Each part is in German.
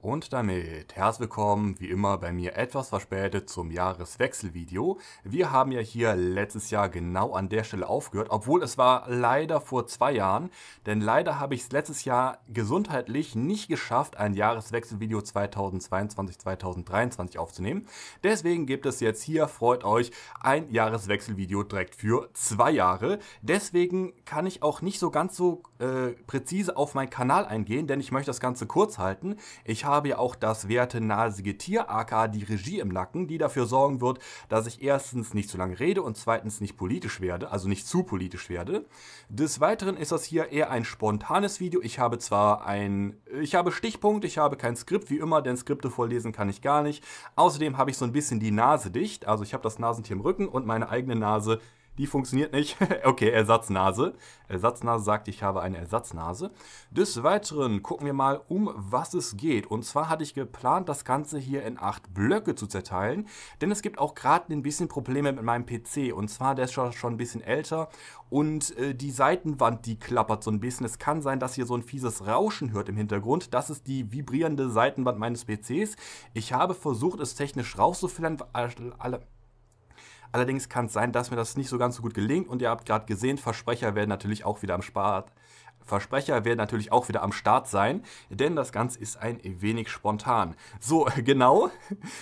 Und damit herzlich willkommen, wie immer bei mir etwas verspätet zum Jahreswechselvideo. Wir haben ja hier letztes Jahr genau an der Stelle aufgehört, obwohl es war leider vor zwei Jahren, denn leider habe ich es letztes Jahr gesundheitlich nicht geschafft, ein Jahreswechselvideo 2022-2023 aufzunehmen. Deswegen gibt es jetzt hier, freut euch, ein Jahreswechselvideo direkt für zwei Jahre. Deswegen kann ich auch nicht so ganz so äh, präzise auf meinen Kanal eingehen, denn ich möchte das Ganze kurz halten. Ich habe ja auch das werte nasige Tier, aka die Regie im Nacken, die dafür sorgen wird, dass ich erstens nicht zu lange rede und zweitens nicht politisch werde, also nicht zu politisch werde. Des Weiteren ist das hier eher ein spontanes Video. Ich habe zwar ein, ich habe Stichpunkt, ich habe kein Skript, wie immer, denn Skripte vorlesen kann ich gar nicht. Außerdem habe ich so ein bisschen die Nase dicht, also ich habe das Nasentier im Rücken und meine eigene Nase die funktioniert nicht. okay, Ersatznase. Ersatznase sagt, ich habe eine Ersatznase. Des Weiteren gucken wir mal, um was es geht. Und zwar hatte ich geplant, das Ganze hier in acht Blöcke zu zerteilen, denn es gibt auch gerade ein bisschen Probleme mit meinem PC. Und zwar, der ist schon ein bisschen älter und äh, die Seitenwand, die klappert so ein bisschen. Es kann sein, dass ihr so ein fieses Rauschen hört im Hintergrund. Das ist die vibrierende Seitenwand meines PCs. Ich habe versucht, es technisch rauszufiltern, Allerdings kann es sein, dass mir das nicht so ganz so gut gelingt und ihr habt gerade gesehen, Versprecher werden natürlich auch wieder am Start. Versprecher werden natürlich auch wieder am Start sein, denn das Ganze ist ein wenig spontan. So, genau,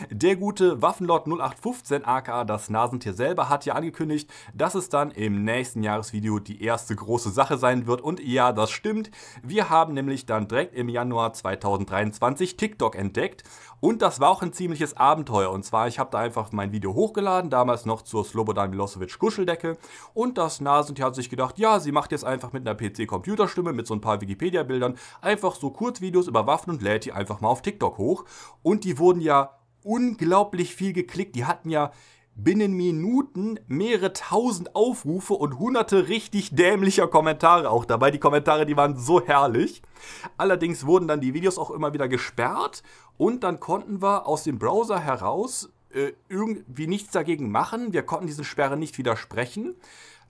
der gute Waffenlord 0815 aka das Nasentier selber hat ja angekündigt, dass es dann im nächsten Jahresvideo die erste große Sache sein wird und ja, das stimmt. Wir haben nämlich dann direkt im Januar 2023 TikTok entdeckt und das war auch ein ziemliches Abenteuer. Und zwar, ich habe da einfach mein Video hochgeladen, damals noch zur Slobodan Milosevic Kuscheldecke. Und das Nasentier hat sich gedacht, ja, sie macht jetzt einfach mit einer PC-Computerstimme, mit so ein paar Wikipedia-Bildern, einfach so Kurzvideos über Waffen und lädt die einfach mal auf TikTok hoch. Und die wurden ja unglaublich viel geklickt. Die hatten ja, binnen Minuten mehrere tausend Aufrufe und hunderte richtig dämlicher Kommentare auch dabei. Die Kommentare, die waren so herrlich. Allerdings wurden dann die Videos auch immer wieder gesperrt und dann konnten wir aus dem Browser heraus äh, irgendwie nichts dagegen machen. Wir konnten diesen Sperren nicht widersprechen.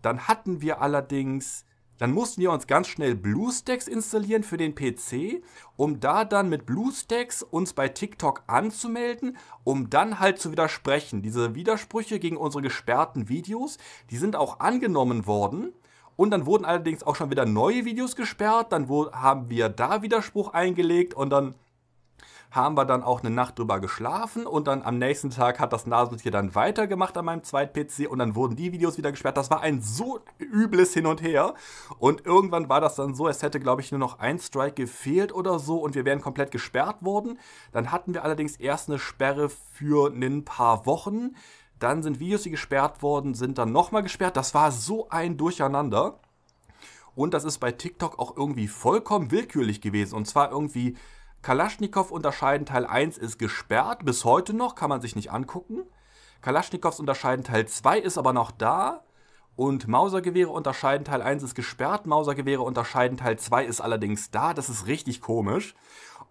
Dann hatten wir allerdings dann mussten wir uns ganz schnell BlueStacks installieren für den PC, um da dann mit BlueStacks uns bei TikTok anzumelden, um dann halt zu widersprechen. Diese Widersprüche gegen unsere gesperrten Videos, die sind auch angenommen worden. Und dann wurden allerdings auch schon wieder neue Videos gesperrt. Dann haben wir da Widerspruch eingelegt und dann haben wir dann auch eine Nacht drüber geschlafen und dann am nächsten Tag hat das Nasentier dann weitergemacht an meinem zweiten PC und dann wurden die Videos wieder gesperrt. Das war ein so übles Hin und Her und irgendwann war das dann so, es hätte glaube ich nur noch ein Strike gefehlt oder so und wir wären komplett gesperrt worden. Dann hatten wir allerdings erst eine Sperre für ein paar Wochen. Dann sind Videos, die gesperrt wurden, sind dann nochmal gesperrt. Das war so ein Durcheinander. Und das ist bei TikTok auch irgendwie vollkommen willkürlich gewesen. Und zwar irgendwie Kalaschnikow unterscheiden Teil 1 ist gesperrt, bis heute noch, kann man sich nicht angucken. Kalaschnikows unterscheiden Teil 2 ist aber noch da. Und Mausergewehre unterscheiden Teil 1 ist gesperrt, Mausergewehre unterscheiden Teil 2 ist allerdings da. Das ist richtig komisch.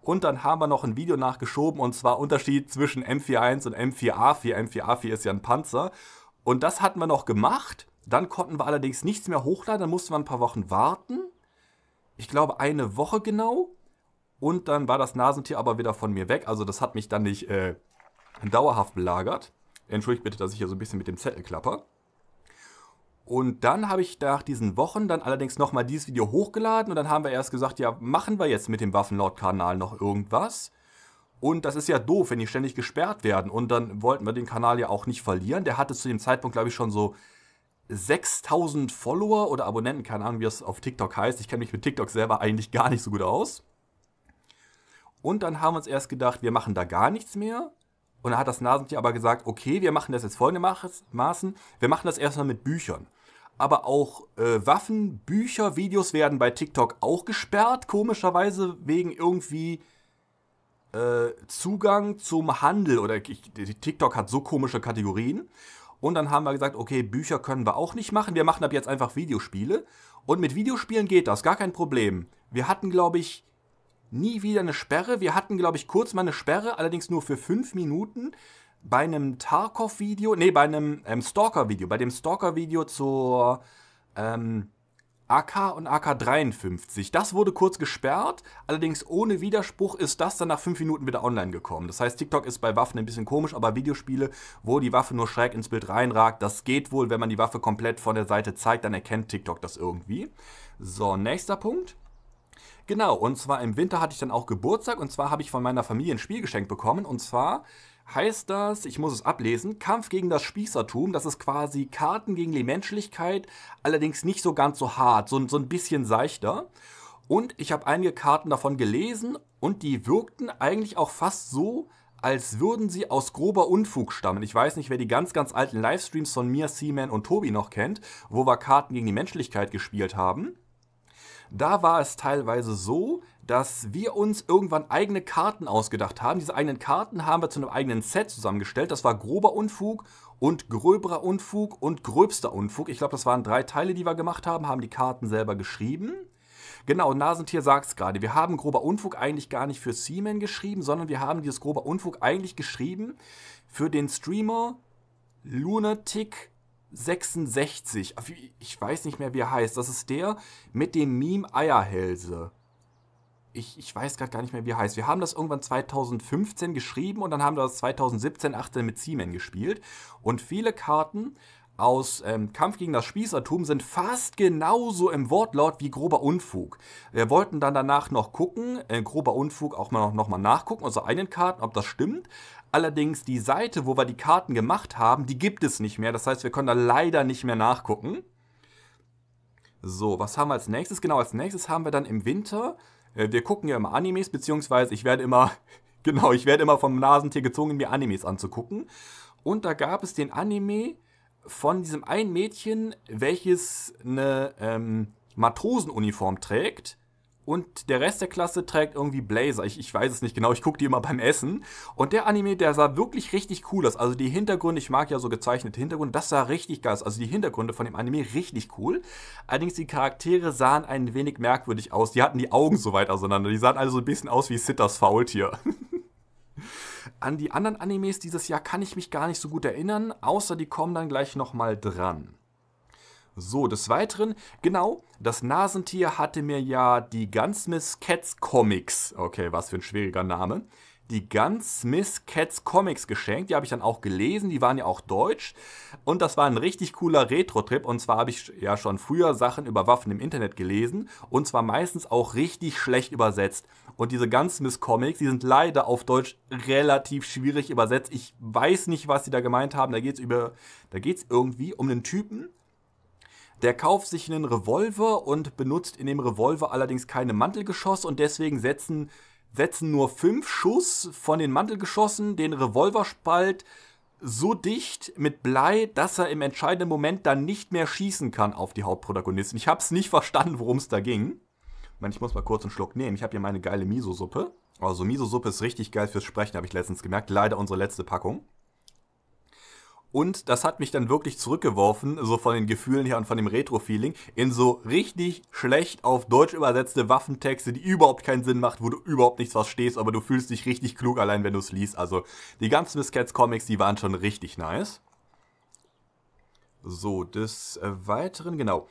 Und dann haben wir noch ein Video nachgeschoben und zwar Unterschied zwischen M41 und M4A4. M4A4 ist ja ein Panzer. Und das hatten wir noch gemacht. Dann konnten wir allerdings nichts mehr hochladen. Dann mussten wir ein paar Wochen warten. Ich glaube eine Woche genau. Und dann war das Nasentier aber wieder von mir weg. Also das hat mich dann nicht äh, dauerhaft belagert. Entschuldigt bitte, dass ich hier so ein bisschen mit dem Zettel klapper. Und dann habe ich nach diesen Wochen dann allerdings nochmal dieses Video hochgeladen und dann haben wir erst gesagt, ja, machen wir jetzt mit dem Waffenlord-Kanal noch irgendwas. Und das ist ja doof, wenn die ständig gesperrt werden. Und dann wollten wir den Kanal ja auch nicht verlieren. Der hatte zu dem Zeitpunkt, glaube ich, schon so 6000 Follower oder Abonnenten, keine Ahnung, wie das auf TikTok heißt. Ich kenne mich mit TikTok selber eigentlich gar nicht so gut aus. Und dann haben wir uns erst gedacht, wir machen da gar nichts mehr. Und dann hat das Nasentier aber gesagt, okay, wir machen das jetzt folgendermaßen. Wir machen das erstmal mit Büchern. Aber auch äh, Waffen, Bücher, Videos werden bei TikTok auch gesperrt, komischerweise wegen irgendwie äh, Zugang zum Handel. Oder ich, TikTok hat so komische Kategorien. Und dann haben wir gesagt, okay, Bücher können wir auch nicht machen. Wir machen ab jetzt einfach Videospiele. Und mit Videospielen geht das, gar kein Problem. Wir hatten, glaube ich, nie wieder eine Sperre. Wir hatten, glaube ich, kurz mal eine Sperre, allerdings nur für fünf Minuten bei einem Tarkov-Video, nee, bei einem ähm, Stalker-Video, bei dem Stalker-Video zur ähm, AK und AK-53. Das wurde kurz gesperrt, allerdings ohne Widerspruch ist das dann nach fünf Minuten wieder online gekommen. Das heißt, TikTok ist bei Waffen ein bisschen komisch, aber Videospiele, wo die Waffe nur schräg ins Bild reinragt, das geht wohl, wenn man die Waffe komplett von der Seite zeigt, dann erkennt TikTok das irgendwie. So, nächster Punkt. Genau, und zwar im Winter hatte ich dann auch Geburtstag und zwar habe ich von meiner Familie ein Spiel geschenkt bekommen und zwar heißt das, ich muss es ablesen, Kampf gegen das Spießertum. Das ist quasi Karten gegen die Menschlichkeit, allerdings nicht so ganz so hart, so, so ein bisschen seichter. Und ich habe einige Karten davon gelesen und die wirkten eigentlich auch fast so, als würden sie aus grober Unfug stammen. Ich weiß nicht, wer die ganz, ganz alten Livestreams von mir, Seaman und Tobi noch kennt, wo wir Karten gegen die Menschlichkeit gespielt haben. Da war es teilweise so, dass wir uns irgendwann eigene Karten ausgedacht haben. Diese eigenen Karten haben wir zu einem eigenen Set zusammengestellt. Das war grober Unfug und gröberer Unfug und gröbster Unfug. Ich glaube, das waren drei Teile, die wir gemacht haben, haben die Karten selber geschrieben. Genau, Nasentier sagt es gerade. Wir haben grober Unfug eigentlich gar nicht für Seaman geschrieben, sondern wir haben dieses grober Unfug eigentlich geschrieben für den Streamer Lunatic 66. Ich weiß nicht mehr, wie er heißt. Das ist der mit dem Meme Eierhälse. Ich, ich weiß gerade gar nicht mehr, wie er heißt. Wir haben das irgendwann 2015 geschrieben und dann haben wir das 2017, 18 mit Seaman gespielt. Und viele Karten aus ähm, Kampf gegen das Spießertum sind fast genauso im Wortlaut wie grober Unfug. Wir wollten dann danach noch gucken, äh, grober Unfug auch mal noch, noch mal nachgucken, unsere einen Karten, ob das stimmt. Allerdings die Seite, wo wir die Karten gemacht haben, die gibt es nicht mehr. Das heißt, wir können da leider nicht mehr nachgucken. So, was haben wir als nächstes? Genau, als nächstes haben wir dann im Winter. Äh, wir gucken ja immer Animes, beziehungsweise ich werde immer, genau, ich werde immer vom Nasentier gezwungen, mir Animes anzugucken. Und da gab es den Anime von diesem einen Mädchen, welches eine ähm, Matrosenuniform trägt und der Rest der Klasse trägt irgendwie Blazer. Ich, ich weiß es nicht genau, ich gucke die immer beim Essen. Und der Anime, der sah wirklich richtig cool aus. Also die Hintergründe, ich mag ja so gezeichnete Hintergründe, das sah richtig geil aus. Also die Hintergründe von dem Anime richtig cool. Allerdings die Charaktere sahen ein wenig merkwürdig aus. Die hatten die Augen so weit auseinander. Die sahen also so ein bisschen aus wie Sitters Faultier. An die anderen Animes dieses Jahr kann ich mich gar nicht so gut erinnern, außer die kommen dann gleich nochmal dran. So, des Weiteren, genau, das Nasentier hatte mir ja die Guns Miss Cats Comics, okay, was für ein schwieriger Name, die Guns Miss Cats Comics geschenkt. Die habe ich dann auch gelesen, die waren ja auch deutsch. Und das war ein richtig cooler Retro-Trip. Und zwar habe ich ja schon früher Sachen über Waffen im Internet gelesen. Und zwar meistens auch richtig schlecht übersetzt. Und diese Guns Miss Comics, die sind leider auf Deutsch relativ schwierig übersetzt. Ich weiß nicht, was sie da gemeint haben. Da geht über, da geht es irgendwie um einen Typen, der kauft sich einen Revolver und benutzt in dem Revolver allerdings keine Mantelgeschoss und deswegen setzen, setzen nur fünf Schuss von den Mantelgeschossen den Revolverspalt so dicht mit Blei, dass er im entscheidenden Moment dann nicht mehr schießen kann auf die Hauptprotagonisten. Ich habe es nicht verstanden, worum es da ging. Ich, muss mal kurz einen Schluck nehmen. Ich habe hier meine geile Miso-Suppe. Also Miso-Suppe ist richtig geil fürs Sprechen, habe ich letztens gemerkt. Leider unsere letzte Packung. Und das hat mich dann wirklich zurückgeworfen, so von den Gefühlen her und von dem Retro-Feeling, in so richtig schlecht auf Deutsch übersetzte Waffentexte, die überhaupt keinen Sinn macht, wo du überhaupt nichts verstehst, aber du fühlst dich richtig klug allein, wenn du es liest. Also die ganzen Miscats-Comics, die waren schon richtig nice. So, des äh, Weiteren, genau.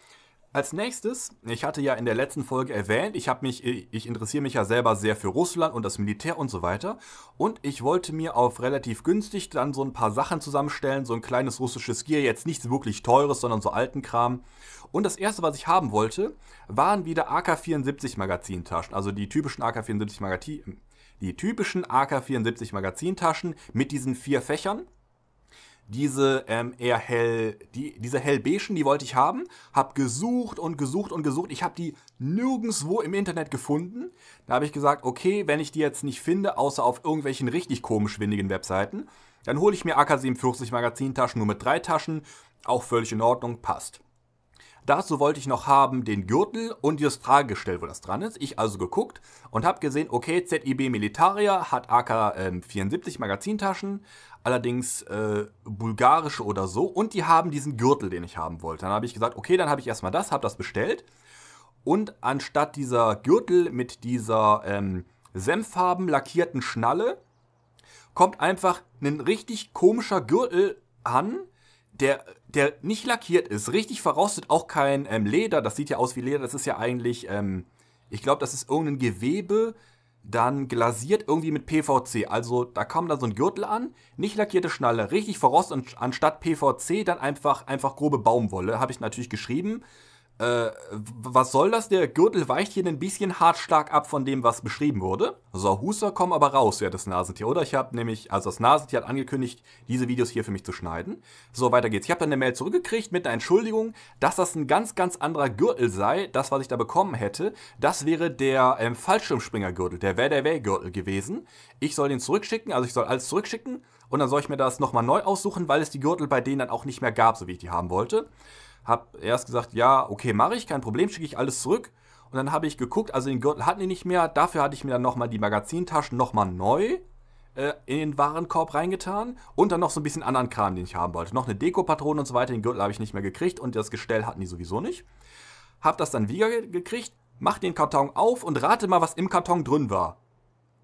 Als nächstes, ich hatte ja in der letzten Folge erwähnt, ich mich, ich interessiere mich ja selber sehr für Russland und das Militär und so weiter. Und ich wollte mir auf relativ günstig dann so ein paar Sachen zusammenstellen, so ein kleines russisches Gear, jetzt nichts wirklich teures, sondern so alten Kram. Und das erste, was ich haben wollte, waren wieder AK-74 Magazintaschen, also die typischen AK-74 Magazin, die typischen AK-74 Magazintaschen mit diesen vier Fächern diese ähm, eher hell, die, diese hellbeischen, die wollte ich haben. Hab gesucht und gesucht und gesucht. Ich habe die nirgendwo im Internet gefunden. Da habe ich gesagt, okay, wenn ich die jetzt nicht finde, außer auf irgendwelchen richtig komisch windigen Webseiten, dann hole ich mir AK47 Magazintaschen nur mit drei Taschen. Auch völlig in Ordnung, passt. Dazu wollte ich noch haben den Gürtel und das Tragegestell, wo das dran ist. Ich also geguckt und habe gesehen, okay, ZIB Militaria hat AK-74 ähm, Magazintaschen, allerdings äh, bulgarische oder so. Und die haben diesen Gürtel, den ich haben wollte. Dann habe ich gesagt, okay, dann habe ich erstmal das, habe das bestellt. Und anstatt dieser Gürtel mit dieser ähm, senffarben lackierten Schnalle, kommt einfach ein richtig komischer Gürtel an der, der nicht lackiert ist, richtig verrostet, auch kein ähm, Leder, das sieht ja aus wie Leder, das ist ja eigentlich, ähm, ich glaube, das ist irgendein Gewebe, dann glasiert irgendwie mit PVC. Also da kam dann so ein Gürtel an, nicht lackierte Schnalle, richtig verrostet und anstatt PVC dann einfach, einfach grobe Baumwolle, habe ich natürlich geschrieben. Äh, was soll das? Der Gürtel weicht hier ein bisschen hart stark ab von dem, was beschrieben wurde. So, Huster, komm aber raus, ja, das Nasentier. Oder ich habe nämlich, also das Nasentier hat angekündigt, diese Videos hier für mich zu schneiden. So, weiter geht's. Ich habe dann eine Mail zurückgekriegt mit einer Entschuldigung, dass das ein ganz, ganz anderer Gürtel sei. Das, was ich da bekommen hätte, das wäre der ähm, Fallschirmspringergürtel, der wer way gürtel gewesen. Ich soll den zurückschicken, also ich soll alles zurückschicken und dann soll ich mir das nochmal neu aussuchen, weil es die Gürtel bei denen dann auch nicht mehr gab, so wie ich die haben wollte habe erst gesagt, ja, okay, mache ich, kein Problem, schicke ich alles zurück. Und dann habe ich geguckt, also den Gürtel hatten die nicht mehr. Dafür hatte ich mir dann nochmal die Magazintaschen nochmal neu äh, in den Warenkorb reingetan und dann noch so ein bisschen anderen Kram, den ich haben wollte. Noch eine Dekopatrone und so weiter. Den Gürtel habe ich nicht mehr gekriegt und das Gestell hatten die sowieso nicht. Habe das dann wieder gekriegt, mach den Karton auf und rate mal, was im Karton drin war.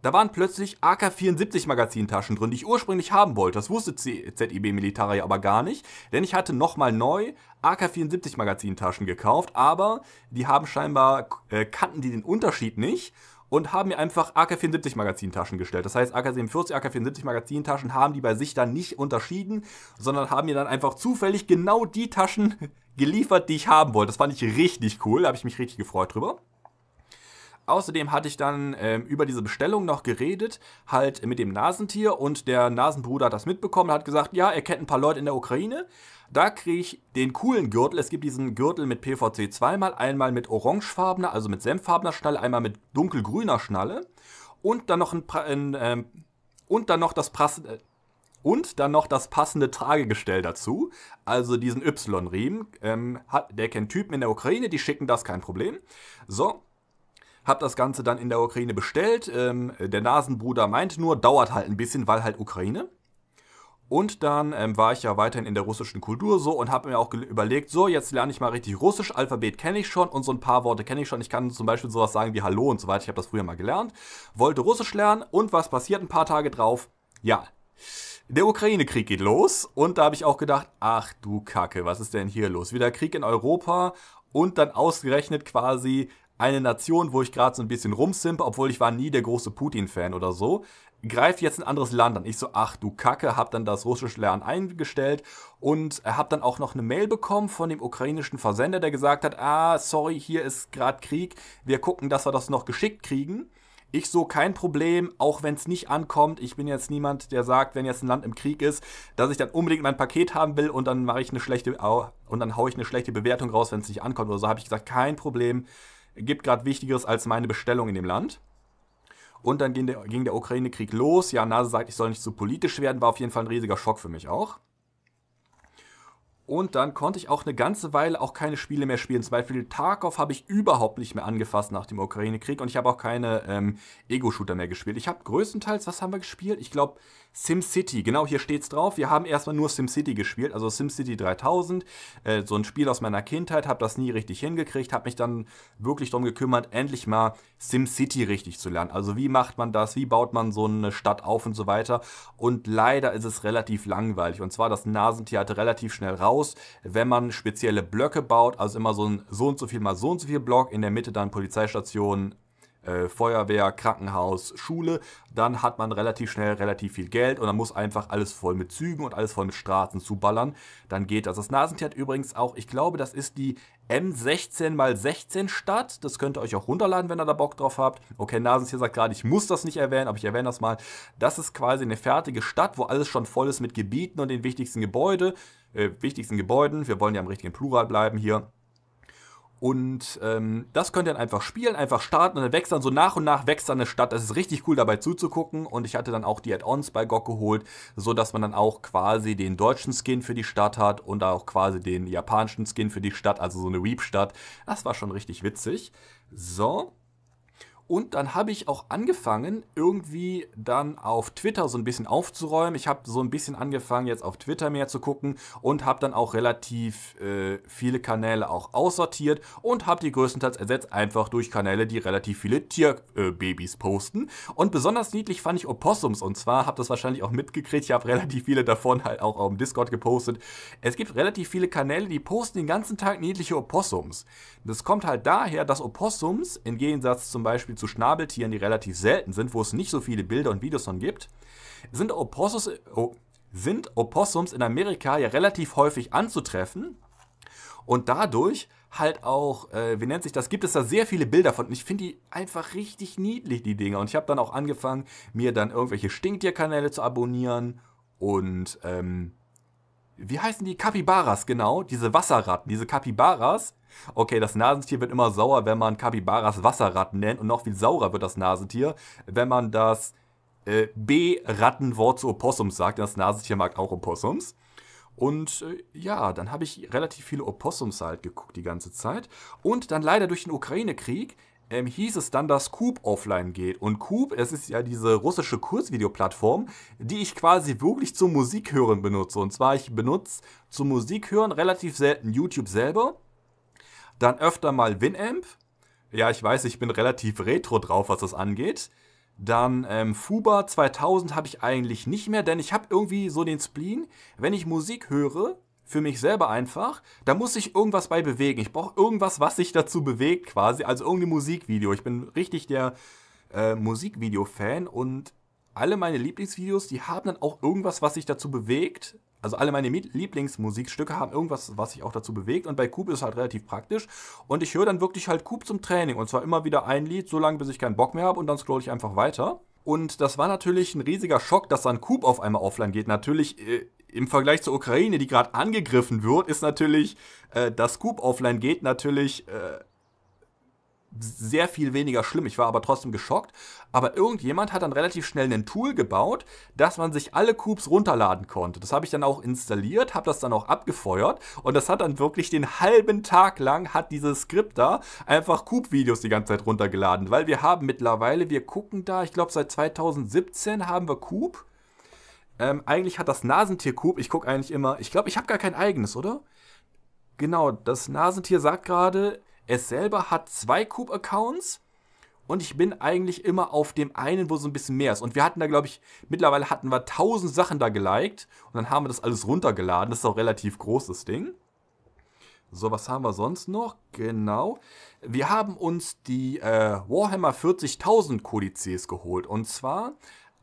Da waren plötzlich AK-74 Magazintaschen drin, die ich ursprünglich haben wollte. Das wusste ZIB Militaria aber gar nicht, denn ich hatte nochmal neu AK-74 Magazintaschen gekauft, aber die haben scheinbar, äh, kannten die den Unterschied nicht und haben mir einfach AK-74 Magazintaschen gestellt. Das heißt, AK-47, AK-74 Magazintaschen haben die bei sich dann nicht unterschieden, sondern haben mir dann einfach zufällig genau die Taschen geliefert, die ich haben wollte. Das fand ich richtig cool, da habe ich mich richtig gefreut drüber. Außerdem hatte ich dann ähm, über diese Bestellung noch geredet, halt mit dem Nasentier und der Nasenbruder hat das mitbekommen, hat gesagt, ja, er kennt ein paar Leute in der Ukraine. Da kriege ich den coolen Gürtel. Es gibt diesen Gürtel mit PVC zweimal, einmal mit orangefarbener, also mit senffarbener Schnalle, einmal mit dunkelgrüner Schnalle und dann noch ein, ein ähm, und dann noch das passende und dann noch das passende Tragegestell dazu, also diesen Y-Riemen. Ähm, der kennt Typen in der Ukraine, die schicken das kein Problem. So, hab das Ganze dann in der Ukraine bestellt. Ähm, der Nasenbruder meint nur, dauert halt ein bisschen, weil halt Ukraine. Und dann ähm, war ich ja weiterhin in der russischen Kultur so und habe mir auch überlegt, so, jetzt lerne ich mal richtig Russisch. Alphabet kenne ich schon und so ein paar Worte kenne ich schon. Ich kann zum Beispiel sowas sagen wie Hallo und so weiter. Ich habe das früher mal gelernt. Wollte Russisch lernen und was passiert ein paar Tage drauf? Ja. Der Ukraine-Krieg geht los und da habe ich auch gedacht, ach du Kacke, was ist denn hier los? Wieder Krieg in Europa und dann ausgerechnet quasi eine Nation, wo ich gerade so ein bisschen rumsimpe, obwohl ich war nie der große Putin-Fan oder so, greift jetzt ein anderes Land an. Ich so, ach du Kacke, hab dann das russische Lernen eingestellt und äh, hab dann auch noch eine Mail bekommen von dem ukrainischen Versender, der gesagt hat, ah, sorry, hier ist gerade Krieg, wir gucken, dass wir das noch geschickt kriegen. Ich so kein Problem, auch wenn es nicht ankommt. Ich bin jetzt niemand, der sagt, wenn jetzt ein Land im Krieg ist, dass ich dann unbedingt mein Paket haben will und dann mache ich eine schlechte und dann haue ich eine schlechte Bewertung raus, wenn es nicht ankommt. Oder so habe ich gesagt, kein Problem gibt gerade Wichtigeres als meine Bestellung in dem Land. Und dann ging der, ging der Ukraine-Krieg los. Ja, NASA sagt, ich soll nicht so politisch werden, war auf jeden Fall ein riesiger Schock für mich auch. Und dann konnte ich auch eine ganze Weile auch keine Spiele mehr spielen. Zum Beispiel Tarkov habe ich überhaupt nicht mehr angefasst nach dem Ukraine-Krieg und ich habe auch keine ähm, Ego-Shooter mehr gespielt. Ich habe größtenteils, was haben wir gespielt? Ich glaube, SimCity, genau hier steht's drauf. Wir haben erstmal nur SimCity gespielt, also SimCity 3000, äh, so ein Spiel aus meiner Kindheit, habe das nie richtig hingekriegt, habe mich dann wirklich darum gekümmert, endlich mal SimCity richtig zu lernen. Also wie macht man das, wie baut man so eine Stadt auf und so weiter. Und leider ist es relativ langweilig. Und zwar das Nasentheater relativ schnell raus, wenn man spezielle Blöcke baut, also immer so ein so und so viel mal so und so viel Block, in der Mitte dann Polizeistationen, äh, Feuerwehr, Krankenhaus, Schule, dann hat man relativ schnell relativ viel Geld und dann muss einfach alles voll mit Zügen und alles voll mit Straßen zuballern. Dann geht das. Das Nasentier hat übrigens auch, ich glaube, das ist die M16 x 16 Stadt. Das könnt ihr euch auch runterladen, wenn ihr da Bock drauf habt. Okay, Nasentier sagt gerade, ich muss das nicht erwähnen, aber ich erwähne das mal. Das ist quasi eine fertige Stadt, wo alles schon voll ist mit Gebieten und den wichtigsten Gebäude, äh, wichtigsten Gebäuden. Wir wollen ja im richtigen Plural bleiben hier. Und ähm, das könnt ihr dann einfach spielen, einfach starten und dann wächst dann so nach und nach wächst dann eine Stadt. Das ist richtig cool dabei zuzugucken. Und ich hatte dann auch die Add-ons bei GOG geholt, so dass man dann auch quasi den deutschen Skin für die Stadt hat und auch quasi den japanischen Skin für die Stadt, also so eine Weep-Stadt. Das war schon richtig witzig. So. Und dann habe ich auch angefangen, irgendwie dann auf Twitter so ein bisschen aufzuräumen. Ich habe so ein bisschen angefangen, jetzt auf Twitter mehr zu gucken und habe dann auch relativ äh, viele Kanäle auch aussortiert und habe die größtenteils ersetzt einfach durch Kanäle, die relativ viele Tierbabys äh, posten. Und besonders niedlich fand ich Opossums und zwar habt ihr das wahrscheinlich auch mitgekriegt. Ich habe relativ viele davon halt auch auf dem Discord gepostet. Es gibt relativ viele Kanäle, die posten den ganzen Tag niedliche Opossums. Das kommt halt daher, dass Opossums im Gegensatz zum Beispiel zu Schnabeltieren, die relativ selten sind, wo es nicht so viele Bilder und Videos von gibt, sind Opossums, oh, sind Opossums in Amerika ja relativ häufig anzutreffen und dadurch halt auch, äh, wie nennt sich das, gibt es da sehr viele Bilder von. Und ich finde die einfach richtig niedlich, die Dinger. Und ich habe dann auch angefangen, mir dann irgendwelche Stinktierkanäle zu abonnieren und ähm, wie heißen die? Kapibaras, genau. Diese Wasserratten, diese Kapibaras, Okay, das Nasentier wird immer sauer, wenn man Kapibaras Wasserratten nennt und noch viel saurer wird das Nasentier, wenn man das äh, B-Rattenwort zu Opossums sagt. Das Nasentier mag auch Opossums. Und äh, ja, dann habe ich relativ viele Opossums halt geguckt die ganze Zeit. Und dann leider durch den Ukraine-Krieg ähm, hieß es dann, dass Coop offline geht. Und Coop, es ist ja diese russische Kurzvideoplattform, die ich quasi wirklich zum Musikhören benutze. Und zwar, ich benutze zum Musikhören relativ selten YouTube selber. Dann öfter mal Winamp. Ja, ich weiß, ich bin relativ retro drauf, was das angeht. Dann ähm, Fuba 2000 habe ich eigentlich nicht mehr, denn ich habe irgendwie so den Spleen, wenn ich Musik höre, für mich selber einfach, da muss ich irgendwas bei bewegen. Ich brauche irgendwas, was sich dazu bewegt quasi, also irgendein Musikvideo. Ich bin richtig der äh, Musikvideo-Fan und alle meine Lieblingsvideos, die haben dann auch irgendwas, was sich dazu bewegt, also alle meine Lieblingsmusikstücke haben irgendwas, was sich auch dazu bewegt. Und bei Coop ist es halt relativ praktisch. Und ich höre dann wirklich halt Coop zum Training. Und zwar immer wieder ein Lied, so lange, bis ich keinen Bock mehr habe. Und dann scroll ich einfach weiter. Und das war natürlich ein riesiger Schock, dass dann Coop auf einmal offline geht. Natürlich äh, im Vergleich zur Ukraine, die gerade angegriffen wird, ist natürlich, äh, dass Coop offline geht, natürlich äh, sehr viel weniger schlimm. Ich war aber trotzdem geschockt. Aber irgendjemand hat dann relativ schnell ein Tool gebaut, dass man sich alle Coups runterladen konnte. Das habe ich dann auch installiert, habe das dann auch abgefeuert und das hat dann wirklich den halben Tag lang hat dieses Skript da einfach Cube-Videos die ganze Zeit runtergeladen, weil wir haben mittlerweile, wir gucken da, ich glaube seit 2017 haben wir Cube. Ähm, eigentlich hat das Nasentier Cube, ich gucke eigentlich immer, ich glaube, ich habe gar kein eigenes, oder? Genau, das Nasentier sagt gerade, es selber hat zwei Coop-Accounts und ich bin eigentlich immer auf dem einen, wo so ein bisschen mehr ist. Und wir hatten da, glaube ich, mittlerweile hatten wir tausend Sachen da geliked und dann haben wir das alles runtergeladen. Das ist auch relativ großes Ding. So, was haben wir sonst noch? Genau. Wir haben uns die äh, Warhammer 40.000 Kodizes geholt. Und zwar,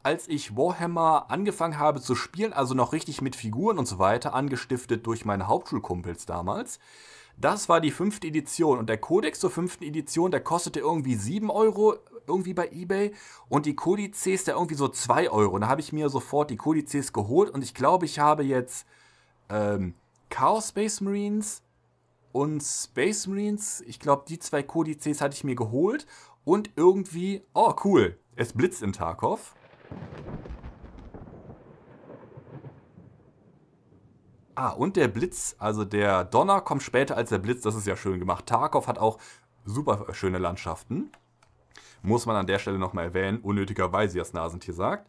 als ich Warhammer angefangen habe zu spielen, also noch richtig mit Figuren und so weiter, angestiftet durch meine Hauptschulkumpels damals, das war die fünfte Edition und der Codex zur fünften Edition, der kostete irgendwie 7 Euro irgendwie bei eBay und die Kodizes, der irgendwie so 2 Euro. Und da habe ich mir sofort die Kodizes geholt und ich glaube, ich habe jetzt ähm, Chaos Space Marines und Space Marines. Ich glaube, die zwei Kodizes hatte ich mir geholt und irgendwie, oh cool, es blitzt in Tarkov. Ah, und der Blitz, also der Donner kommt später als der Blitz, das ist ja schön gemacht. Tarkov hat auch super schöne Landschaften. Muss man an der Stelle nochmal erwähnen, unnötigerweise, wie das Nasentier sagt.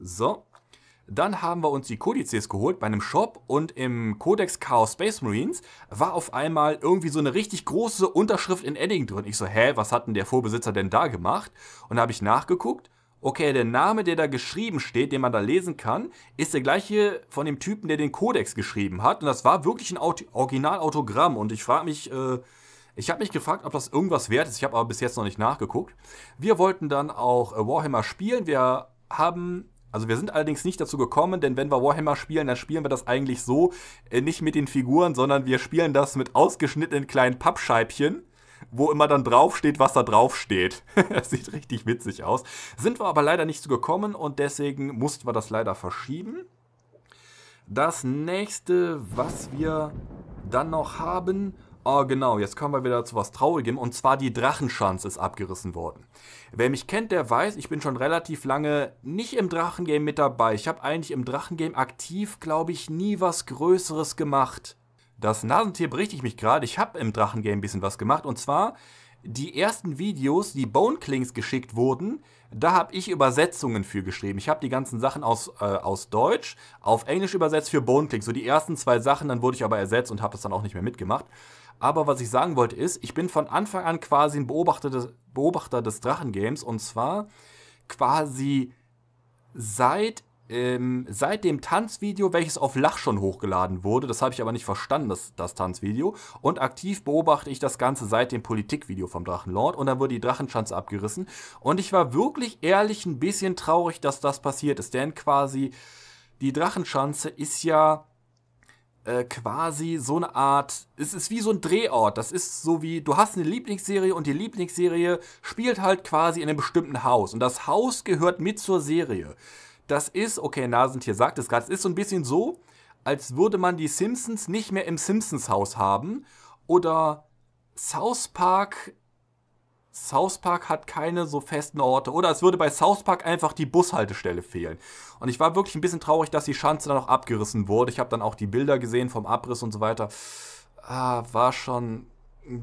So. Dann haben wir uns die Kodizes geholt bei einem Shop und im Codex Chaos Space Marines war auf einmal irgendwie so eine richtig große Unterschrift in Edding drin. Ich so, hä, was hat denn der Vorbesitzer denn da gemacht? Und da habe ich nachgeguckt okay, der Name, der da geschrieben steht, den man da lesen kann, ist der gleiche von dem Typen, der den Kodex geschrieben hat. Und das war wirklich ein Originalautogramm. Und ich frage mich, äh, ich habe mich gefragt, ob das irgendwas wert ist. Ich habe aber bis jetzt noch nicht nachgeguckt. Wir wollten dann auch äh, Warhammer spielen. Wir haben also wir sind allerdings nicht dazu gekommen, denn wenn wir Warhammer spielen, dann spielen wir das eigentlich so, äh, nicht mit den Figuren, sondern wir spielen das mit ausgeschnittenen kleinen Pappscheibchen wo immer dann draufsteht, was da draufsteht. das sieht richtig witzig aus. Sind wir aber leider nicht so gekommen und deswegen mussten wir das leider verschieben. Das nächste, was wir dann noch haben, Oh, genau, jetzt kommen wir wieder zu was Traurigem. Und zwar die Drachenschanz ist abgerissen worden. Wer mich kennt, der weiß, ich bin schon relativ lange nicht im Drachengame mit dabei. Ich habe eigentlich im Drachengame aktiv, glaube ich, nie was Größeres gemacht. Das Nasentier berichte ich mich gerade. Ich habe im Drachengame ein bisschen was gemacht. Und zwar die ersten Videos, die Boneklings geschickt wurden, da habe ich Übersetzungen für geschrieben. Ich habe die ganzen Sachen aus, äh, aus Deutsch auf Englisch übersetzt für Boneklings. So die ersten zwei Sachen, dann wurde ich aber ersetzt und habe das dann auch nicht mehr mitgemacht. Aber was ich sagen wollte ist, ich bin von Anfang an quasi ein Beobachter des, Beobachter des Drachengames. Und zwar quasi seit ähm, seit dem Tanzvideo, welches auf Lach schon hochgeladen wurde, das habe ich aber nicht verstanden, das, das Tanzvideo, und aktiv beobachte ich das Ganze seit dem Politikvideo vom Drachenlord und dann wurde die Drachenschanze abgerissen und ich war wirklich ehrlich ein bisschen traurig, dass das passiert ist, denn quasi die Drachenschanze ist ja äh, quasi so eine Art, es ist wie so ein Drehort. Das ist so wie, du hast eine Lieblingsserie und die Lieblingsserie spielt halt quasi in einem bestimmten Haus. Und das Haus gehört mit zur Serie. Das ist, okay, Nasentier sagt es gerade, es ist so ein bisschen so, als würde man die Simpsons nicht mehr im Simpsons-Haus haben. Oder South Park. South Park hat keine so festen Orte. Oder es würde bei South Park einfach die Bushaltestelle fehlen. Und ich war wirklich ein bisschen traurig, dass die Schanze dann auch abgerissen wurde. Ich habe dann auch die Bilder gesehen vom Abriss und so weiter. Ah, war schon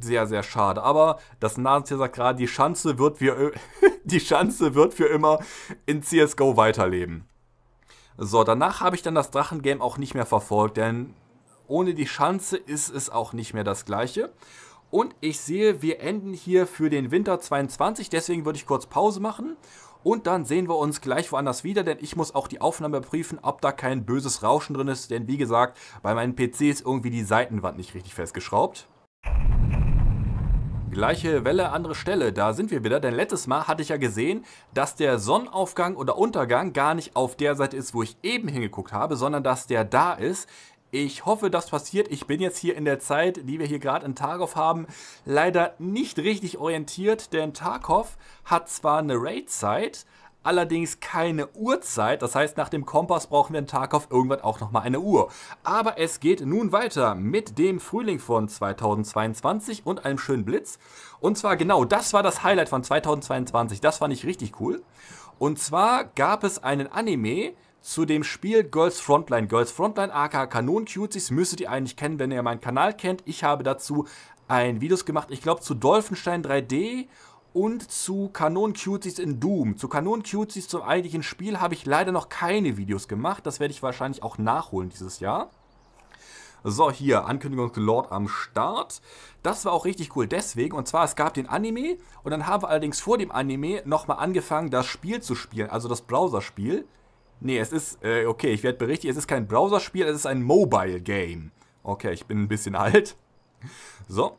sehr, sehr schade. Aber das Nasentier sagt gerade, die Schanze wird für, die Schanze wird für immer in CSGO weiterleben. So, danach habe ich dann das Drachengame auch nicht mehr verfolgt, denn ohne die Schanze ist es auch nicht mehr das gleiche. Und ich sehe, wir enden hier für den Winter 22, deswegen würde ich kurz Pause machen. Und dann sehen wir uns gleich woanders wieder, denn ich muss auch die Aufnahme prüfen, ob da kein böses Rauschen drin ist. Denn wie gesagt, bei meinem PC ist irgendwie die Seitenwand nicht richtig festgeschraubt. Gleiche Welle, andere Stelle, da sind wir wieder, denn letztes Mal hatte ich ja gesehen, dass der Sonnenaufgang oder Untergang gar nicht auf der Seite ist, wo ich eben hingeguckt habe, sondern dass der da ist. Ich hoffe, das passiert. Ich bin jetzt hier in der Zeit, die wir hier gerade in Tarkov haben, leider nicht richtig orientiert, denn Tarkov hat zwar eine Raid-Zeit, allerdings keine Uhrzeit. Das heißt, nach dem Kompass brauchen wir einen Tag auf irgendwann auch nochmal eine Uhr. Aber es geht nun weiter mit dem Frühling von 2022 und einem schönen Blitz. Und zwar genau, das war das Highlight von 2022. Das fand ich richtig cool. Und zwar gab es einen Anime zu dem Spiel Girls Frontline. Girls Frontline, aka Kanon Cuties, müsstet ihr eigentlich kennen, wenn ihr meinen Kanal kennt. Ich habe dazu ein Videos gemacht, ich glaube zu Dolphenstein 3D und zu Kanon Cuties in Doom. Zu Kanon Cuties zum eigentlichen Spiel habe ich leider noch keine Videos gemacht. Das werde ich wahrscheinlich auch nachholen dieses Jahr. So, hier, Ankündigung Lord am Start. Das war auch richtig cool deswegen. Und zwar, es gab den Anime und dann haben wir allerdings vor dem Anime nochmal angefangen, das Spiel zu spielen, also das Browserspiel. Nee, es ist, äh, okay, ich werde berichtigt, es ist kein Browserspiel, es ist ein Mobile Game. Okay, ich bin ein bisschen alt. So,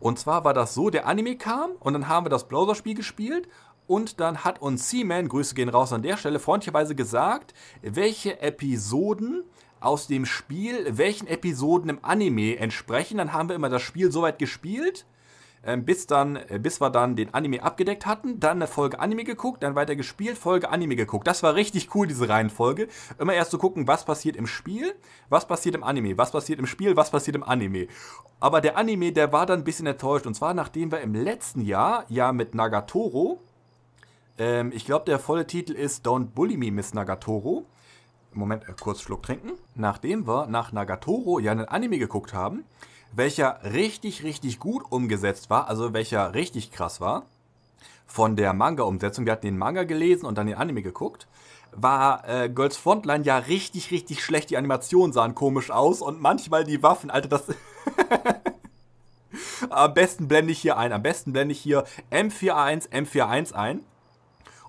und zwar war das so, der Anime kam und dann haben wir das Browserspiel gespielt und dann hat uns Seaman, Grüße gehen raus an der Stelle, freundlicherweise gesagt, welche Episoden aus dem Spiel welchen Episoden im Anime entsprechen. Dann haben wir immer das Spiel soweit gespielt ähm, bis, dann, äh, bis wir dann den Anime abgedeckt hatten, dann eine Folge Anime geguckt, dann weiter gespielt, Folge Anime geguckt. Das war richtig cool, diese Reihenfolge. Immer erst zu so gucken, was passiert im Spiel, was passiert im Anime, was passiert im Spiel, was passiert im Anime. Aber der Anime, der war dann ein bisschen enttäuscht. Und zwar, nachdem wir im letzten Jahr ja mit Nagatoro, ähm, ich glaube, der volle Titel ist Don't Bully Me, Miss Nagatoro. Moment, äh, kurz Schluck trinken. Nachdem wir nach Nagatoro ja einen Anime geguckt haben, welcher richtig, richtig gut umgesetzt war, also welcher richtig krass war, von der Manga-Umsetzung, wir hatten den Manga gelesen und dann den Anime geguckt, war äh, Girls Frontline ja richtig, richtig schlecht. Die Animationen sahen komisch aus und manchmal die Waffen, Alter, das. am besten blende ich hier ein. Am besten blende ich hier m 41 m 41 ein.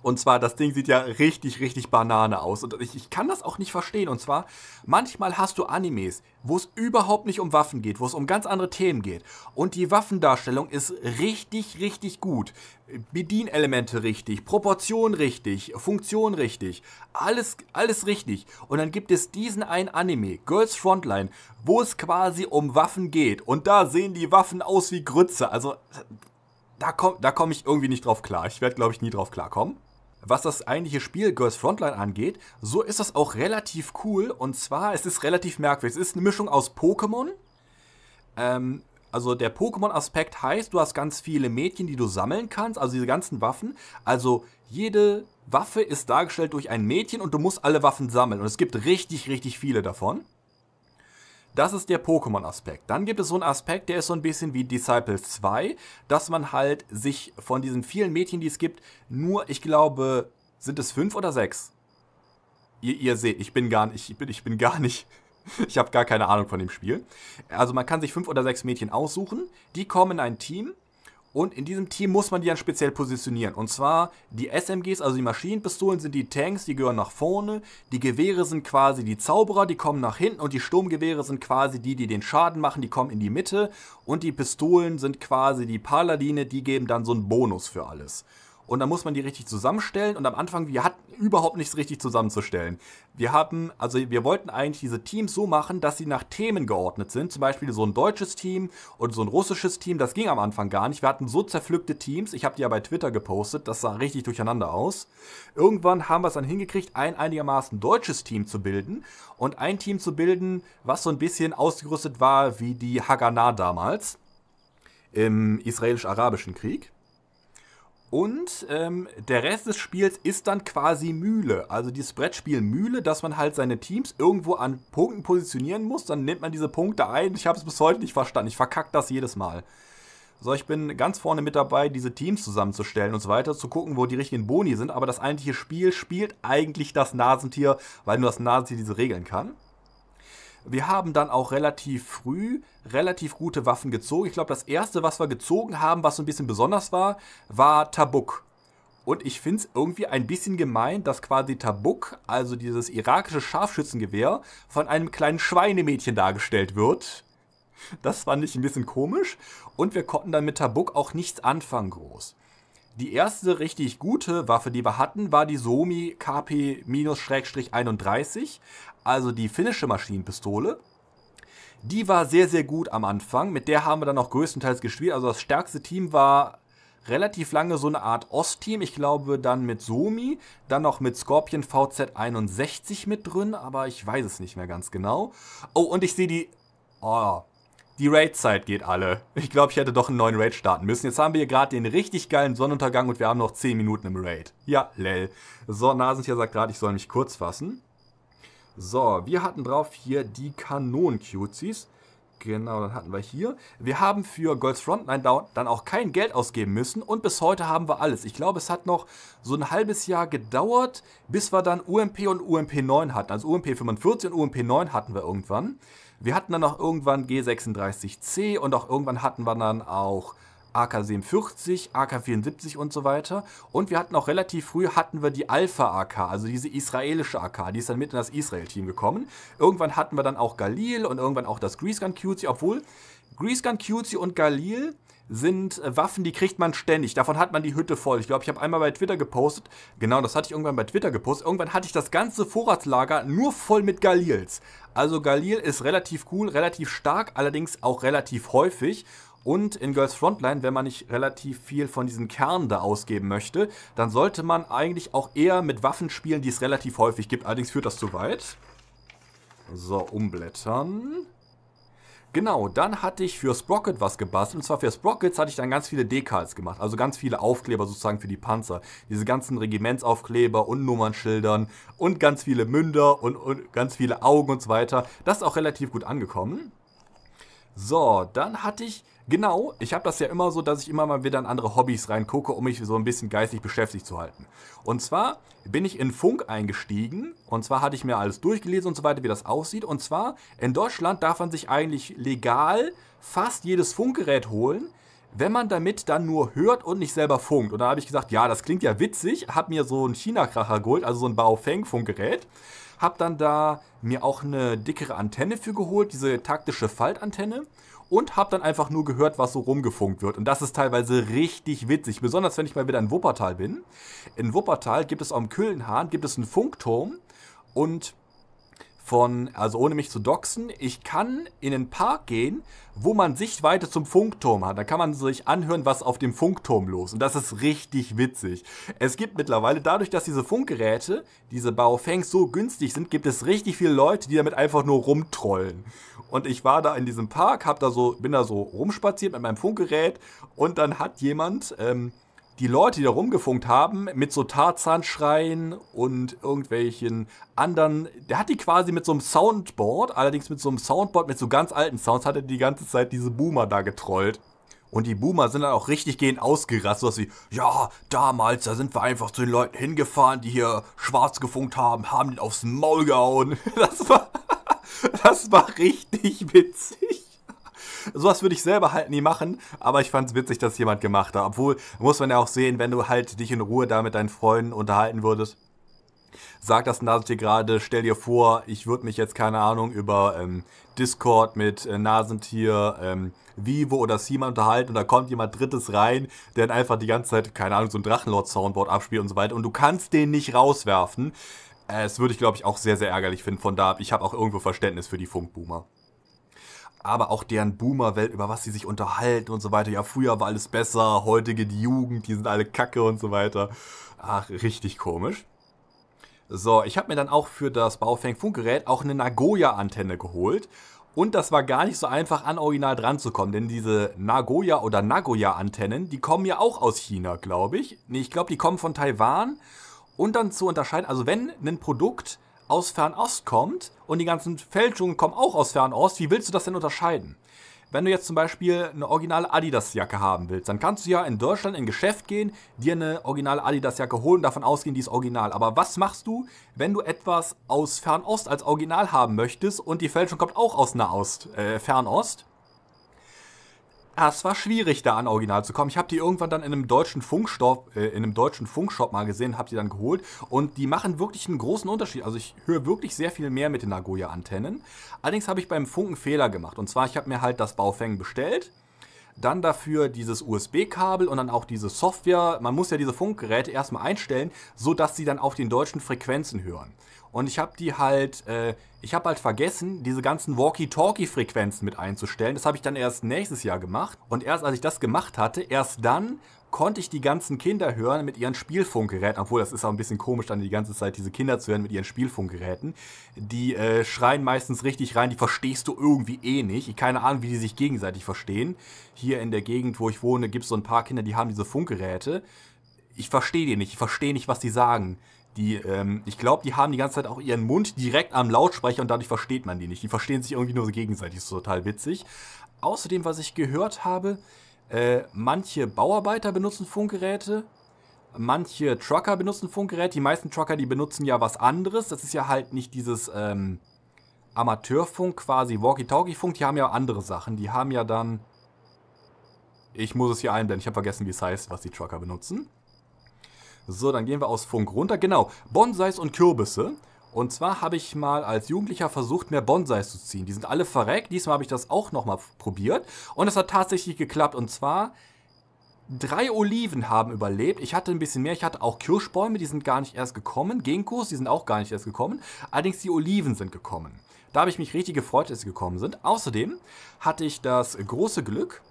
Und zwar, das Ding sieht ja richtig, richtig Banane aus. Und ich, ich kann das auch nicht verstehen. Und zwar, manchmal hast du Animes, wo es überhaupt nicht um Waffen geht, wo es um ganz andere Themen geht. Und die Waffendarstellung ist richtig, richtig gut. Bedienelemente richtig, Proportion richtig, Funktion richtig, alles, alles richtig. Und dann gibt es diesen einen Anime, Girls Frontline, wo es quasi um Waffen geht. Und da sehen die Waffen aus wie Grütze. Also da komme da komm ich irgendwie nicht drauf klar. Ich werde, glaube ich, nie drauf klarkommen was das eigentliche Spiel Girls Frontline angeht, so ist das auch relativ cool. Und zwar, es ist relativ merkwürdig. Es ist eine Mischung aus Pokémon. Ähm, also der Pokémon-Aspekt heißt, du hast ganz viele Mädchen, die du sammeln kannst, also diese ganzen Waffen. Also jede Waffe ist dargestellt durch ein Mädchen und du musst alle Waffen sammeln. Und es gibt richtig, richtig viele davon. Das ist der Pokémon-Aspekt. Dann gibt es so einen Aspekt, der ist so ein bisschen wie Disciples 2, dass man halt sich von diesen vielen Mädchen, die es gibt, nur, ich glaube, sind es fünf oder sechs? Ihr, ihr seht, ich bin gar nicht, ich bin, ich bin gar nicht, ich habe gar keine Ahnung von dem Spiel. Also man kann sich fünf oder sechs Mädchen aussuchen, die kommen in ein Team und in diesem Team muss man die dann speziell positionieren. Und zwar die SMGs, also die Maschinenpistolen, sind die Tanks, die gehören nach vorne. Die Gewehre sind quasi die Zauberer, die kommen nach hinten. Und die Sturmgewehre sind quasi die, die den Schaden machen, die kommen in die Mitte. Und die Pistolen sind quasi die Paladine, die geben dann so einen Bonus für alles. Und dann muss man die richtig zusammenstellen. Und am Anfang, wir hatten überhaupt nichts richtig zusammenzustellen. Wir haben, also wir wollten eigentlich diese Teams so machen, dass sie nach Themen geordnet sind. Zum Beispiel so ein deutsches Team und so ein russisches Team. Das ging am Anfang gar nicht. Wir hatten so zerpflückte Teams. Ich habe die ja bei Twitter gepostet. Das sah richtig durcheinander aus. Irgendwann haben wir es dann hingekriegt, ein einigermaßen deutsches Team zu bilden und ein Team zu bilden, was so ein bisschen ausgerüstet war wie die Haganah damals im israelisch-arabischen Krieg. Und ähm, der Rest des Spiels ist dann quasi Mühle. Also dieses Brettspiel Mühle, dass man halt seine Teams irgendwo an Punkten positionieren muss. Dann nimmt man diese Punkte ein. Ich habe es bis heute nicht verstanden. Ich verkacke das jedes Mal. So, ich bin ganz vorne mit dabei, diese Teams zusammenzustellen und so weiter, zu gucken, wo die richtigen Boni sind. Aber das eigentliche Spiel spielt eigentlich das Nasentier, weil nur das Nasentier diese Regeln kann. Wir haben dann auch relativ früh relativ gute Waffen gezogen. Ich glaube, das erste, was wir gezogen haben, was so ein bisschen besonders war, war Tabuk. Und ich finde es irgendwie ein bisschen gemein, dass quasi Tabuk, also dieses irakische Scharfschützengewehr, von einem kleinen Schweinemädchen dargestellt wird. Das fand ich ein bisschen komisch. Und wir konnten dann mit Tabuk auch nichts anfangen groß. Die erste richtig gute Waffe, die wir hatten, war die Somi KP-31 also die finnische Maschinenpistole, die war sehr, sehr gut am Anfang. Mit der haben wir dann auch größtenteils gespielt. Also das stärkste Team war relativ lange so eine Art Ost-Team. Ich glaube dann mit Somi, dann noch mit Scorpion VZ61 mit drin, aber ich weiß es nicht mehr ganz genau. Oh, und ich sehe die... Oh, die Raid-Zeit geht alle. Ich glaube, ich hätte doch einen neuen Raid starten müssen. Jetzt haben wir hier gerade den richtig geilen Sonnenuntergang und wir haben noch 10 Minuten im Raid. Ja, lell. So, Nasentia sagt gerade, ich soll mich kurz fassen. So, wir hatten drauf hier die Kanonen-Cuties. Genau, dann hatten wir hier. Wir haben für Girls Frontline dann auch kein Geld ausgeben müssen und bis heute haben wir alles. Ich glaube, es hat noch so ein halbes Jahr gedauert, bis wir dann UMP und UMP 9 hatten. Also UMP 45 und UMP 9 hatten wir irgendwann. Wir hatten dann auch irgendwann G36C und auch irgendwann hatten wir dann auch AK-47, AK-74 und so weiter. Und wir hatten auch relativ früh, hatten wir die Alpha-AK, also diese israelische AK, die ist dann mit in das Israel-Team gekommen. Irgendwann hatten wir dann auch Galil und irgendwann auch das Greasegun QC, obwohl Greasegun QC und Galil sind äh, Waffen, die kriegt man ständig. Davon hat man die Hütte voll. Ich glaube, ich habe einmal bei Twitter gepostet. Genau, das hatte ich irgendwann bei Twitter gepostet. Irgendwann hatte ich das ganze Vorratslager nur voll mit Galils. Also Galil ist relativ cool, relativ stark, allerdings auch relativ häufig. Und in Girls Frontline, wenn man nicht relativ viel von diesen Kernen da ausgeben möchte, dann sollte man eigentlich auch eher mit Waffen spielen, die es relativ häufig gibt. Allerdings führt das zu weit. So, umblättern. Genau, dann hatte ich für Sprocket was gebastelt. Und zwar für Sprockets hatte ich dann ganz viele Dekals gemacht. Also ganz viele Aufkleber sozusagen für die Panzer. Diese ganzen Regimentsaufkleber und Nummernschildern und ganz viele Münder und, und ganz viele Augen und so weiter. Das ist auch relativ gut angekommen. So, dann hatte ich Genau, ich habe das ja immer so, dass ich immer mal wieder in andere Hobbys reingucke, um mich so ein bisschen geistig beschäftigt zu halten. Und zwar bin ich in Funk eingestiegen und zwar hatte ich mir alles durchgelesen und so weiter, wie das aussieht. Und zwar in Deutschland darf man sich eigentlich legal fast jedes Funkgerät holen, wenn man damit dann nur hört und nicht selber funkt. Und da habe ich gesagt, ja, das klingt ja witzig, habe mir so einen China-Kracher geholt, also so ein Baofeng-Funkgerät. Habe dann da mir auch eine dickere Antenne für geholt, diese taktische Faltantenne und habe dann einfach nur gehört, was so rumgefunkt wird. Und das ist teilweise richtig witzig, besonders wenn ich mal wieder in Wuppertal bin. In Wuppertal gibt es am Kühlenhahn gibt es einen Funkturm und von, also ohne mich zu doxen, ich kann in den Park gehen, wo man Sichtweite zum Funkturm hat. Da kann man sich anhören, was auf dem Funkturm los. Und das ist richtig witzig. Es gibt mittlerweile, dadurch, dass diese Funkgeräte, diese Baofengs so günstig sind, gibt es richtig viele Leute, die damit einfach nur rumtrollen. Und ich war da in diesem Park, hab da so, bin da so rumspaziert mit meinem Funkgerät und dann hat jemand ähm, die Leute, die da rumgefunkt haben, mit so Tarzanschreien und irgendwelchen anderen, der hat die quasi mit so einem Soundboard, allerdings mit so einem Soundboard mit so ganz alten Sounds, hat er die ganze Zeit diese Boomer da getrollt. Und die Boomer sind dann auch richtig gehend ausgerastet, dass sie, ja, damals, da sind wir einfach zu den Leuten hingefahren, die hier schwarz gefunkt haben, haben den aufs Maul gehauen. Das war, das war richtig witzig. Sowas würde ich selber halt nie machen, aber ich fand es witzig, dass jemand gemacht hat. Obwohl, muss man ja auch sehen, wenn du halt dich in Ruhe da mit deinen Freunden unterhalten würdest. Sag das Nasentier gerade, stell dir vor, ich würde mich jetzt, keine Ahnung, über ähm, Discord mit äh, Nasentier, ähm, Vivo oder Seaman unterhalten und da kommt jemand Drittes rein, der dann einfach die ganze Zeit, keine Ahnung, so ein Drachenlord-Soundboard abspielt und so weiter und du kannst den nicht rauswerfen. Das würde ich, glaube ich, auch sehr, sehr ärgerlich finden. Von da ab, ich habe auch irgendwo Verständnis für die Funkboomer. Aber auch deren Boomer-Welt, über was sie sich unterhalten und so weiter. Ja, früher war alles besser, heute geht die Jugend, die sind alle kacke und so weiter. Ach, richtig komisch. So, ich habe mir dann auch für das Baofeng-Funkgerät auch eine Nagoya-Antenne geholt. Und das war gar nicht so einfach, an Original dran zu kommen, denn diese Nagoya oder Nagoya-Antennen, die kommen ja auch aus China, glaube ich. Nee, ich glaube, die kommen von Taiwan und dann zu unterscheiden, also wenn ein Produkt aus Fernost kommt und die ganzen Fälschungen kommen auch aus Fernost, wie willst du das denn unterscheiden? Wenn du jetzt zum Beispiel eine originale Adidas-Jacke haben willst, dann kannst du ja in Deutschland in ein Geschäft gehen, dir eine originale Adidas-Jacke holen, und davon ausgehen, die ist original. Aber was machst du, wenn du etwas aus Fernost als Original haben möchtest und die Fälschung kommt auch aus Nahost, äh, Fernost? Ah, es war schwierig, da an Original zu kommen. Ich habe die irgendwann dann in einem deutschen Funkshop, äh, in einem deutschen Funkshop mal gesehen, habe die dann geholt und die machen wirklich einen großen Unterschied. Also ich höre wirklich sehr viel mehr mit den Nagoya-Antennen. Allerdings habe ich beim Funken Fehler gemacht und zwar ich habe mir halt das Baufeng bestellt dann dafür dieses USB-Kabel und dann auch diese Software. Man muss ja diese Funkgeräte erstmal einstellen, sodass sie dann auf den deutschen Frequenzen hören und ich habe die halt, äh, ich habe halt vergessen, diese ganzen Walkie-Talkie-Frequenzen mit einzustellen. Das habe ich dann erst nächstes Jahr gemacht. Und erst als ich das gemacht hatte, erst dann konnte ich die ganzen Kinder hören mit ihren Spielfunkgeräten, obwohl das ist auch ein bisschen komisch, dann die ganze Zeit diese Kinder zu hören mit ihren Spielfunkgeräten. Die äh, schreien meistens richtig rein, die verstehst du irgendwie eh nicht. Ich keine Ahnung, wie die sich gegenseitig verstehen. Hier in der Gegend, wo ich wohne, gibt es so ein paar Kinder, die haben diese Funkgeräte. Ich verstehe die nicht, ich verstehe nicht, was die sagen. Die, ähm, ich glaube, die haben die ganze Zeit auch ihren Mund direkt am Lautsprecher und dadurch versteht man die nicht. Die verstehen sich irgendwie nur gegenseitig. Das ist total witzig. Außerdem, was ich gehört habe, äh, manche Bauarbeiter benutzen Funkgeräte, manche Trucker benutzen Funkgeräte. Die meisten Trucker, die benutzen ja was anderes. Das ist ja halt nicht dieses ähm, Amateurfunk quasi, Walkie-Talkie-Funk. Die haben ja andere Sachen. Die haben ja dann. Ich muss es hier einblenden. Ich habe vergessen, wie es heißt, was die Trucker benutzen. So, dann gehen wir aus Funk runter. Genau, Bonsais und Kürbisse. Und zwar habe ich mal als Jugendlicher versucht, mehr Bonsais zu ziehen. Die sind alle verreckt. Diesmal habe ich das auch nochmal probiert. Und es hat tatsächlich geklappt. Und zwar Drei Oliven haben überlebt. Ich hatte ein bisschen mehr. Ich hatte auch Kirschbäume, die sind gar nicht erst gekommen. Genkos, die sind auch gar nicht erst gekommen. Allerdings die Oliven sind gekommen. Da habe ich mich richtig gefreut, dass sie gekommen sind. Außerdem hatte ich das große Glück,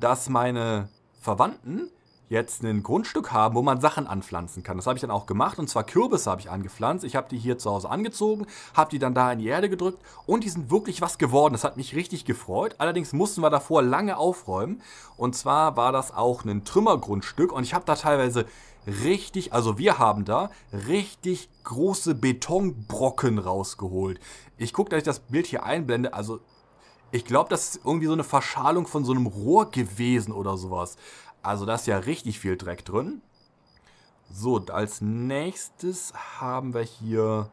dass meine Verwandten jetzt ein Grundstück haben, wo man Sachen anpflanzen kann. Das habe ich dann auch gemacht und zwar Kürbisse habe ich angepflanzt. Ich habe die hier zu Hause angezogen, habe die dann da in die Erde gedrückt und die sind wirklich was geworden. Das hat mich richtig gefreut. Allerdings mussten wir davor lange aufräumen und zwar war das auch ein Trümmergrundstück und ich habe da teilweise richtig, also wir haben da richtig große Betonbrocken rausgeholt. Ich gucke, dass ich das Bild hier einblende, also ich glaube, das ist irgendwie so eine Verschalung von so einem Rohr gewesen oder sowas. Also da ist ja richtig viel Dreck drin. So, als nächstes haben wir hier...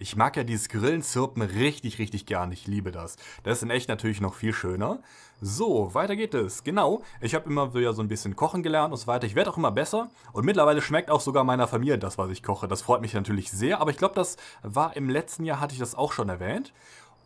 Ich mag ja dieses Grillenzirpen richtig, richtig gern. Ich liebe das. Das ist in echt natürlich noch viel schöner. So, weiter geht es. Genau, ich habe immer wieder so ein bisschen kochen gelernt und so weiter. Ich werde auch immer besser und mittlerweile schmeckt auch sogar meiner Familie das, was ich koche. Das freut mich natürlich sehr, aber ich glaube, das war im letzten Jahr, hatte ich das auch schon erwähnt.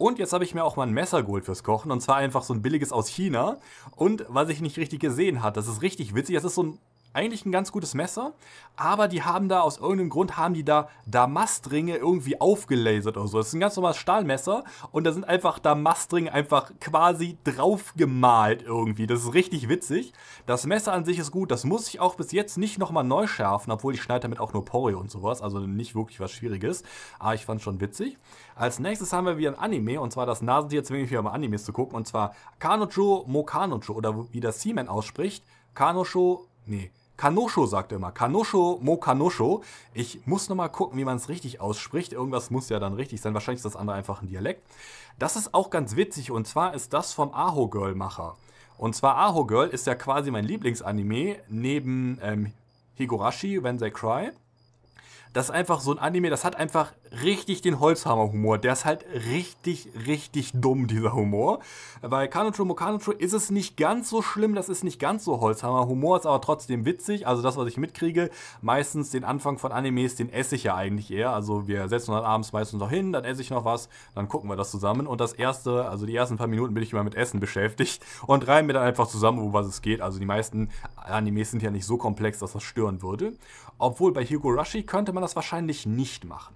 Und jetzt habe ich mir auch mal ein Messer geholt fürs Kochen. Und zwar einfach so ein billiges aus China. Und was ich nicht richtig gesehen habe, das ist richtig witzig, das ist so ein eigentlich ein ganz gutes Messer, aber die haben da aus irgendeinem Grund haben die da Damastringe irgendwie aufgelasert oder so. Das ist ein ganz normales Stahlmesser und da sind einfach Damastringe einfach quasi drauf gemalt irgendwie. Das ist richtig witzig. Das Messer an sich ist gut, das muss ich auch bis jetzt nicht nochmal neu schärfen, obwohl ich schneide damit auch nur Poreo und sowas, also nicht wirklich was Schwieriges, aber ah, ich fand es schon witzig. Als nächstes haben wir wieder ein Anime und zwar das Nasentier zwingend ich wieder mal Animes zu gucken und zwar Kanojo Mokanojo oder wie das Seaman ausspricht, Kanojo nee, Kanosho sagt er immer. Kanosho, Mo Kanosho. Ich muss nochmal gucken, wie man es richtig ausspricht. Irgendwas muss ja dann richtig sein. Wahrscheinlich ist das andere einfach ein Dialekt. Das ist auch ganz witzig und zwar ist das vom Aho Girl Macher. Und zwar Aho Girl ist ja quasi mein Lieblingsanime neben ähm, Higurashi, When They Cry. Das ist einfach so ein Anime, das hat einfach richtig den Holzhammer-Humor. Der ist halt richtig, richtig dumm, dieser Humor. Bei Kanutro Mokanutro ist es nicht ganz so schlimm, das ist nicht ganz so Holzhammer-Humor, ist aber trotzdem witzig. Also das, was ich mitkriege, meistens den Anfang von Animes, den esse ich ja eigentlich eher. Also wir setzen dann abends meistens noch hin, dann esse ich noch was, dann gucken wir das zusammen. Und das erste, also die ersten paar Minuten bin ich immer mit Essen beschäftigt und reimen mir dann einfach zusammen, um was es geht. Also die meisten Animes sind ja nicht so komplex, dass das stören würde. Obwohl bei Hugo Rushi könnte man das wahrscheinlich nicht machen.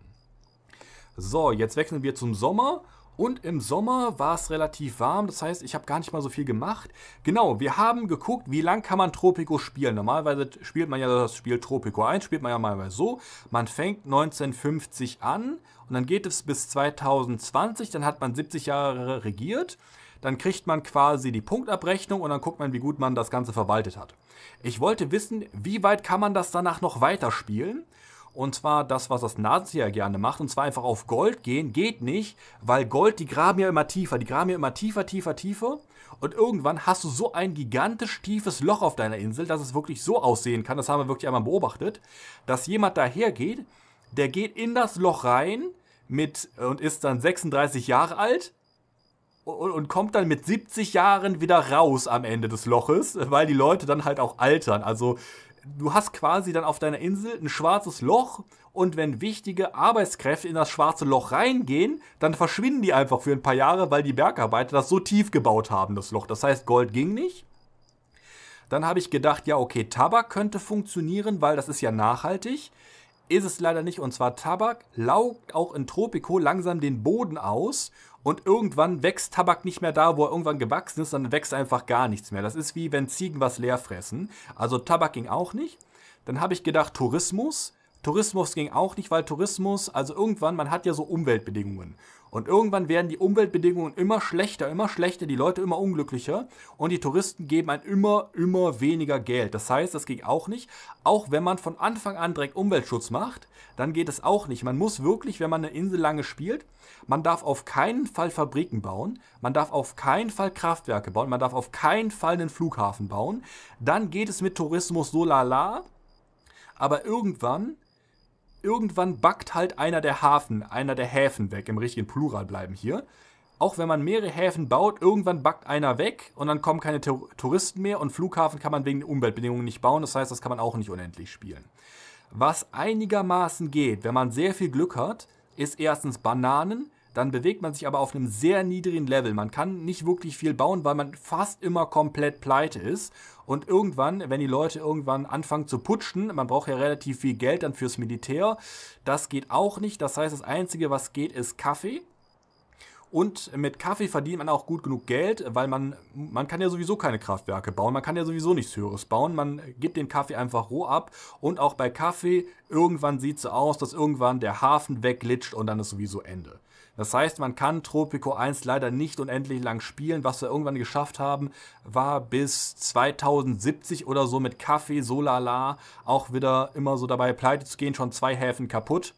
So, jetzt wechseln wir zum Sommer. Und im Sommer war es relativ warm, das heißt, ich habe gar nicht mal so viel gemacht. Genau, wir haben geguckt, wie lang kann man Tropico spielen. Normalerweise spielt man ja das Spiel Tropico 1, spielt man ja mal so. Man fängt 1950 an und dann geht es bis 2020, dann hat man 70 Jahre regiert. Dann kriegt man quasi die Punktabrechnung und dann guckt man, wie gut man das Ganze verwaltet hat. Ich wollte wissen, wie weit kann man das danach noch weiterspielen? Und zwar das, was das Nazi ja gerne macht. Und zwar einfach auf Gold gehen. Geht nicht, weil Gold, die graben ja immer tiefer. Die graben ja immer tiefer, tiefer, tiefer. Und irgendwann hast du so ein gigantisch tiefes Loch auf deiner Insel, dass es wirklich so aussehen kann. Das haben wir wirklich einmal beobachtet. Dass jemand dahergeht, der geht in das Loch rein mit und ist dann 36 Jahre alt und, kommt dann mit 70 Jahren wieder raus am Ende des Loches, weil die Leute dann halt auch altern. Also du hast quasi dann auf deiner Insel ein schwarzes Loch und wenn wichtige Arbeitskräfte in das schwarze Loch reingehen, dann verschwinden die einfach für ein paar Jahre, weil die Bergarbeiter das so tief gebaut haben, das Loch. Das heißt, Gold ging nicht. Dann habe ich gedacht, ja, okay, Tabak könnte funktionieren, weil das ist ja nachhaltig. Ist es leider nicht. Und zwar Tabak laugt auch in Tropico langsam den Boden aus und irgendwann wächst Tabak nicht mehr da, wo er irgendwann gewachsen ist, sondern wächst einfach gar nichts mehr. Das ist wie wenn Ziegen was leer fressen. Also Tabak ging auch nicht. Dann habe ich gedacht, Tourismus. Tourismus ging auch nicht, weil Tourismus, also irgendwann, man hat ja so Umweltbedingungen. Und irgendwann werden die Umweltbedingungen immer schlechter, immer schlechter, die Leute immer unglücklicher und die Touristen geben ein immer, immer weniger Geld. Das heißt, das geht auch nicht. Auch wenn man von Anfang an direkt Umweltschutz macht, dann geht es auch nicht. Man muss wirklich, wenn man eine Insel lange spielt, man darf auf keinen Fall Fabriken bauen, man darf auf keinen Fall Kraftwerke bauen, man darf auf keinen Fall einen Flughafen bauen. Dann geht es mit Tourismus so lala, aber irgendwann irgendwann backt halt einer der Hafen, einer der Häfen weg, im richtigen Plural bleiben hier. Auch wenn man mehrere Häfen baut, irgendwann backt einer weg und dann kommen keine Touristen mehr und Flughafen kann man wegen Umweltbedingungen nicht bauen, das heißt, das kann man auch nicht unendlich spielen. Was einigermaßen geht, wenn man sehr viel Glück hat, ist erstens Bananen, dann bewegt man sich aber auf einem sehr niedrigen Level. Man kann nicht wirklich viel bauen, weil man fast immer komplett pleite ist. Und irgendwann, wenn die Leute irgendwann anfangen zu putschen, man braucht ja relativ viel Geld dann fürs Militär, das geht auch nicht. Das heißt, das Einzige, was geht, ist Kaffee. Und mit Kaffee verdient man auch gut genug Geld, weil man, man kann ja sowieso keine Kraftwerke bauen, man kann ja sowieso nichts Höheres bauen, man gibt den Kaffee einfach roh ab und auch bei Kaffee, irgendwann sieht es so aus, dass irgendwann der Hafen wegglitscht und dann ist sowieso Ende. Das heißt, man kann Tropico 1 leider nicht unendlich lang spielen. Was wir irgendwann geschafft haben, war bis 2070 oder so mit Kaffee, Solala, auch wieder immer so dabei pleite zu gehen, schon zwei Häfen kaputt.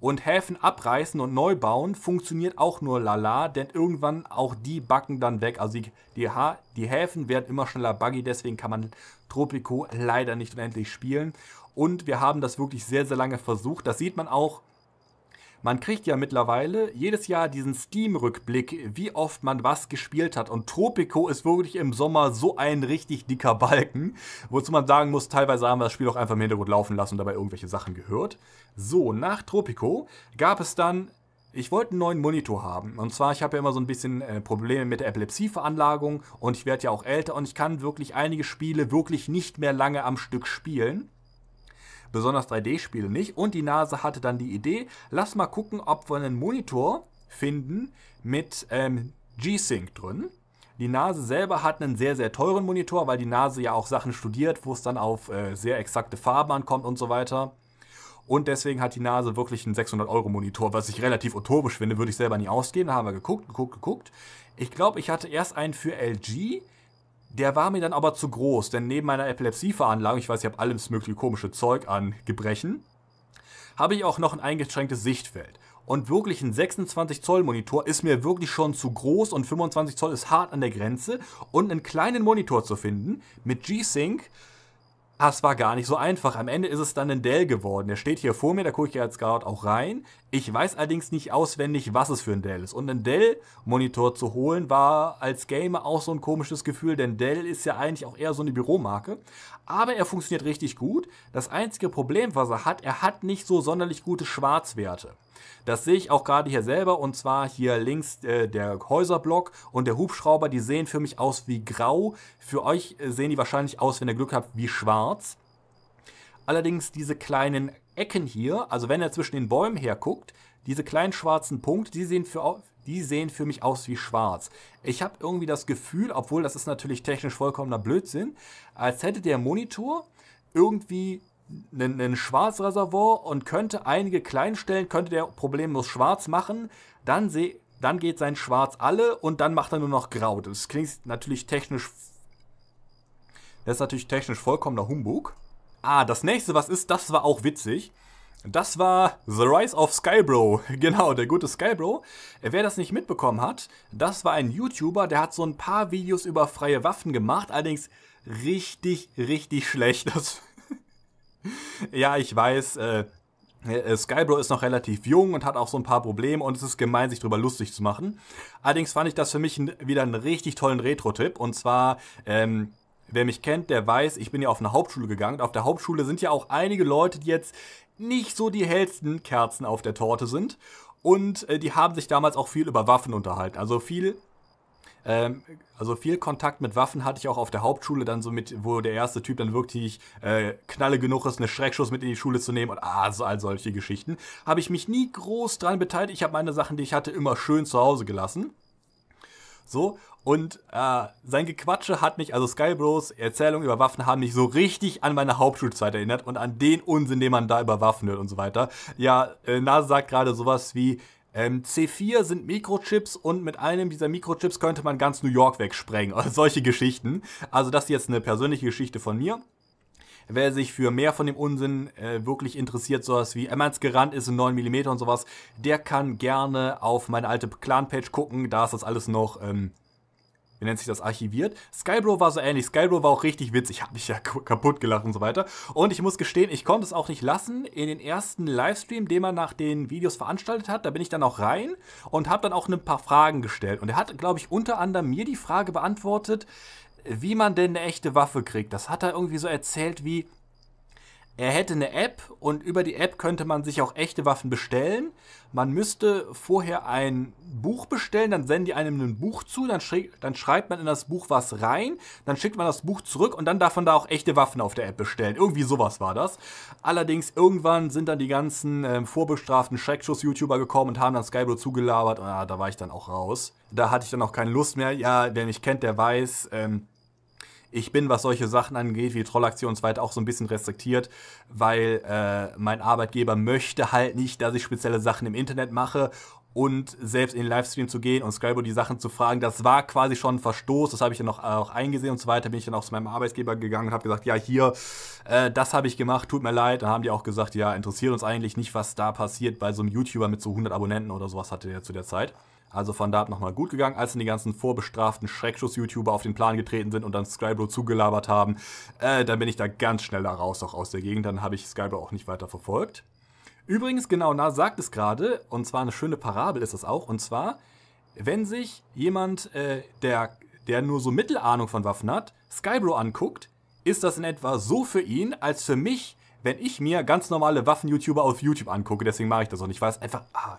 Und Häfen abreißen und neu bauen funktioniert auch nur lala, denn irgendwann auch die backen dann weg. Also die, die, die, Häfen werden immer schneller buggy, deswegen kann man Tropico leider nicht unendlich spielen. Und wir haben das wirklich sehr, sehr lange versucht. Das sieht man auch man kriegt ja mittlerweile jedes Jahr diesen Steam-Rückblick, wie oft man was gespielt hat. Und Tropico ist wirklich im Sommer so ein richtig dicker Balken, wozu man sagen muss, teilweise haben wir das Spiel auch einfach im Hintergrund laufen lassen und dabei irgendwelche Sachen gehört. So, nach Tropico gab es dann ich wollte einen neuen Monitor haben. Und zwar, ich habe ja immer so ein bisschen äh, Probleme mit der Epilepsieveranlagung und ich werde ja auch älter und ich kann wirklich einige Spiele wirklich nicht mehr lange am Stück spielen besonders 3D-Spiele nicht. Und die Nase hatte dann die Idee, lass mal gucken, ob wir einen Monitor finden mit ähm, G-Sync drin. Die Nase selber hat einen sehr, sehr teuren Monitor, weil die Nase ja auch Sachen studiert, wo es dann auf äh, sehr exakte Farben ankommt und so weiter. Und deswegen hat die Nase wirklich einen 600-Euro-Monitor, was ich relativ utopisch finde, würde ich selber nie ausgeben. Da haben wir geguckt, geguckt, geguckt. Ich glaube, ich hatte erst einen für LG, der war mir dann aber zu groß, denn neben meiner Epilepsieveranlagung, ich weiß, ich habe alles mögliche komische Zeug an Gebrechen, habe ich auch noch ein eingeschränktes Sichtfeld. Und wirklich ein 26 Zoll Monitor ist mir wirklich schon zu groß und 25 Zoll ist hart an der Grenze. Und einen kleinen Monitor zu finden mit G-Sync das ah, war gar nicht so einfach. Am Ende ist es dann ein Dell geworden. Der steht hier vor mir, da gucke ich jetzt gerade auch rein. Ich weiß allerdings nicht auswendig, was es für ein Dell ist. Und einen Dell-Monitor zu holen, war als Gamer auch so ein komisches Gefühl, denn Dell ist ja eigentlich auch eher so eine Büromarke. Aber er funktioniert richtig gut. Das einzige Problem, was er hat, er hat nicht so sonderlich gute Schwarzwerte. Das sehe ich auch gerade hier selber und zwar hier links äh, der Häuserblock und der Hubschrauber, die sehen für mich aus wie grau. Für euch äh, sehen die wahrscheinlich aus, wenn ihr Glück habt, wie schwarz. Allerdings diese kleinen Ecken hier, also wenn ihr zwischen den Bäumen herguckt, diese kleinen schwarzen Punkte, die sehen für, die sehen für mich aus wie schwarz. Ich habe irgendwie das Gefühl, obwohl das ist natürlich technisch vollkommener Blödsinn, als hätte der Monitor irgendwie ein, ein Schwarzreservoir und könnte einige Kleinstellen, könnte der problemlos schwarz machen, dann, seh, dann geht sein Schwarz alle und dann macht er nur noch Grau. Das klingt natürlich technisch. Das ist natürlich technisch vollkommener Humbug. Ah, das nächste, was ist, das war auch witzig. Das war The Rise of Skybro. Genau, der gute Skybro. Wer das nicht mitbekommen hat, das war ein YouTuber, der hat so ein paar Videos über freie Waffen gemacht, allerdings richtig, richtig schlecht. Das ja, ich weiß, äh, äh Skyblow ist noch relativ jung und hat auch so ein paar Probleme und es ist gemein, sich darüber lustig zu machen. Allerdings fand ich das für mich wieder einen richtig tollen Retro-Tipp und zwar, ähm, wer mich kennt, der weiß, ich bin ja auf eine Hauptschule gegangen und auf der Hauptschule sind ja auch einige Leute, die jetzt nicht so die hellsten Kerzen auf der Torte sind und äh, die haben sich damals auch viel über Waffen unterhalten. Also viel ähm, also viel Kontakt mit Waffen hatte ich auch auf der Hauptschule dann so mit, wo der erste Typ dann wirklich äh, knalle genug ist, eine Schreckschuss mit in die Schule zu nehmen und ah, so all solche Geschichten. Habe ich mich nie groß dran beteiligt. Ich habe meine Sachen, die ich hatte, immer schön zu Hause gelassen. So, und äh, sein Gequatsche hat mich, also Sky Bros Erzählungen über Waffen haben mich so richtig an meine Hauptschulzeit erinnert und an den Unsinn, den man da über Waffen hört und so weiter. Ja, äh, Nase sagt gerade sowas wie, ähm, C4 sind Mikrochips und mit einem dieser Mikrochips könnte man ganz New York wegsprengen. Also solche Geschichten. Also das ist jetzt eine persönliche Geschichte von mir. Wer sich für mehr von dem Unsinn äh, wirklich interessiert, sowas wie Emmerns gerannt ist in 9mm und sowas, der kann gerne auf meine alte Clan-Page gucken. Da ist das alles noch ähm, wie nennt sich das, archiviert. Skybro war so ähnlich. Skybro war auch richtig witzig. Ich habe mich ja kaputt gelacht und so weiter. Und ich muss gestehen, ich konnte es auch nicht lassen. In den ersten Livestream, den man nach den Videos veranstaltet hat, da bin ich dann auch rein und habe dann auch ein ne paar Fragen gestellt. Und er hat, glaube ich, unter anderem mir die Frage beantwortet, wie man denn eine echte Waffe kriegt. Das hat er irgendwie so erzählt wie, er hätte eine App und über die App könnte man sich auch echte Waffen bestellen. Man müsste vorher ein Buch bestellen, dann senden die einem ein Buch zu, dann, schrei dann, schreibt man in das Buch was rein, dann schickt man das Buch zurück und dann darf man da auch echte Waffen auf der App bestellen. Irgendwie sowas war das. Allerdings irgendwann sind dann die ganzen äh, vorbestraften Schreckschuss-YouTuber gekommen und haben dann Skyblow zugelabert und ah, da war ich dann auch raus. Da hatte ich dann auch keine Lust mehr. Ja, wer mich kennt, der weiß. Ähm, ich bin, was solche Sachen angeht, wie Trollaktion und so weiter, auch so ein bisschen restriktiert, weil äh, mein Arbeitgeber möchte halt nicht, dass ich spezielle Sachen im Internet mache und selbst in den Livestream zu gehen und Skybo die Sachen zu fragen, das war quasi schon ein Verstoß, das habe ich dann auch, äh, auch eingesehen und so weiter, bin ich dann auch zu meinem Arbeitsgeber gegangen und habe gesagt, ja, hier, äh, das habe ich gemacht, tut mir leid. Dann haben die auch gesagt, ja, interessiert uns eigentlich nicht, was da passiert bei so einem YouTuber mit so 100 Abonnenten oder sowas hatte der zu der Zeit. Also von da ab nochmal gut gegangen, als dann die ganzen vorbestraften Schreckschuss-YouTuber auf den Plan getreten sind und dann Skybro zugelabert haben, äh, dann bin ich da ganz schnell da raus, auch aus der Gegend, dann habe ich Skybro auch nicht weiter verfolgt. Übrigens, genau, Na sagt es gerade, und zwar eine schöne Parabel ist das auch, und zwar, wenn sich jemand, äh, der, der nur so Mittelahnung von Waffen hat, Skybro anguckt, ist das in etwa so für ihn, als für mich, wenn ich mir ganz normale Waffen-YouTuber auf YouTube angucke. Deswegen mache ich das auch nicht, ich weiß einfach, ah,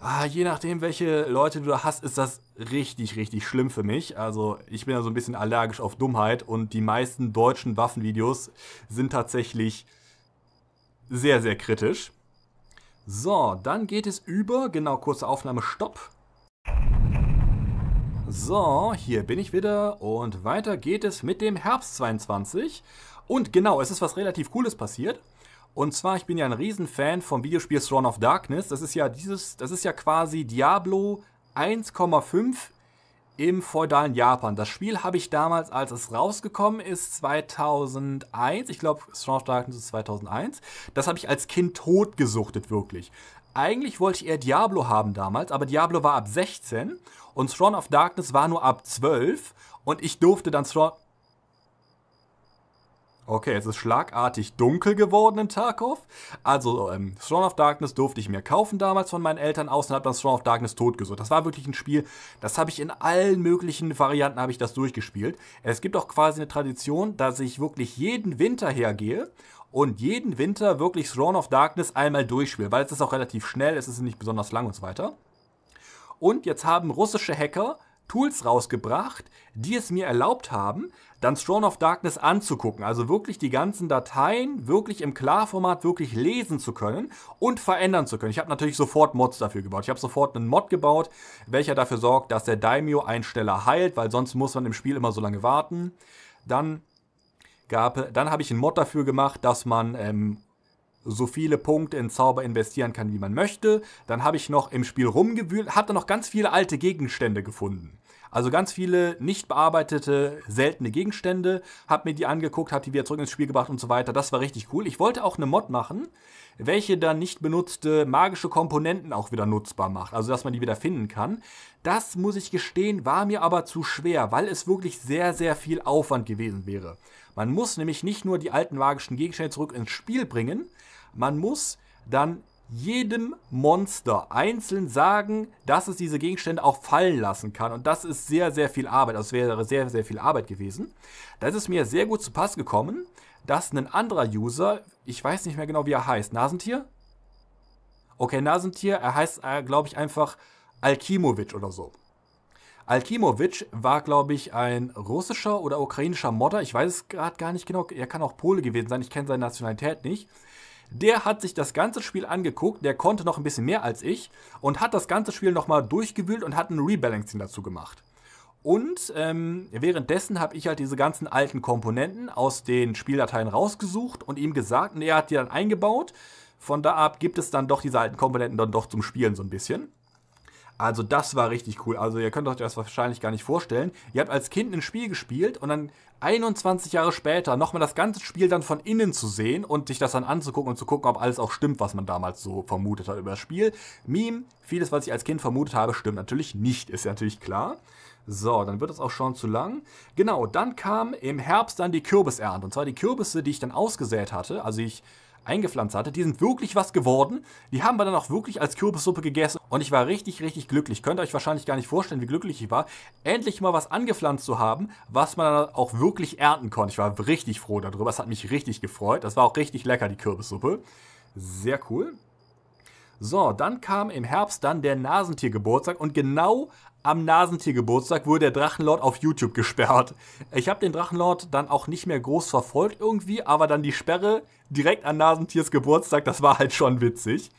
ah, je nachdem, welche Leute du da hast, ist das richtig, richtig schlimm für mich. Also ich bin da so ein bisschen allergisch auf Dummheit und die meisten deutschen Waffenvideos sind tatsächlich sehr, sehr kritisch. So, dann geht es über. Genau, kurze Aufnahme, Stopp. So, hier bin ich wieder und weiter geht es mit dem Herbst 22. Und genau, es ist was relativ Cooles passiert. Und zwar, ich bin ja ein Riesenfan vom Videospiel Throne of Darkness. Das ist ja dieses, das ist ja quasi Diablo 1,5 im feudalen Japan. Das Spiel habe ich damals, als es rausgekommen ist, 2001, ich glaube, Strong Darkness ist 2001, das habe ich als Kind totgesuchtet, wirklich. Eigentlich wollte ich eher Diablo haben damals, aber Diablo war ab 16 und Throne of Darkness war nur ab 12 und ich durfte dann Throne, Okay, es ist schlagartig dunkel geworden in Tarkov. Also, ähm, Throne of Darkness durfte ich mir kaufen damals von meinen Eltern aus und habe dann Throne of Darkness totgesucht. Das war wirklich ein Spiel, das habe ich in allen möglichen Varianten habe ich das durchgespielt. Es gibt auch quasi eine Tradition, dass ich wirklich jeden Winter hergehe und jeden Winter wirklich Throne of Darkness einmal durchspiele, weil es ist auch relativ schnell, es ist nicht besonders lang und so weiter. Und jetzt haben russische Hacker Tools rausgebracht, die es mir erlaubt haben, dann Throne of Darkness anzugucken. Also wirklich die ganzen Dateien wirklich im Klarformat wirklich lesen zu können und verändern zu können. Ich habe natürlich sofort Mods dafür gebaut. Ich habe sofort einen Mod gebaut, welcher dafür sorgt, dass der Daimyo einen schneller heilt, weil sonst muss man im Spiel immer so lange warten. Dann, dann habe ich einen Mod dafür gemacht, dass man ähm, so viele Punkte in Zauber investieren kann, wie man möchte. Dann habe ich noch im Spiel rumgewühlt, habe dann noch ganz viele alte Gegenstände gefunden. Also ganz viele nicht bearbeitete, seltene Gegenstände, habe mir die angeguckt, habe die wieder zurück ins Spiel gebracht und so weiter. Das war richtig cool. Ich wollte auch eine Mod machen, welche dann nicht benutzte magische Komponenten auch wieder nutzbar macht, also dass man die wieder finden kann. Das muss ich gestehen, war mir aber zu schwer, weil es wirklich sehr, sehr viel Aufwand gewesen wäre. Man muss nämlich nicht nur die alten magischen Gegenstände zurück ins Spiel bringen, man muss dann jedem Monster einzeln sagen, dass es diese Gegenstände auch fallen lassen kann. Und das ist sehr, sehr viel Arbeit. Das also wäre sehr, sehr viel Arbeit gewesen. Das ist mir sehr gut zu Pass gekommen, dass ein anderer User, ich weiß nicht mehr genau, wie er heißt, Nasentier? Okay, Nasentier, er heißt, äh, glaube ich, einfach Alkimovic oder so. Alkimovic war, glaube ich, ein russischer oder ukrainischer Modder. Ich weiß es gerade gar nicht genau. Er kann auch Pole gewesen sein. Ich kenne seine Nationalität nicht. Der hat sich das ganze Spiel angeguckt, der konnte noch ein bisschen mehr als ich und hat das ganze Spiel nochmal durchgewühlt und hat ein Rebalancing dazu gemacht. Und ähm, währenddessen habe ich halt diese ganzen alten Komponenten aus den Spieldateien rausgesucht und ihm gesagt, und er hat die dann eingebaut. Von da ab gibt es dann doch diese alten Komponenten dann doch zum Spielen so ein bisschen. Also das war richtig cool. Also ihr könnt euch das wahrscheinlich gar nicht vorstellen. Ihr habt als Kind ein Spiel gespielt und dann 21 Jahre später nochmal das ganze Spiel dann von innen zu sehen und sich das dann anzugucken und zu gucken, ob alles auch stimmt, was man damals so vermutet hat über das Spiel. Meme, vieles, was ich als Kind vermutet habe, stimmt natürlich nicht, ist ja natürlich klar. So, dann wird es auch schon zu lang. Genau, dann kam im Herbst dann die Kürbisernte. Und zwar die Kürbisse, die ich dann ausgesät hatte. Also ich eingepflanzt hatte, die sind wirklich was geworden. Die haben wir dann auch wirklich als Kürbissuppe gegessen und ich war richtig, richtig glücklich. Könnt ihr euch wahrscheinlich gar nicht vorstellen, wie glücklich ich war, endlich mal was angepflanzt zu haben, was man dann auch wirklich ernten konnte. Ich war richtig froh darüber, es hat mich richtig gefreut. Das war auch richtig lecker, die Kürbissuppe. Sehr cool. So, dann kam im Herbst dann der Nasentiergeburtstag und genau am Nasentiergeburtstag wurde der Drachenlord auf YouTube gesperrt. Ich habe den Drachenlord dann auch nicht mehr groß verfolgt irgendwie, aber dann die Sperre direkt an Nasentiers Geburtstag, das war halt schon witzig.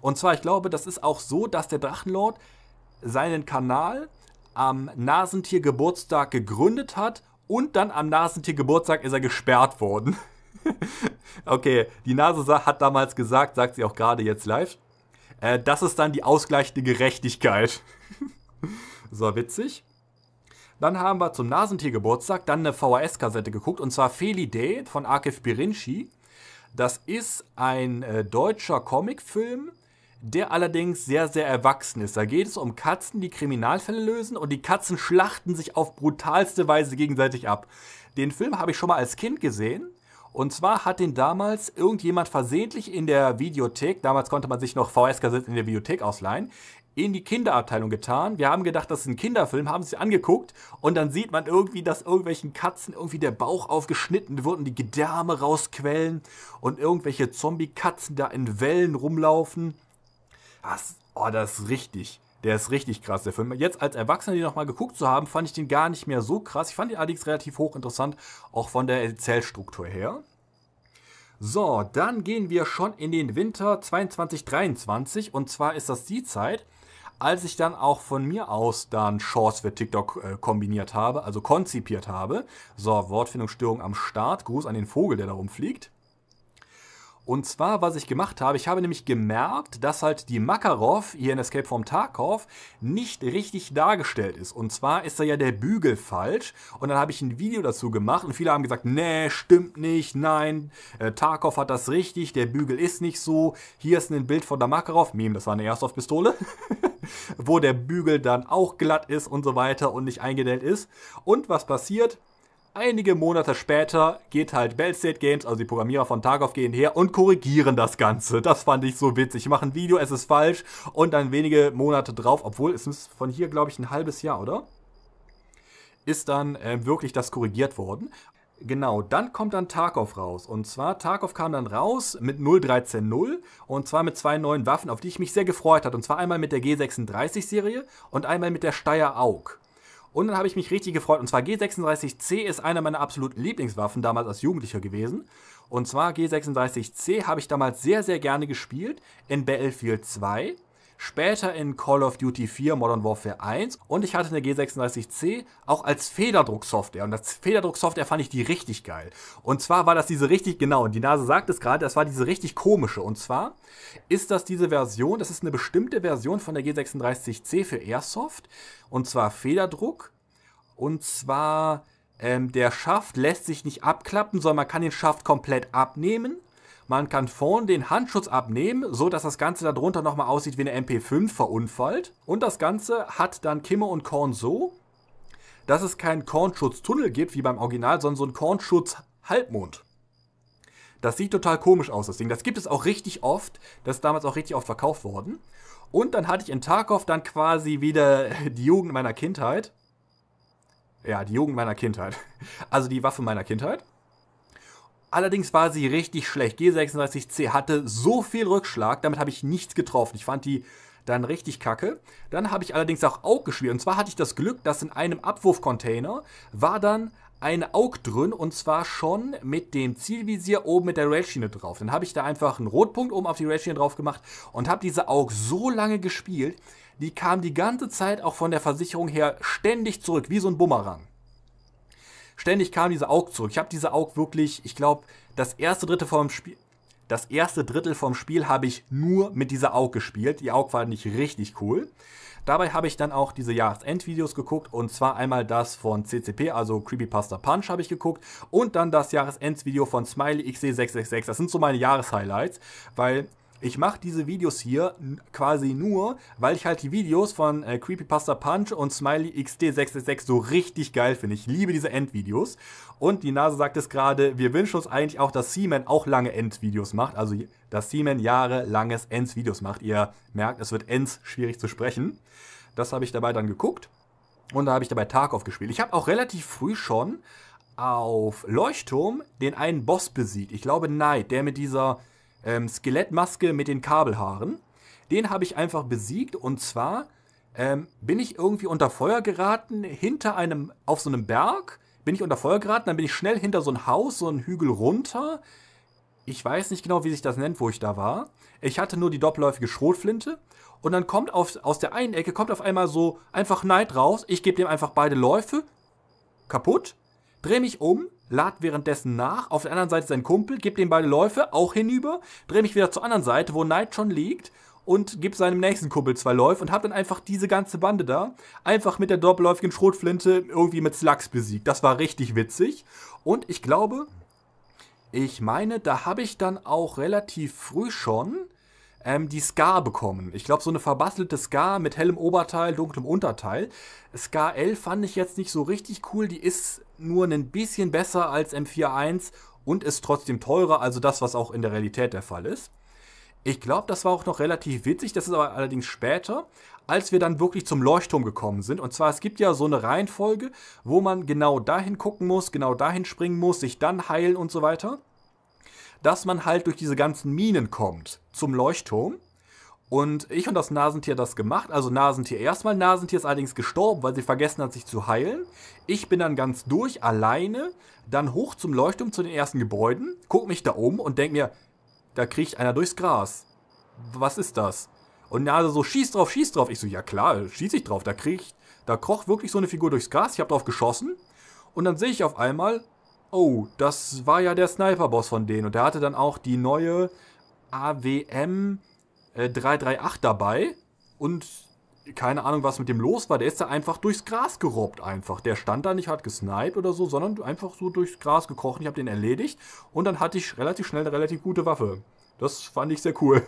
Und zwar, ich glaube, das ist auch so, dass der Drachenlord seinen Kanal am Nasentier Geburtstag gegründet hat und dann am Nasentier Geburtstag ist er gesperrt worden. okay, die Nase hat damals gesagt, sagt sie auch gerade jetzt live, äh, das ist dann die ausgleichende Gerechtigkeit. so, witzig. Dann haben wir zum Nasentiergeburtstag dann eine VHS-Kassette geguckt, und zwar Feli Day von Akif Birinci. Das ist ein äh, deutscher Comicfilm, der allerdings sehr, sehr erwachsen ist. Da geht es um Katzen, die Kriminalfälle lösen und die Katzen schlachten sich auf brutalste Weise gegenseitig ab. Den Film habe ich schon mal als Kind gesehen. Und zwar hat den damals irgendjemand versehentlich in der Videothek, damals konnte man sich noch vs kassetten in der Videothek ausleihen, in die Kinderabteilung getan. Wir haben gedacht, das ist ein Kinderfilm, haben sie angeguckt und dann sieht man irgendwie, dass irgendwelchen Katzen irgendwie der Bauch aufgeschnitten wird und die Gedärme rausquellen und irgendwelche Zombie-Katzen da in Wellen rumlaufen. Das, oh, das ist richtig. Der ist richtig krass, der Film. Jetzt als Erwachsener den nochmal geguckt zu haben, fand ich den gar nicht mehr so krass. Ich fand ihn allerdings relativ hochinteressant, auch von der Zellstruktur her. So, dann gehen wir schon in den Winter 22, 23 und zwar ist das die Zeit, als ich dann auch von mir aus dann Shorts für TikTok äh, kombiniert habe, also konzipiert habe. So, Wortfindungsstörung am Start. Gruß an den Vogel, der da rumfliegt. Und zwar, was ich gemacht habe, ich habe nämlich gemerkt, dass halt die Makarov hier in Escape from Tarkov nicht richtig dargestellt ist. Und zwar ist da ja der Bügel falsch. Und dann habe ich ein Video dazu gemacht und viele haben gesagt, nee, stimmt nicht, nein, äh, Tarkov hat das richtig, der Bügel ist nicht so. Hier ist ein Bild von der Makarov, Meme, das war eine Airsoft-Pistole, wo der Bügel dann auch glatt ist und so weiter und nicht eingedellt ist. Und was passiert? Einige Monate später geht halt Bellstate Games, also die Programmierer von Tarkov, gehen her und korrigieren das Ganze. Das fand ich so witzig. Machen ein Video, es ist falsch und dann wenige Monate drauf, obwohl es ist von hier, glaube ich, ein halbes Jahr, oder? Ist dann äh, wirklich das korrigiert worden. Genau, dann kommt dann Tarkov raus. Und zwar, Tarkov kam dann raus mit 0.13.0 und zwar mit zwei neuen Waffen, auf die ich mich sehr gefreut hatte. Und zwar einmal mit der G36-Serie und einmal mit der Steyr Aug. Und dann habe ich mich richtig gefreut. Und zwar G36C ist eine meiner absoluten Lieblingswaffen damals als Jugendlicher gewesen. Und zwar G36C habe ich damals sehr, sehr gerne gespielt in Battlefield 2 später in Call of Duty 4 Modern Warfare 1 und ich hatte eine G36C auch als Federdrucksoftware. Und als Federdrucksoftware fand ich die richtig geil. Und zwar war das diese richtig, genau, und die Nase sagt es gerade, das war diese richtig komische. Und zwar ist das diese Version, das ist eine bestimmte Version von der G36C für Airsoft. Und zwar Federdruck. Und zwar ähm, der Schaft lässt sich nicht abklappen, sondern man kann den Schaft komplett abnehmen man kann vorn den Handschutz abnehmen, so dass das Ganze darunter nochmal aussieht wie eine MP5 verunfallt. Und das Ganze hat dann Kimmer und Korn so, dass es keinen Kornschutztunnel gibt wie beim Original, sondern so einen Kornschutz-Halbmond. Das sieht total komisch aus, das Ding. Das gibt es auch richtig oft. Das ist damals auch richtig oft verkauft worden. Und dann hatte ich in Tarkov dann quasi wieder die Jugend meiner Kindheit. Ja, die Jugend meiner Kindheit. Also die Waffe meiner Kindheit. Allerdings war sie richtig schlecht. G36C hatte so viel Rückschlag, damit habe ich nichts getroffen. Ich fand die dann richtig kacke. Dann habe ich allerdings auch Aug gespielt. Und zwar hatte ich das Glück, dass in einem Abwurfcontainer war dann ein Aug drin und zwar schon mit dem Zielvisier oben mit der Railschiene drauf. Dann habe ich da einfach einen Rotpunkt oben auf die Railschiene drauf gemacht und habe diese Aug so lange gespielt, die kam die ganze Zeit auch von der Versicherung her ständig zurück, wie so ein Bumerang. Ständig kam diese Aug zurück. Ich habe diese Aug wirklich, ich glaube, das erste Drittel vom Spiel, das erste Drittel vom Spiel habe ich nur mit dieser Aug gespielt. Die Aug war nicht richtig cool. Dabei habe ich dann auch diese Jahresendvideos geguckt und zwar einmal das von CCP, also Creepypasta Punch habe ich geguckt und dann das Jahresendvideo von smileyxc 666 Das sind so meine Jahreshighlights, weil ich mache diese Videos hier quasi nur, weil ich halt die Videos von äh, Creepypasta Punch und Smiley XD666 so richtig geil finde. Ich liebe diese Endvideos. Und die Nase sagt es gerade, wir wünschen uns eigentlich auch, dass Seaman auch lange Endvideos macht. Also, dass Seaman jahrelanges Endvideos macht. Ihr merkt, es wird Ends schwierig zu sprechen. Das habe ich dabei dann geguckt. Und da habe ich dabei Tarkov gespielt. Ich habe auch relativ früh schon auf Leuchtturm den einen Boss besiegt. Ich glaube Knight, der mit dieser ähm, Skelettmaske mit den Kabelhaaren. Den habe ich einfach besiegt und zwar ähm, bin ich irgendwie unter Feuer geraten, hinter einem, auf so einem Berg bin ich unter Feuer geraten, dann bin ich schnell hinter so ein Haus, so einen Hügel runter. Ich weiß nicht genau, wie sich das nennt, wo ich da war. Ich hatte nur die doppelläufige Schrotflinte und dann kommt auf, aus der einen Ecke kommt auf einmal so einfach Neid raus. Ich gebe dem einfach beide Läufe kaputt, Dreh mich um, lad währenddessen nach, auf der anderen Seite sein Kumpel, gib dem beide Läufe, auch hinüber, drehe mich wieder zur anderen Seite, wo Knight schon liegt und gib seinem nächsten Kumpel zwei Läufe und hab dann einfach diese ganze Bande da, einfach mit der doppelläufigen Schrotflinte irgendwie mit Slugs besiegt. Das war richtig witzig und ich glaube, ich meine, da habe ich dann auch relativ früh schon ähm, die Scar bekommen. Ich glaube, so eine verbastelte Scar mit hellem Oberteil, dunklem Unterteil. Scar L fand ich jetzt nicht so richtig cool. Die ist nur ein bisschen besser als M4.1 und ist trotzdem teurer, also das, was auch in der Realität der Fall ist. Ich glaube, das war auch noch relativ witzig, das ist aber allerdings später, als wir dann wirklich zum Leuchtturm gekommen sind. Und zwar, es gibt ja so eine Reihenfolge, wo man genau dahin gucken muss, genau dahin springen muss, sich dann heilen und so weiter, dass man halt durch diese ganzen Minen kommt zum Leuchtturm. Und ich und das Nasentier das gemacht. Also Nasentier erstmal. Nasentier ist allerdings gestorben, weil sie vergessen hat, sich zu heilen. Ich bin dann ganz durch, alleine, dann hoch zum Leuchtturm zu den ersten Gebäuden, guck mich da um und denk mir, da kriecht einer durchs Gras. Was ist das? Und Nase so, schieß drauf, schieß drauf. Ich so, ja klar, schieß ich drauf. Da kriecht, da kroch wirklich so eine Figur durchs Gras. Ich hab drauf geschossen. Und dann sehe ich auf einmal, oh, das war ja der Sniper-Boss von denen. Und der hatte dann auch die neue AWM 338 äh, dabei und keine Ahnung, was mit dem los war. Der ist da einfach durchs Gras gerobbt einfach. Der stand da nicht, hat gesniped oder so, sondern einfach so durchs Gras gekrochen. Ich habe den erledigt und dann hatte ich relativ schnell eine relativ gute Waffe. Das fand ich sehr cool.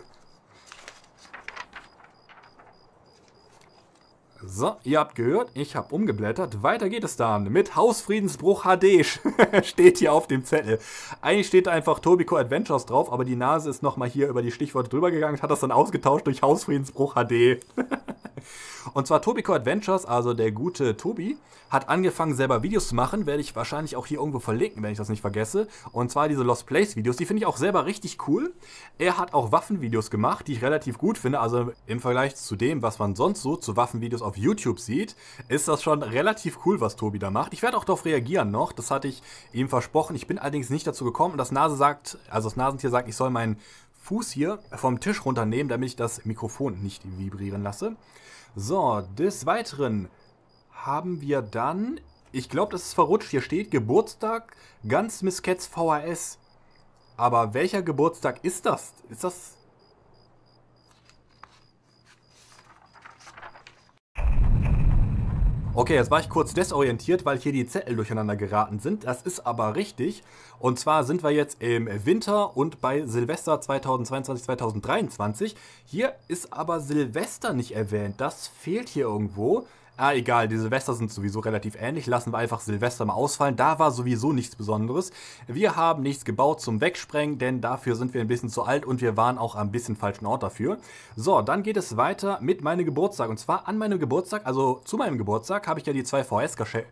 So, ihr habt gehört, ich habe umgeblättert. Weiter geht es dann mit Hausfriedensbruch HD. steht hier auf dem Zettel. Eigentlich steht da einfach Tobiko Adventures drauf, aber die Nase ist nochmal hier über die Stichworte drüber gegangen und hat das dann ausgetauscht durch Hausfriedensbruch HD. Und zwar Tobiko Adventures, also der gute Tobi, hat angefangen selber Videos zu machen, werde ich wahrscheinlich auch hier irgendwo verlinken, wenn ich das nicht vergesse. Und zwar diese Lost Place Videos, die finde ich auch selber richtig cool. Er hat auch Waffenvideos gemacht, die ich relativ gut finde, also im Vergleich zu dem, was man sonst so zu Waffenvideos auf YouTube sieht, ist das schon relativ cool, was Tobi da macht. Ich werde auch darauf reagieren noch, das hatte ich ihm versprochen. Ich bin allerdings nicht dazu gekommen und das Nase sagt, also das Nasentier sagt, ich soll meinen Fuß hier vom Tisch runternehmen, damit ich das Mikrofon nicht vibrieren lasse. So, des Weiteren haben wir dann, ich glaube, das ist verrutscht, hier steht Geburtstag, ganz Miss Miskets VHS. Aber welcher Geburtstag ist das? Ist das Okay, jetzt war ich kurz desorientiert, weil hier die Zettel durcheinander geraten sind. Das ist aber richtig. Und zwar sind wir jetzt im Winter und bei Silvester 2022, 2023. Hier ist aber Silvester nicht erwähnt. Das fehlt hier irgendwo ah egal, die Silvester sind sowieso relativ ähnlich, lassen wir einfach Silvester mal ausfallen. Da war sowieso nichts Besonderes. Wir haben nichts gebaut zum Wegsprengen, denn dafür sind wir ein bisschen zu alt und wir waren auch am bisschen falschen Ort dafür. So, dann geht es weiter mit meinem Geburtstag. Und zwar an meinem Geburtstag, also zu meinem Geburtstag, habe ich ja die zwei VS-Geschenke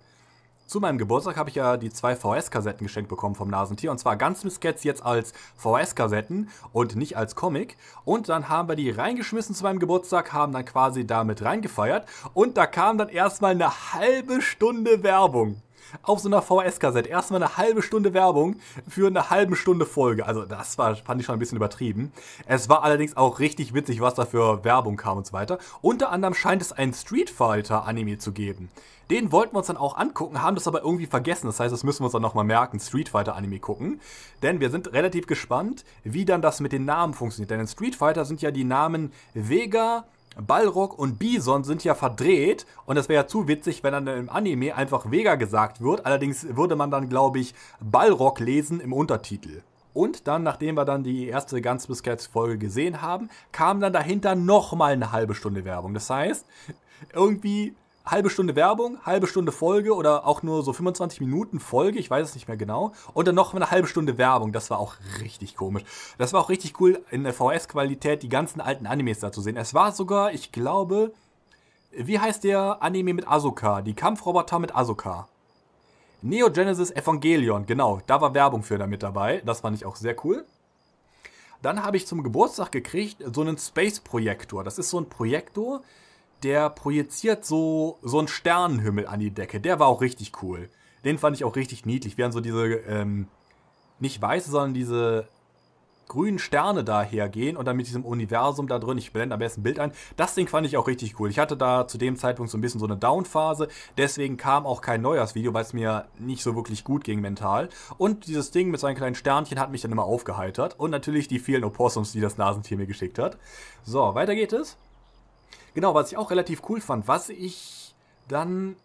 zu meinem Geburtstag habe ich ja die zwei VS-Kassetten geschenkt bekommen vom Nasentier. Und zwar ganz Sketch jetzt als VS-Kassetten und nicht als Comic. Und dann haben wir die reingeschmissen zu meinem Geburtstag, haben dann quasi damit reingefeiert. Und da kam dann erstmal eine halbe Stunde Werbung auf so einer vs kassette erstmal eine halbe Stunde Werbung für eine halbe Stunde Folge. Also das war, fand ich schon ein bisschen übertrieben. Es war allerdings auch richtig witzig, was da für Werbung kam und so weiter. Unter anderem scheint es einen Street Fighter Anime zu geben. Den wollten wir uns dann auch angucken, haben das aber irgendwie vergessen. Das heißt, das müssen wir uns dann nochmal merken, Street Fighter Anime gucken. Denn wir sind relativ gespannt, wie dann das mit den Namen funktioniert. Denn in Street Fighter sind ja die Namen Vega, Balrog und Bison sind ja verdreht und das wäre ja zu witzig, wenn dann im Anime einfach Vega gesagt wird. Allerdings würde man dann, glaube ich, Balrog lesen im Untertitel. Und dann, nachdem wir dann die erste ganz Biscuits-Folge gesehen haben, kam dann dahinter nochmal eine halbe Stunde Werbung. Das heißt, irgendwie halbe Stunde Werbung, halbe Stunde Folge oder auch nur so 25 Minuten Folge, ich weiß es nicht mehr genau. Und dann noch eine halbe Stunde Werbung. Das war auch richtig komisch. Das war auch richtig cool, in der VS-Qualität die ganzen alten Animes da zu sehen. Es war sogar, ich glaube, wie heißt der Anime mit Asuka? Die Kampfroboter mit Asuka. Neo Genesis Evangelion, genau, da war Werbung für da mit dabei. Das fand ich auch sehr cool. Dann habe ich zum Geburtstag gekriegt so einen Space Projektor. Das ist so ein Projektor, der projiziert so, so einen Sternenhimmel an die Decke. Der war auch richtig cool. Den fand ich auch richtig niedlich. Während so diese, ähm, nicht weiße, sondern diese grünen Sterne dahergehen und dann mit diesem Universum da drin, ich blende am besten ein Bild ein. Das Ding fand ich auch richtig cool. Ich hatte da zu dem Zeitpunkt so ein bisschen so eine Downphase, deswegen kam auch kein Neujahrsvideo, weil es mir nicht so wirklich gut ging mental. Und dieses Ding mit seinen kleinen Sternchen hat mich dann immer aufgeheitert und natürlich die vielen Opossums, die das Nasentier mir geschickt hat. So, weiter geht es. Genau, was ich auch relativ cool fand, was ich dann,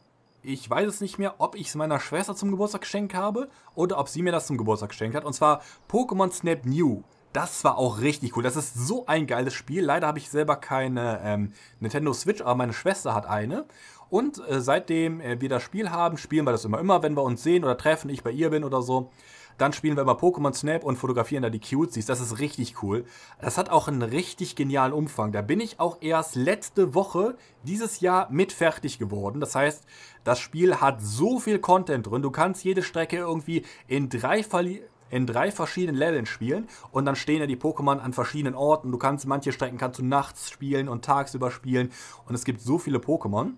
ich weiß es nicht mehr, ob ich es meiner Schwester zum Geburtstag geschenkt habe oder ob sie mir das zum Geburtstag geschenkt hat. Und zwar Pokémon Snap New. Das war auch richtig cool. Das ist so ein geiles Spiel. Leider habe ich selber keine ähm, Nintendo Switch, aber meine Schwester hat eine. Und äh, seitdem äh, wir das Spiel haben, spielen wir das immer, immer, wenn wir uns sehen oder treffen, ich bei ihr bin oder so. Dann spielen wir immer Pokémon Snap und fotografieren da die Cuties. Das ist richtig cool. Das hat auch einen richtig genialen Umfang. Da bin ich auch erst letzte Woche dieses Jahr mit fertig geworden. Das heißt, das Spiel hat so viel Content drin. Du kannst jede Strecke irgendwie in drei Verli in drei verschiedenen Leveln spielen und dann stehen ja die Pokémon an verschiedenen Orten. Du kannst manche Strecken kannst du nachts spielen und tagsüber spielen und es gibt so viele Pokémon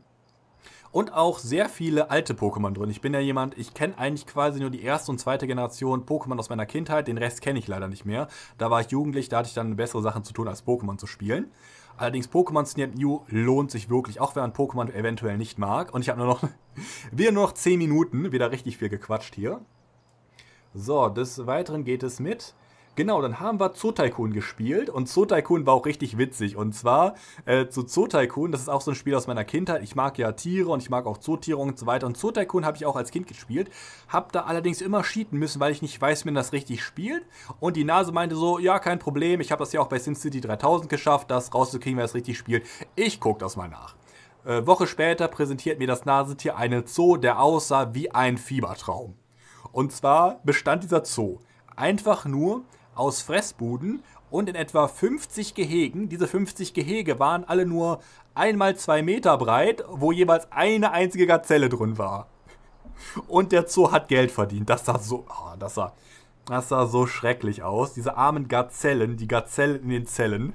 und auch sehr viele alte Pokémon drin. Ich bin ja jemand, ich kenne eigentlich quasi nur die erste und zweite Generation Pokémon aus meiner Kindheit, den Rest kenne ich leider nicht mehr. Da war ich jugendlich, da hatte ich dann bessere Sachen zu tun, als Pokémon zu spielen. Allerdings Pokémon Snap New lohnt sich wirklich, auch wenn man Pokémon eventuell nicht mag. Und ich habe nur noch, wir nur noch 10 Minuten, wieder richtig viel gequatscht hier. So, des Weiteren geht es mit Genau, dann haben wir Zoo Tycoon gespielt und Zoo Tycoon war auch richtig witzig. Und zwar äh, zu Tycoon, das ist auch so ein Spiel aus meiner Kindheit. Ich mag ja Tiere und ich mag auch Zootiere und so weiter. Und Zoo Tycoon habe ich auch als Kind gespielt, habe da allerdings immer cheaten müssen, weil ich nicht weiß, wie man das richtig spielt. Und die Nase meinte so, ja, kein Problem, ich habe das ja auch bei SimCity 3000 geschafft, das rauszukriegen, wer das richtig spielt. Ich gucke das mal nach. Äh, Woche später präsentiert mir das Nasetier einen Zoo, der aussah wie ein Fiebertraum. Und zwar bestand dieser Zoo einfach nur aus Fressbuden und in etwa 50 Gehegen. Diese 50 Gehege waren alle nur einmal zwei Meter breit, wo jeweils eine einzige Gazelle drin war. Und der Zoo hat Geld verdient. Das sah so, oh, das sah, das sah so schrecklich aus. Diese armen Gazellen, die Gazellen in den Zellen.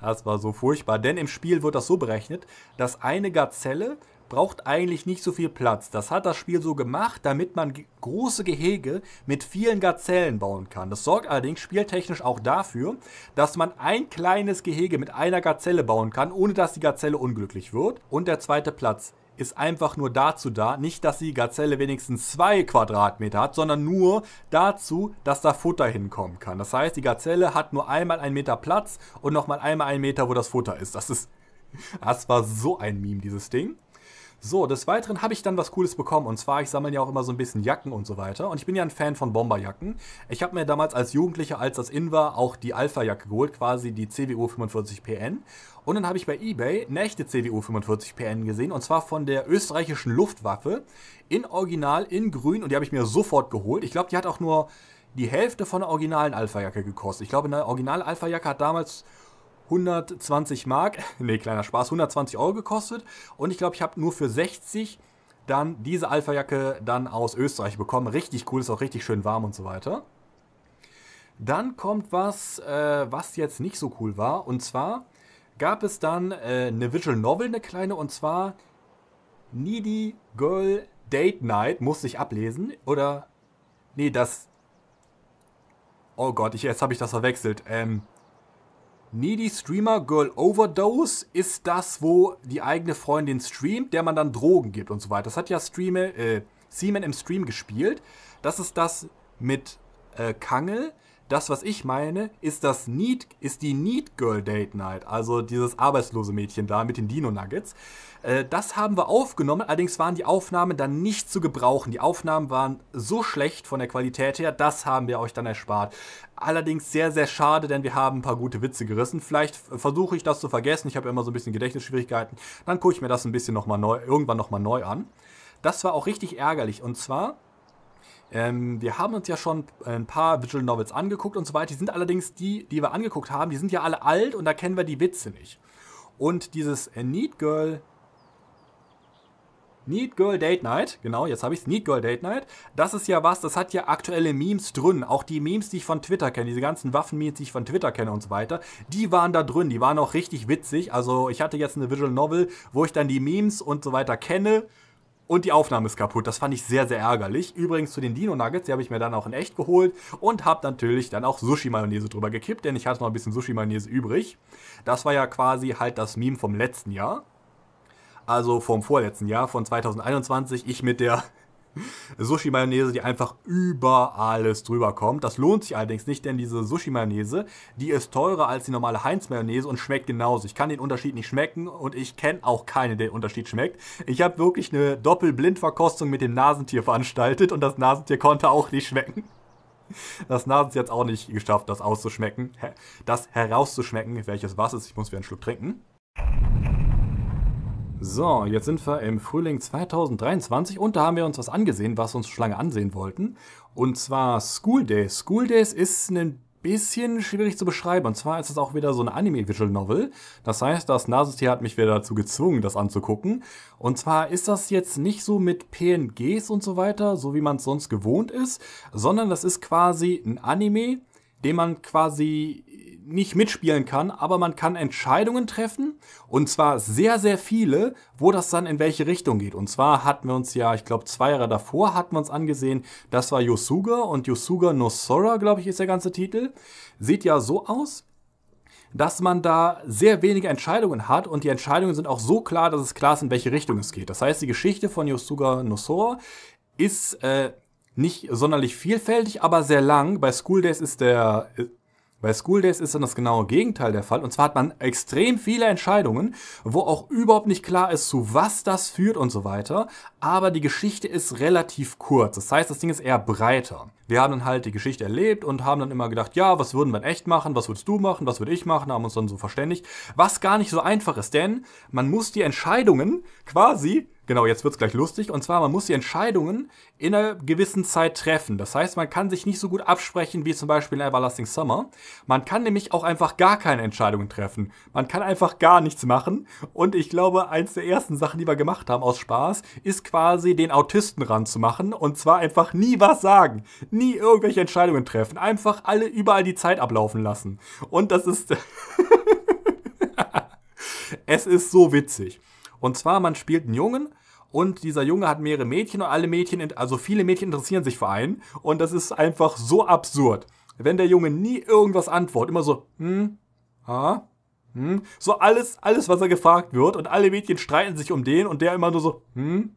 Das war so furchtbar, denn im Spiel wird das so berechnet, dass eine Gazelle braucht eigentlich nicht so viel Platz. Das hat das Spiel so gemacht, damit man große Gehege mit vielen Gazellen bauen kann. Das sorgt allerdings spieltechnisch auch dafür, dass man ein kleines Gehege mit einer Gazelle bauen kann, ohne dass die Gazelle unglücklich wird. Und der zweite Platz ist einfach nur dazu da, nicht, dass die Gazelle wenigstens zwei Quadratmeter hat, sondern nur dazu, dass da Futter hinkommen kann. Das heißt, die Gazelle hat nur einmal einen Meter Platz und nochmal einmal einen Meter, wo das Futter ist. Das ist. Das war so ein Meme, dieses Ding. So, des Weiteren habe ich dann was Cooles bekommen. Und zwar, ich sammle ja auch immer so ein bisschen Jacken und so weiter. Und ich bin ja ein Fan von Bomberjacken. Ich habe mir damals als Jugendlicher, als das in war, auch die Alpha-Jacke geholt, quasi die CWU 45PN. Und dann habe ich bei eBay eine echte CWO 45PN gesehen. Und zwar von der österreichischen Luftwaffe. In Original, in grün. Und die habe ich mir sofort geholt. Ich glaube, die hat auch nur die Hälfte von der originalen Alpha-Jacke gekostet. Ich glaube, eine originale Alpha-Jacke hat damals 120 Mark, nee, kleiner Spaß, 120 Euro gekostet. Und ich glaube, ich habe nur für 60 dann diese Alpha-Jacke dann aus Österreich bekommen. Richtig cool, ist auch richtig schön warm und so weiter. Dann kommt was, äh, was jetzt nicht so cool war. Und zwar gab es dann äh, eine Visual Novel, eine kleine, und zwar Needy Girl Date Night, musste ich ablesen. Oder, nee, das... Oh Gott, ich, jetzt habe ich das verwechselt. Ähm, Needy Streamer Girl Overdose ist das, wo die eigene Freundin streamt, der man dann Drogen gibt und so weiter. Das hat ja Streame, äh, Seaman im Stream gespielt. Das ist das mit äh, Kangel. Das, was ich meine, ist das Need, ist die Need Girl Date Night, also dieses arbeitslose Mädchen da mit den Dino Nuggets. Äh, das haben wir aufgenommen, allerdings waren die Aufnahmen dann nicht zu gebrauchen. Die Aufnahmen waren so schlecht von der Qualität her, das haben wir euch dann erspart. Allerdings sehr, sehr schade, denn wir haben ein paar gute Witze gerissen. Vielleicht versuche ich das zu vergessen. Ich habe immer so ein bisschen Gedächtnisschwierigkeiten. Dann gucke ich mir das ein bisschen nochmal neu, irgendwann nochmal neu an. Das war auch richtig ärgerlich. Und zwar ähm, wir haben uns ja schon ein paar Visual Novels angeguckt und so weiter. Die sind allerdings die, die wir angeguckt haben, die sind ja alle alt und da kennen wir die Witze nicht. Und dieses äh, Neat Girl. Need Girl Date Night, genau, jetzt habe ich es. Need Girl Date Night. Das ist ja was, das hat ja aktuelle Memes drin. Auch die Memes, die ich von Twitter kenne, diese ganzen Waffen-Memes, die ich von Twitter kenne und so weiter, die waren da drin. Die waren auch richtig witzig. Also, ich hatte jetzt eine Visual Novel, wo ich dann die Memes und so weiter kenne und die Aufnahme ist kaputt. Das fand ich sehr, sehr ärgerlich. Übrigens zu den Dino Nuggets, die habe ich mir dann auch in echt geholt und habe natürlich dann auch Sushi-Mayonnaise drüber gekippt, denn ich hatte noch ein bisschen Sushi-Mayonnaise übrig. Das war ja quasi halt das Meme vom letzten Jahr. Also vom vorletzten Jahr, von 2021. Ich mit der Sushi-Mayonnaise, die einfach über alles drüber kommt. Das lohnt sich allerdings nicht, denn diese Sushi-Mayonnaise, die ist teurer als die normale Heinz-Mayonnaise und schmeckt genauso. Ich kann den Unterschied nicht schmecken und ich kenne auch keine, der den Unterschied schmeckt. Ich habe wirklich eine Doppelblindverkostung mit dem Nasentier veranstaltet und das Nasentier konnte auch nicht schmecken. Das Nasentier hat es auch nicht geschafft, das auszuschmecken, das herauszuschmecken, welches was ist. Ich muss wieder einen Schluck trinken. So, jetzt sind wir im Frühling 2023 und da haben wir uns was angesehen, was wir uns schon lange ansehen wollten. Und zwar School Days. School Days ist ein bisschen schwierig zu beschreiben. Und zwar ist es auch wieder so eine Anime-Visual Novel. Das heißt, das Nasentier hat mich wieder dazu gezwungen, das anzugucken. Und zwar ist das jetzt nicht so mit PNGs und so weiter, so wie man es sonst gewohnt ist, sondern das ist quasi ein Anime, den man quasi nicht mitspielen kann, aber man kann Entscheidungen treffen und zwar sehr, sehr viele, wo das dann in welche Richtung geht. Und zwar hatten wir uns ja, ich glaube, zwei Jahre davor hatten wir uns angesehen, das war Yosuga und Yosuga no Sora, glaube ich, ist der ganze Titel. Sieht ja so aus, dass man da sehr wenige Entscheidungen hat und die Entscheidungen sind auch so klar, dass es klar ist, in welche Richtung es geht. Das heißt, die Geschichte von Yosuga no Sora ist äh, nicht sonderlich vielfältig, aber sehr lang. Bei School Days ist der äh, bei School Days ist dann das genaue Gegenteil der Fall. Und zwar hat man extrem viele Entscheidungen, wo auch überhaupt nicht klar ist, zu was das führt und so weiter. Aber die Geschichte ist relativ kurz. Das heißt, das Ding ist eher breiter. Wir haben dann halt die Geschichte erlebt und haben dann immer gedacht, ja, was würden wir denn echt machen? Was würdest du machen? Was würde ich machen? Haben uns dann so verständigt. Was gar nicht so einfach ist, denn man muss die Entscheidungen quasi Genau, jetzt wird es gleich lustig. Und zwar, man muss die Entscheidungen in einer gewissen Zeit treffen. Das heißt, man kann sich nicht so gut absprechen wie zum Beispiel in Everlasting Summer. Man kann nämlich auch einfach gar keine Entscheidungen treffen. Man kann einfach gar nichts machen. Und ich glaube, eins der ersten Sachen, die wir gemacht haben aus Spaß, ist quasi den Autisten ranzumachen. Und zwar einfach nie was sagen. Nie irgendwelche Entscheidungen treffen. Einfach alle überall die Zeit ablaufen lassen. Und das ist... es ist so witzig. Und zwar, man spielt einen Jungen und dieser Junge hat mehrere Mädchen und alle Mädchen, also viele Mädchen interessieren sich für einen. Und das ist einfach so absurd. Wenn der Junge nie irgendwas antwortet, immer so, hm, ha, hm, so alles, alles, was er gefragt wird und alle Mädchen streiten sich um den und der immer nur so, hm,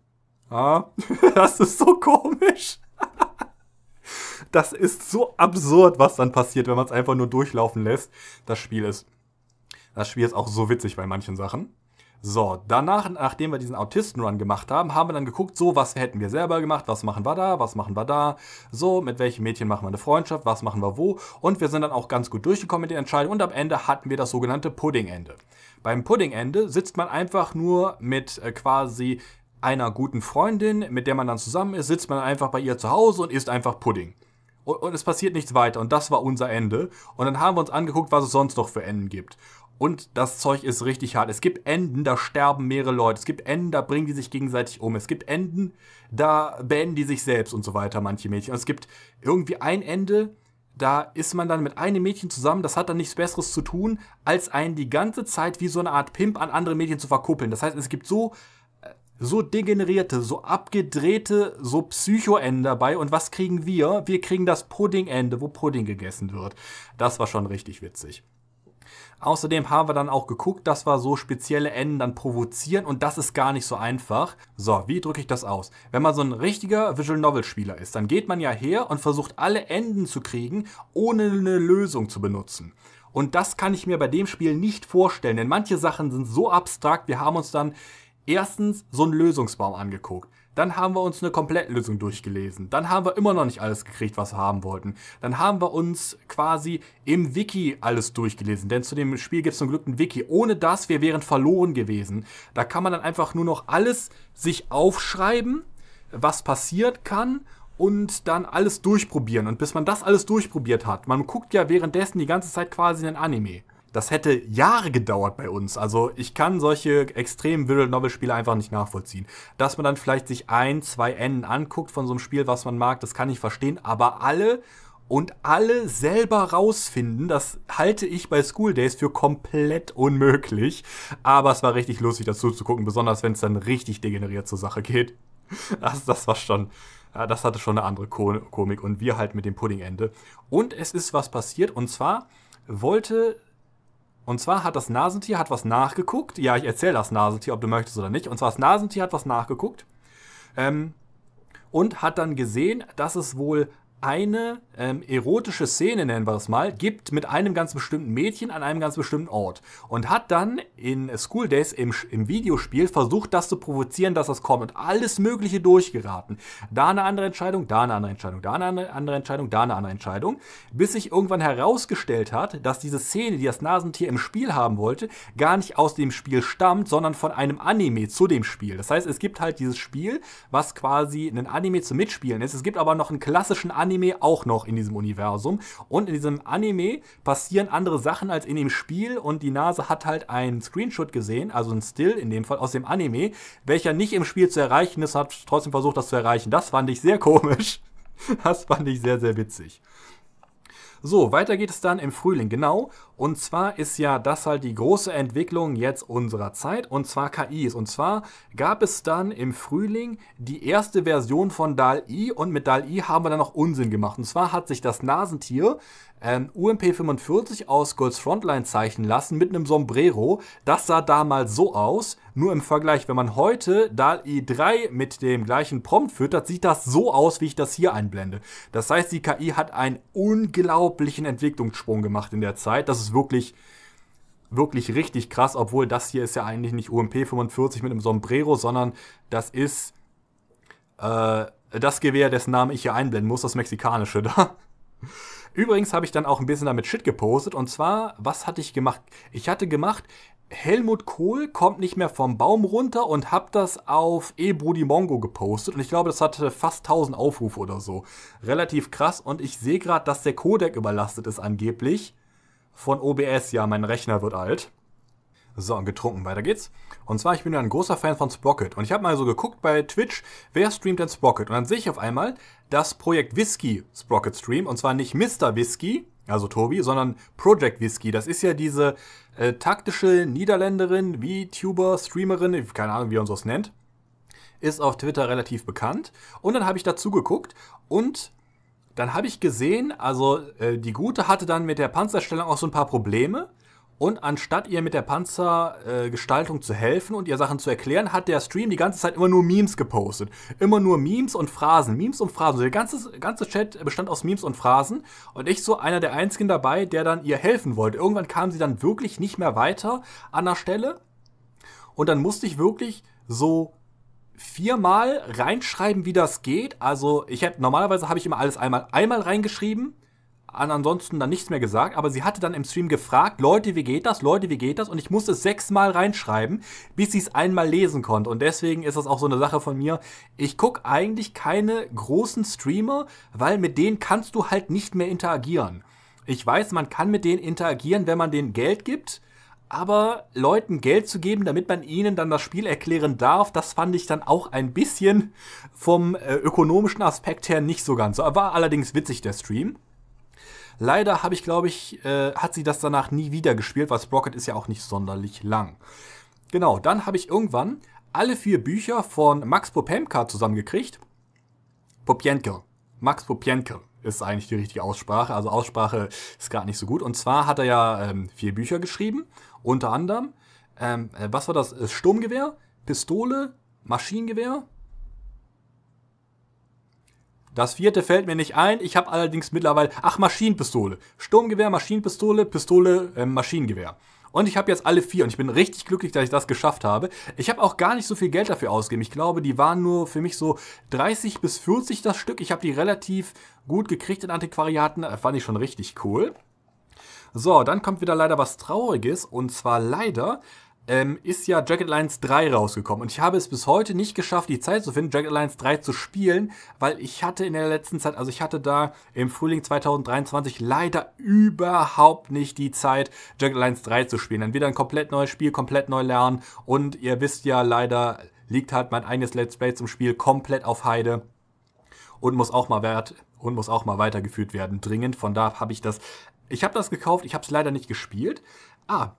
ha, das ist so komisch. Das ist so absurd, was dann passiert, wenn man es einfach nur durchlaufen lässt. Das Spiel ist, das Spiel ist auch so witzig bei manchen Sachen. So, danach, nachdem wir diesen Autisten-Run gemacht haben, haben wir dann geguckt, so, was hätten wir selber gemacht, was machen wir da, was machen wir da, so, mit welchem Mädchen machen wir eine Freundschaft, was machen wir wo. Und wir sind dann auch ganz gut durchgekommen mit den Entscheidungen und am Ende hatten wir das sogenannte Puddingende. Beim Puddingende sitzt man einfach nur mit äh, quasi einer guten Freundin, mit der man dann zusammen ist, sitzt man einfach bei ihr zu Hause und isst einfach Pudding. und es passiert nichts weiter und das war unser Ende. Und dann haben wir uns angeguckt, was es sonst noch für Enden gibt. Und das Zeug ist richtig hart. Es gibt Enden, da sterben mehrere Leute. Es gibt Enden, da bringen die sich gegenseitig um. Es gibt Enden, da beenden die sich selbst und so weiter, manche Mädchen. Und es gibt irgendwie ein Ende, da ist man dann mit einem Mädchen zusammen, das hat dann nichts Besseres zu tun, als einen die ganze Zeit wie so eine Art Pimp an andere Mädchen zu verkuppeln. Das heißt, es gibt so, äh, so degenerierte, so abgedrehte, so Psycho-Enden dabei. Und was kriegen wir? Wir kriegen das Pudding-Ende, wo Pudding gegessen wird. Das war schon richtig witzig. Außerdem haben wir dann auch geguckt, dass wir so spezielle Enden dann provozieren und das ist gar nicht so einfach. So, wie drücke ich das aus? Wenn man so ein richtiger Visual Novel Spieler ist, dann geht man ja her und versucht alle Enden zu kriegen, ohne eine Lösung zu benutzen. Und das kann ich mir bei dem Spiel nicht vorstellen, denn manche Sachen sind so abstrakt, wir haben uns dann erstens so einen Lösungsbaum angeguckt. Dann haben wir uns eine Komplettlösung durchgelesen. Dann haben wir immer noch nicht alles gekriegt, was wir haben wollten. Dann haben wir uns quasi im Wiki alles durchgelesen. Denn zu dem Spiel gibt es zum Glück ein Wiki. Ohne das, wir wären verloren gewesen. Da kann man dann einfach nur noch alles sich aufschreiben, was passiert kann und dann alles durchprobieren. Und bis man das alles durchprobiert hat, man guckt ja währenddessen die ganze Zeit quasi einen Anime das hätte Jahre gedauert bei uns. Also ich kann solche extremen Visual Novel Spiele einfach nicht nachvollziehen. Dass man dann vielleicht sich ein, zwei Enden anguckt von so einem Spiel, was man mag, das kann ich verstehen, aber alle und alle selber rausfinden, das halte ich bei School Days für komplett unmöglich. Aber es war richtig lustig dazu zu gucken, besonders wenn es dann richtig degeneriert zur Sache geht. Das, das war schon, das hatte schon eine andere Komik und wir halt mit dem Puddingende. Und es ist was passiert und zwar wollte und zwar hat das Nasentier hat was nachgeguckt. Ja, ich erzähle das Nasentier, ob du möchtest oder nicht. Und zwar das Nasentier hat was nachgeguckt ähm, und hat dann gesehen, dass es wohl eine ähm, erotische Szene, nennen wir es mal, gibt mit einem ganz bestimmten Mädchen an einem ganz bestimmten Ort. Und hat dann in School Days im, im Videospiel versucht, das zu provozieren, dass das kommt. Und alles Mögliche durchgeraten. Da eine andere Entscheidung, da eine andere Entscheidung, da eine andere Entscheidung, da eine andere Entscheidung. Bis sich irgendwann herausgestellt hat, dass diese Szene, die das Nasentier im Spiel haben wollte, gar nicht aus dem Spiel stammt, sondern von einem Anime zu dem Spiel. Das heißt, es gibt halt dieses Spiel, was quasi ein Anime zum Mitspielen ist. Es gibt aber noch einen klassischen Anime auch noch noch in diesem Universum. Und in diesem Anime passieren andere Sachen als in dem Spiel und die Nase hat halt einen Screenshot gesehen, also ein Still in dem Fall aus dem Anime, welcher nicht im Spiel zu erreichen ist, hat trotzdem versucht, das zu erreichen. Das fand ich sehr komisch. Das fand ich sehr, sehr witzig. So, weiter geht es dann im Frühling, genau. Und zwar ist ja das halt die große Entwicklung jetzt unserer Zeit, und zwar KIs. Und zwar gab es dann im Frühling die erste Version von DAL-I und mit DAL-I haben wir dann noch Unsinn gemacht. Und zwar hat sich das Nasentier ähm, UMP45 aus Golds Frontline zeichnen lassen mit einem Sombrero. Das sah damals so aus. Nur im Vergleich, wenn man heute DAL-I 3 mit dem gleichen Prompt füttert, sieht das so aus, wie ich das hier einblende. Das heißt, die KI hat einen unglaublichen Entwicklungssprung gemacht in der Zeit. Das ist ist wirklich, wirklich richtig krass, obwohl das hier ist ja eigentlich nicht UMP 45 mit einem Sombrero, sondern das ist äh, das Gewehr, dessen Namen ich hier einblenden muss, das mexikanische da. Übrigens habe ich dann auch ein bisschen damit Shit gepostet und zwar, was hatte ich gemacht? Ich hatte gemacht, Helmut Kohl kommt nicht mehr vom Baum runter und habe das auf eBrudimongo gepostet und ich glaube, das hatte fast 1000 Aufrufe oder so. Relativ krass und ich sehe gerade, dass der Codec überlastet ist angeblich von OBS. Ja, mein Rechner wird alt. So, und getrunken, weiter geht's. Und zwar, ich bin ja ein großer Fan von Sprocket. Und ich habe mal so geguckt bei Twitch, wer streamt denn Sprocket? Und dann sehe ich auf einmal das Projekt Whiskey Sprocket Stream. Und zwar nicht Mr. Whiskey, also Tobi, sondern Project Whiskey. Das ist ja diese äh, taktische Niederländerin, VTuber, Streamerin, keine Ahnung, wie man das nennt. Ist auf Twitter relativ bekannt. Und dann habe ich dazu geguckt und dann habe ich gesehen, also äh, die Gute hatte dann mit der Panzerstellung auch so ein paar Probleme. Und anstatt ihr mit der Panzergestaltung äh, zu helfen und ihr Sachen zu erklären, hat der Stream die ganze Zeit immer nur Memes gepostet. Immer nur Memes und Phrasen, Memes und Phrasen. der ganze, ganze Chat bestand aus Memes und Phrasen. Und ich so einer der Einzigen dabei, der dann ihr helfen wollte. Irgendwann kam sie dann wirklich nicht mehr weiter an der Stelle. Und dann musste ich wirklich so viermal reinschreiben, wie das geht. Also ich hätte normalerweise habe ich immer alles einmal einmal reingeschrieben, ansonsten dann nichts mehr gesagt. Aber sie hatte dann im Stream gefragt, Leute, wie geht das? Leute, wie geht das? Und ich musste es sechsmal reinschreiben, bis sie es einmal lesen konnte. Und deswegen ist das auch so eine Sache von mir. Ich gucke eigentlich keine großen Streamer, weil mit denen kannst du halt nicht mehr interagieren. Ich weiß, man kann mit denen interagieren, wenn man denen Geld gibt aber Leuten Geld zu geben, damit man ihnen dann das Spiel erklären darf, das fand ich dann auch ein bisschen vom äh, ökonomischen Aspekt her nicht so ganz. War allerdings witzig der Stream. Leider habe ich, glaube ich, äh, hat sie das danach nie wieder gespielt, weil Sprocket ist ja auch nicht sonderlich lang. Genau, dann habe ich irgendwann alle vier Bücher von Max Popemka zusammengekriegt. Popienke. Max Popienke ist eigentlich die richtige Aussprache. Also Aussprache ist gerade nicht so gut. Und zwar hat er ja ähm, vier Bücher geschrieben unter anderem, ähm, äh, was war das? Äh, Sturmgewehr, Pistole, Maschinengewehr. Das vierte fällt mir nicht ein. Ich habe allerdings mittlerweile. Ach, Maschinenpistole. Sturmgewehr, Maschinenpistole, Pistole, äh, Maschinengewehr. Und ich habe jetzt alle vier und ich bin richtig glücklich, dass ich das geschafft habe. Ich habe auch gar nicht so viel Geld dafür ausgegeben. Ich glaube, die waren nur für mich so 30 bis 40 das Stück. Ich habe die relativ gut gekriegt in Antiquariaten. Äh, fand ich schon richtig cool. So, dann kommt wieder leider was Trauriges. Und zwar leider ähm, ist ja Jacket Lines 3 rausgekommen. Und ich habe es bis heute nicht geschafft, die Zeit zu finden, Jacket Lines 3 zu spielen, weil ich hatte in der letzten Zeit, also ich hatte da im Frühling 2023 leider überhaupt nicht die Zeit, Jacket Lines 3 zu spielen. Dann wieder ein komplett neues Spiel, komplett neu lernen. Und ihr wisst ja, leider liegt halt mein eigenes Let's Play zum Spiel komplett auf Heide und muss auch mal wert und muss auch mal weitergeführt werden, dringend. Von da habe ich das ich habe das gekauft, ich habe es leider nicht gespielt. Ah,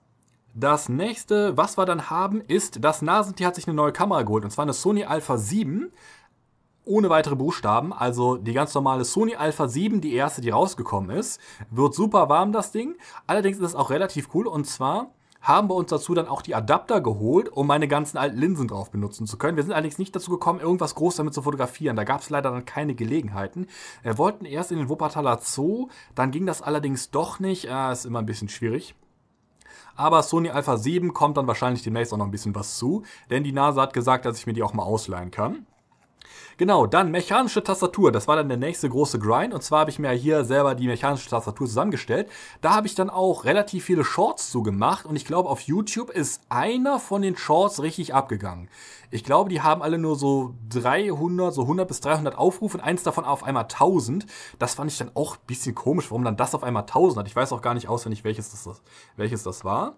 das nächste, was wir dann haben, ist, das Nasentier hat sich eine neue Kamera geholt. Und zwar eine Sony Alpha 7 ohne weitere Buchstaben. Also die ganz normale Sony Alpha 7, die erste, die rausgekommen ist. Wird super warm, das Ding. Allerdings ist es auch relativ cool. Und zwar haben wir uns dazu dann auch die Adapter geholt, um meine ganzen alten Linsen drauf benutzen zu können. Wir sind allerdings nicht dazu gekommen, irgendwas groß damit zu fotografieren. Da gab es leider dann keine Gelegenheiten. Wir wollten erst in den Wuppertaler Zoo, dann ging das allerdings doch nicht. Äh, ist immer ein bisschen schwierig. Aber Sony Alpha 7 kommt dann wahrscheinlich demnächst auch noch ein bisschen was zu, denn die NASA hat gesagt, dass ich mir die auch mal ausleihen kann. Genau, dann mechanische Tastatur. Das war dann der nächste große Grind. Und zwar habe ich mir hier selber die mechanische Tastatur zusammengestellt. Da habe ich dann auch relativ viele Shorts zu gemacht. Und ich glaube, auf YouTube ist einer von den Shorts richtig abgegangen. Ich glaube, die haben alle nur so 300, so 100 bis 300 Aufrufe und eins davon auf einmal 1000. Das fand ich dann auch ein bisschen komisch, warum dann das auf einmal 1000 hat. Ich weiß auch gar nicht auswendig, welches das, welches das war.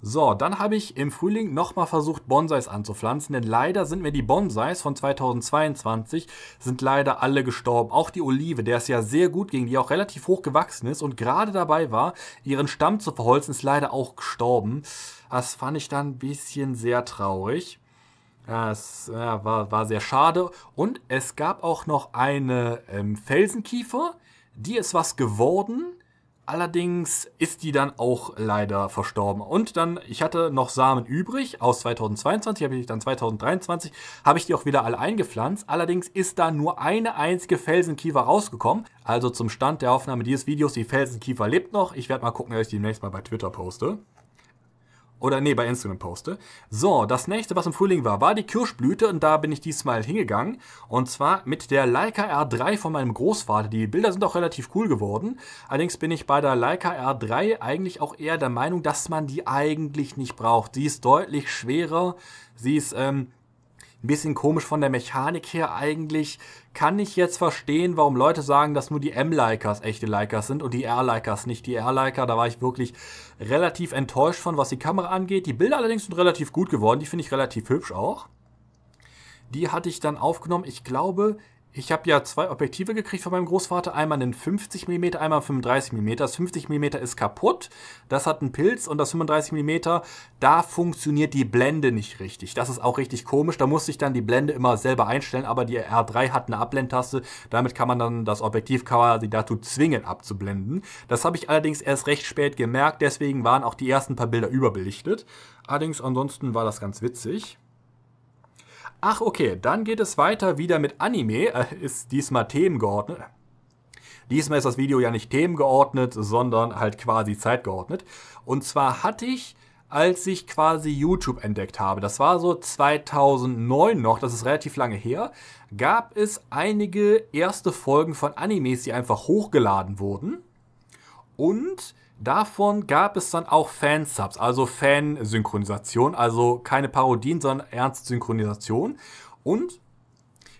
So, dann habe ich im Frühling nochmal versucht, Bonsais anzupflanzen, denn leider sind mir die Bonsais von 2022 sind leider alle gestorben. Auch die Olive, der es ja sehr gut ging, die auch relativ hoch gewachsen ist und gerade dabei war, ihren Stamm zu verholzen, ist leider auch gestorben. Das fand ich dann ein bisschen sehr traurig. Das ja, war, war sehr schade. Und es gab auch noch eine ähm, Felsenkiefer, die ist was geworden Allerdings ist die dann auch leider verstorben. Und dann, ich hatte noch Samen übrig aus 2022, habe ich dann 2023, habe ich die auch wieder alle eingepflanzt. Allerdings ist da nur eine einzige Felsenkiefer rausgekommen. Also zum Stand der Aufnahme dieses Videos, die Felsenkiefer lebt noch. Ich werde mal gucken, ob ich die demnächst mal bei Twitter poste oder nee, bei Instagram poste. So, das nächste, was im Frühling war, war die Kirschblüte und da bin ich diesmal hingegangen. Und zwar mit der Leica R3 von meinem Großvater. Die Bilder sind auch relativ cool geworden. Allerdings bin ich bei der Leica R3 eigentlich auch eher der Meinung, dass man die eigentlich nicht braucht. Sie ist deutlich schwerer, sie ist ähm, ein bisschen komisch von der Mechanik her eigentlich. Kann ich jetzt verstehen, warum Leute sagen, dass nur die M-Likers echte Likers sind und die R-Likers nicht. Die R-Liker, da war ich wirklich relativ enttäuscht von, was die Kamera angeht. Die Bilder allerdings sind relativ gut geworden. Die finde ich relativ hübsch auch. Die hatte ich dann aufgenommen, ich glaube, ich habe ja zwei Objektive gekriegt von meinem Großvater, einmal einen 50 mm, einmal 35 mm. Das 50 mm ist kaputt, das hat einen Pilz und das 35 mm, da funktioniert die Blende nicht richtig. Das ist auch richtig komisch, da musste ich dann die Blende immer selber einstellen, aber die R3 hat eine Abblendtaste, damit kann man dann das Objektiv quasi dazu zwingen abzublenden. Das habe ich allerdings erst recht spät gemerkt, deswegen waren auch die ersten paar Bilder überbelichtet. Allerdings ansonsten war das ganz witzig. Ach okay, dann geht es weiter wieder mit Anime, äh, ist diesmal themengeordnet. Diesmal ist das Video ja nicht themengeordnet, sondern halt quasi zeitgeordnet. Und zwar hatte ich, als ich quasi YouTube entdeckt habe, das war so 2009 noch, das ist relativ lange her, gab es einige erste Folgen von Animes, die einfach hochgeladen wurden. Und Davon gab es dann auch Fansubs, also Fansynchronisation, also keine Parodien, sondern ernst Synchronisation. Und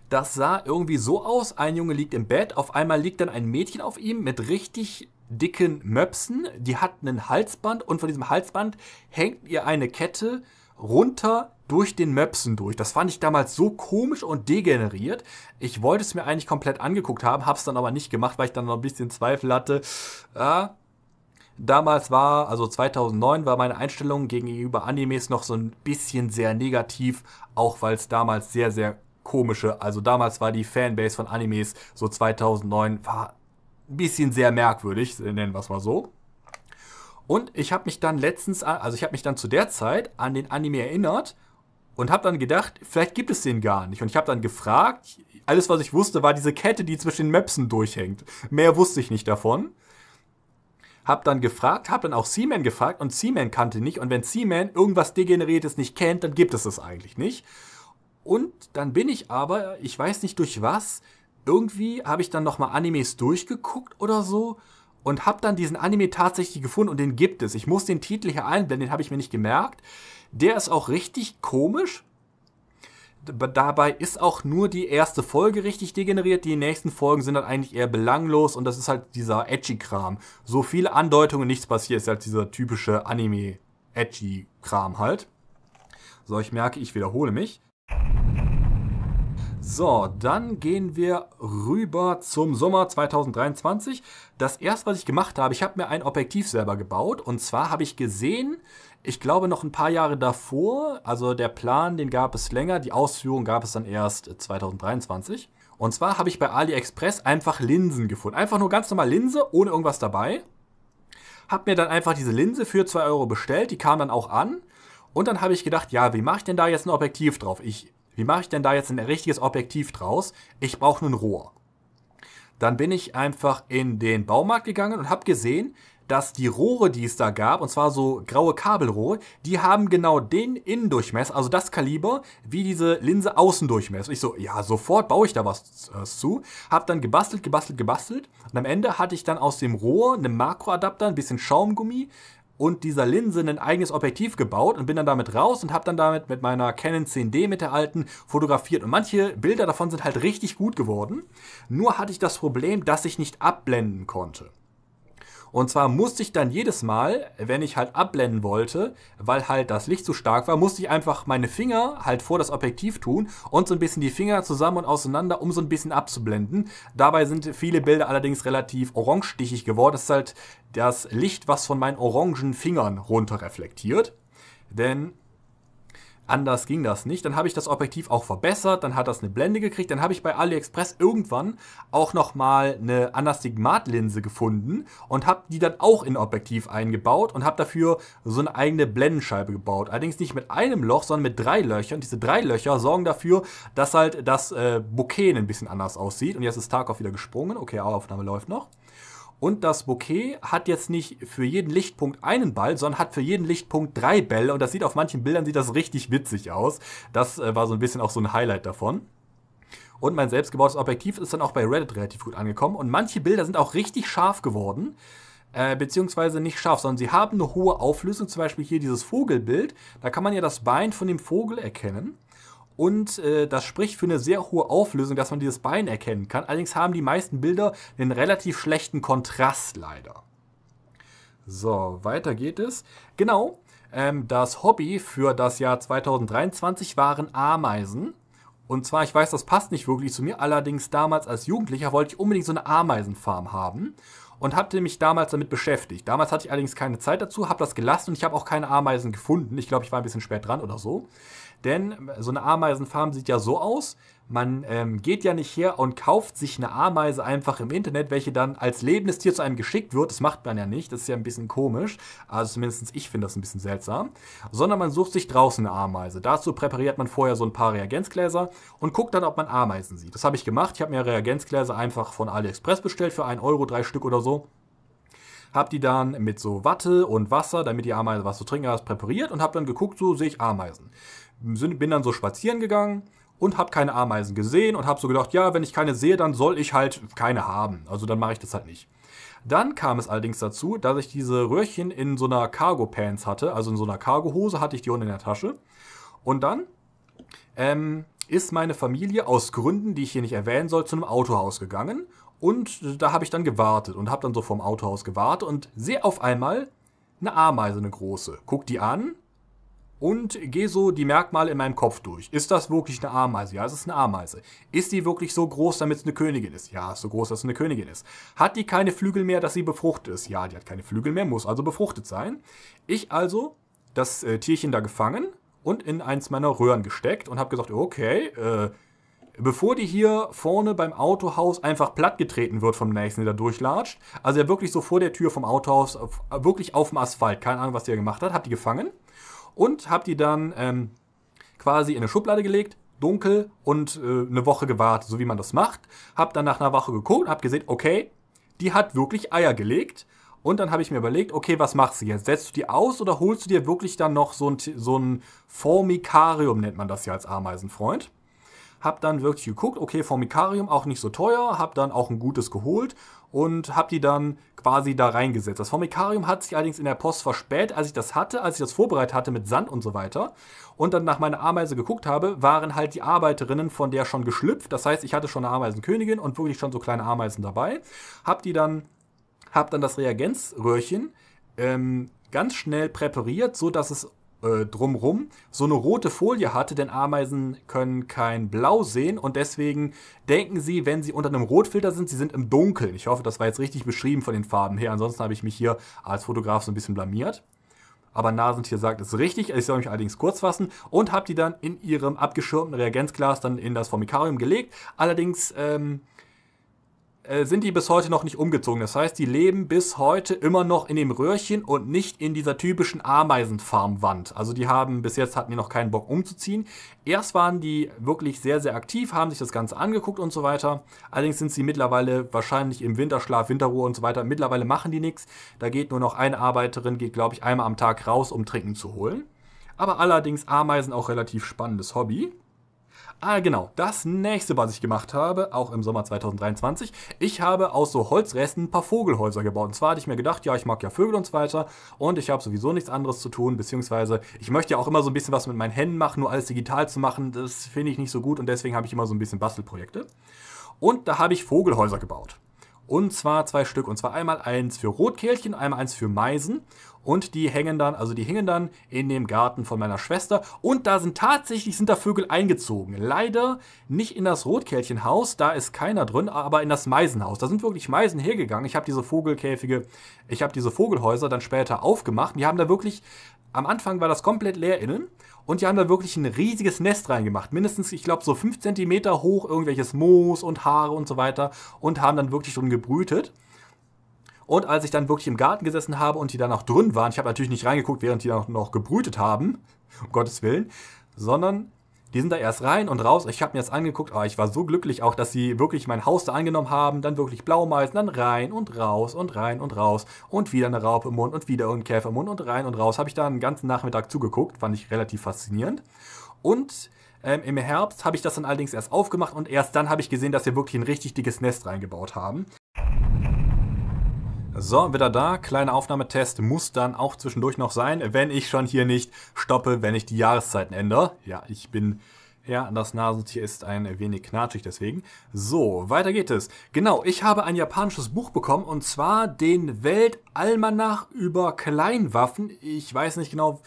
das sah irgendwie so aus, ein Junge liegt im Bett, auf einmal liegt dann ein Mädchen auf ihm mit richtig dicken Möpsen, die hat einen Halsband und von diesem Halsband hängt ihr eine Kette runter durch den Möpsen durch. Das fand ich damals so komisch und degeneriert. Ich wollte es mir eigentlich komplett angeguckt haben, hab's dann aber nicht gemacht, weil ich dann noch ein bisschen Zweifel hatte. Äh, Damals war, also 2009, war meine Einstellung gegenüber Animes noch so ein bisschen sehr negativ, auch weil es damals sehr, sehr komische, also damals war die Fanbase von Animes so 2009 war ein bisschen sehr merkwürdig, nennen wir es mal so. Und ich habe mich dann letztens, also ich habe mich dann zu der Zeit an den Anime erinnert und habe dann gedacht, vielleicht gibt es den gar nicht. Und ich habe dann gefragt, alles was ich wusste, war diese Kette, die zwischen den Möpsen durchhängt. Mehr wusste ich nicht davon hab dann gefragt, hab dann auch Seaman gefragt und Seaman kannte nicht. Und wenn Seaman irgendwas Degeneriertes nicht kennt, dann gibt es das eigentlich nicht. Und dann bin ich aber, ich weiß nicht durch was, irgendwie habe ich dann nochmal Animes durchgeguckt oder so und habe dann diesen Anime tatsächlich gefunden und den gibt es. Ich muss den Titel hier einblenden, den habe ich mir nicht gemerkt. Der ist auch richtig komisch, dabei ist auch nur die erste Folge richtig degeneriert. Die nächsten Folgen sind dann halt eigentlich eher belanglos und das ist halt dieser Edgy-Kram. So viele Andeutungen, nichts passiert, ist halt dieser typische Anime-Edgy-Kram halt. So, ich merke, ich wiederhole mich. So, dann gehen wir rüber zum Sommer 2023. Das erste, was ich gemacht habe, ich habe mir ein Objektiv selber gebaut und zwar habe ich gesehen, ich glaube, noch ein paar Jahre davor, also der Plan, den gab es länger, die Ausführung gab es dann erst 2023. Äh, und zwar habe ich bei AliExpress einfach Linsen gefunden. Einfach nur ganz normal Linse, ohne irgendwas dabei. Hab mir dann einfach diese Linse für 2 Euro bestellt, die kam dann auch an. Und dann habe ich gedacht, ja, wie mache ich denn da jetzt ein Objektiv drauf? Ich, wie mache ich denn da jetzt ein richtiges Objektiv draus? Ich brauche ein Rohr. Dann bin ich einfach in den Baumarkt gegangen und habe gesehen, dass die Rohre, die es da gab, und zwar so graue Kabelrohre, die haben genau den Innendurchmesser, also das Kaliber, wie diese Linse Außendurchmesser. Und ich so, ja, sofort baue ich da was äh, zu. Hab dann gebastelt, gebastelt, gebastelt. Und am Ende hatte ich dann aus dem Rohr, einem Makroadapter, ein bisschen Schaumgummi, und dieser Linse ein eigenes Objektiv gebaut und bin dann damit raus und habe dann damit mit meiner Canon 10D mit der alten fotografiert und manche Bilder davon sind halt richtig gut geworden. Nur hatte ich das Problem, dass ich nicht abblenden konnte. Und zwar musste ich dann jedes Mal, wenn ich halt abblenden wollte, weil halt das Licht zu stark war, musste ich einfach meine Finger halt vor das Objektiv tun und so ein bisschen die Finger zusammen und auseinander, um so ein bisschen abzublenden. Dabei sind viele Bilder allerdings relativ orangestichig geworden. Das ist halt das Licht, was von meinen orangen Fingern runter reflektiert. Denn Anders ging das nicht. Dann habe ich das Objektiv auch verbessert, dann hat das eine Blende gekriegt, dann habe ich bei AliExpress irgendwann auch nochmal eine Anastigmatlinse gefunden und habe die dann auch in Objektiv eingebaut und habe dafür so eine eigene Blendenscheibe gebaut. Allerdings nicht mit einem Loch, sondern mit drei Löchern. Diese drei Löcher sorgen dafür, dass halt das äh, Bouquet ein bisschen anders aussieht. Und jetzt ist Tarkov wieder gesprungen. Okay, Aufnahme läuft noch. Und das Bouquet hat jetzt nicht für jeden Lichtpunkt einen Ball, sondern hat für jeden Lichtpunkt drei Bälle. Und das sieht auf manchen Bildern sieht das richtig witzig aus. Das äh, war so ein bisschen auch so ein Highlight davon. Und mein selbstgebautes Objektiv ist dann auch bei Reddit relativ gut angekommen. Und manche Bilder sind auch richtig scharf geworden. Äh, beziehungsweise nicht scharf, sondern sie haben eine hohe Auflösung. Zum Beispiel hier dieses Vogelbild. Da kann man ja das Bein von dem Vogel erkennen. Und äh, das spricht für eine sehr hohe Auflösung, dass man dieses Bein erkennen kann. Allerdings haben die meisten Bilder einen relativ schlechten Kontrast leider. So, weiter geht es. Genau, ähm, das Hobby für das Jahr 2023 waren Ameisen. Und zwar, ich weiß, das passt nicht wirklich zu mir, allerdings damals als Jugendlicher wollte ich unbedingt so eine Ameisenfarm haben und hatte mich damals damit beschäftigt. Damals hatte ich allerdings keine Zeit dazu, habe das gelassen und ich habe auch keine Ameisen gefunden. Ich glaube, ich war ein bisschen spät dran oder so. Denn so eine Ameisenfarm sieht ja so aus. Man ähm, geht ja nicht her und kauft sich eine Ameise einfach im Internet, welche dann als lebendes Tier zu einem geschickt wird. Das macht man ja nicht. Das ist ja ein bisschen komisch. Also zumindest ich finde das ein bisschen seltsam. Sondern man sucht sich draußen eine Ameise. Dazu präpariert man vorher so ein paar Reagenzgläser und guckt dann, ob man Ameisen sieht. Das habe ich gemacht. Ich habe mir Reagenzgläser einfach von AliExpress bestellt für 1 Euro, drei Stück oder so hab die dann mit so Watte und Wasser, damit die Ameise was zu trinken hat, präpariert und hab dann geguckt, so sehe ich Ameisen bin dann so spazieren gegangen und habe keine Ameisen gesehen und habe so gedacht, ja, wenn ich keine sehe, dann soll ich halt keine haben. Also dann mache ich das halt nicht. Dann kam es allerdings dazu, dass ich diese Röhrchen in so einer Cargo Pants hatte, also in so einer Cargo Hose hatte ich die Hunde in der Tasche. Und dann ähm, ist meine Familie aus Gründen, die ich hier nicht erwähnen soll, zu einem Autohaus gegangen. Und da habe ich dann gewartet und habe dann so vorm Autohaus gewartet und sehe auf einmal eine Ameise, eine große. Guck die an, und gehe so die Merkmale in meinem Kopf durch. Ist das wirklich eine Ameise? Ja, es ist eine Ameise. Ist die wirklich so groß, damit es eine Königin ist? Ja, ist so groß, dass es eine Königin ist. Hat die keine Flügel mehr, dass sie befruchtet ist? Ja, die hat keine Flügel mehr, muss also befruchtet sein. Ich also das äh, Tierchen da gefangen und in eins meiner Röhren gesteckt und habe gesagt, okay, äh, bevor die hier vorne beim Autohaus einfach plattgetreten wird vom nächsten, der da durchlatscht, also er wirklich so vor der Tür vom Autohaus, wirklich auf dem Asphalt, keine Ahnung, was der gemacht hat, hat die gefangen und habe die dann ähm, quasi in eine Schublade gelegt, dunkel und äh, eine Woche gewartet, so wie man das macht. Habe dann nach einer Woche geguckt, habe gesehen, okay, die hat wirklich Eier gelegt. Und dann habe ich mir überlegt, okay, was machst du jetzt? Setzt du die aus oder holst du dir wirklich dann noch so ein, so ein Formicarium, nennt man das ja als Ameisenfreund? Hab dann wirklich geguckt, okay, Formicarium auch nicht so teuer, hab dann auch ein gutes geholt und habe die dann quasi da reingesetzt. Das Formikarium hat sich allerdings in der Post verspätet, als ich das hatte, als ich das vorbereitet hatte mit Sand und so weiter und dann nach meiner Ameise geguckt habe, waren halt die Arbeiterinnen von der schon geschlüpft. Das heißt, ich hatte schon eine Ameisenkönigin und wirklich schon so kleine Ameisen dabei. Hab die dann, hab dann das Reagenzröhrchen ähm, ganz schnell präpariert, so dass es äh, drumrum so eine rote Folie hatte, denn Ameisen können kein Blau sehen und deswegen denken sie, wenn sie unter einem Rotfilter sind, sie sind im Dunkeln. Ich hoffe, das war jetzt richtig beschrieben von den Farben her. Ansonsten habe ich mich hier als Fotograf so ein bisschen blamiert. Aber Nasentier sagt es richtig, ich soll mich allerdings kurz fassen und habe die dann in ihrem abgeschirmten Reagenzglas dann in das Formikarium gelegt. Allerdings ähm, äh, sind die bis heute noch nicht umgezogen. Das heißt, die leben bis heute immer noch in dem Röhrchen und nicht in dieser typischen Ameisenfarmwand. Also die haben, bis jetzt hatten die noch keinen Bock umzuziehen. Erst waren die wirklich sehr, sehr aktiv, haben sich das Ganze angeguckt und so weiter. Allerdings sind sie mittlerweile wahrscheinlich im Winterschlaf, Winterruhe und so weiter. Mittlerweile machen die nichts. Da geht nur noch eine Arbeiterin, geht glaube ich einmal am Tag raus, um Trinken zu holen. Aber allerdings Ameisen auch relativ spannendes Hobby. Ah, genau. Das nächste, was ich gemacht habe, auch im Sommer 2023, ich habe aus so Holzresten ein paar Vogelhäuser gebaut. Und zwar hatte ich mir gedacht, ja, ich mag ja Vögel und so weiter und ich habe sowieso nichts anderes zu tun, beziehungsweise ich möchte ja auch immer so ein bisschen was mit meinen Händen machen, nur alles digital zu machen, das finde ich nicht so gut und deswegen habe ich immer so ein bisschen Bastelprojekte. Und da habe ich Vogelhäuser gebaut. Und zwar zwei Stück. Und zwar einmal eins für Rotkehlchen, einmal eins für Meisen und die hängen dann, also die hingen dann in dem Garten von meiner Schwester und da sind tatsächlich sind da Vögel eingezogen. Leider nicht in das Rotkehlchenhaus, da ist keiner drin, aber in das Meisenhaus. Da sind wirklich Meisen hergegangen. Ich habe diese Vogelkäfige, ich habe diese Vogelhäuser dann später aufgemacht. Die haben da wirklich am Anfang war das komplett leer innen und die haben da wirklich ein riesiges Nest reingemacht. Mindestens, ich glaube, so 5 cm hoch irgendwelches Moos und Haare und so weiter und haben dann wirklich drin gebrütet. Und als ich dann wirklich im Garten gesessen habe und die dann auch drin waren, ich habe natürlich nicht reingeguckt, während die dann noch gebrütet haben, um Gottes Willen, sondern die sind da erst rein und raus. Ich habe mir das angeguckt. aber ah, ich war so glücklich auch, dass sie wirklich mein Haus da angenommen haben. Dann wirklich Blaumeisen, dann rein und raus und rein und raus. Und wieder eine Raupe im Mund und wieder ein Käfer im Mund und rein und raus. Habe ich da einen ganzen Nachmittag zugeguckt. Fand ich relativ faszinierend. Und ähm, im Herbst habe ich das dann allerdings erst aufgemacht und erst dann habe ich gesehen, dass wir wirklich ein richtig dickes Nest reingebaut haben. So, wieder da. Kleiner Aufnahmetest muss dann auch zwischendurch noch sein, wenn ich schon hier nicht stoppe, wenn ich die Jahreszeiten ändere. Ja, ich bin ja, das Nasentier ist ein wenig knatschig deswegen. So, weiter geht es. Genau, ich habe ein japanisches Buch bekommen und zwar den Weltalmanach über Kleinwaffen. Ich weiß nicht genau,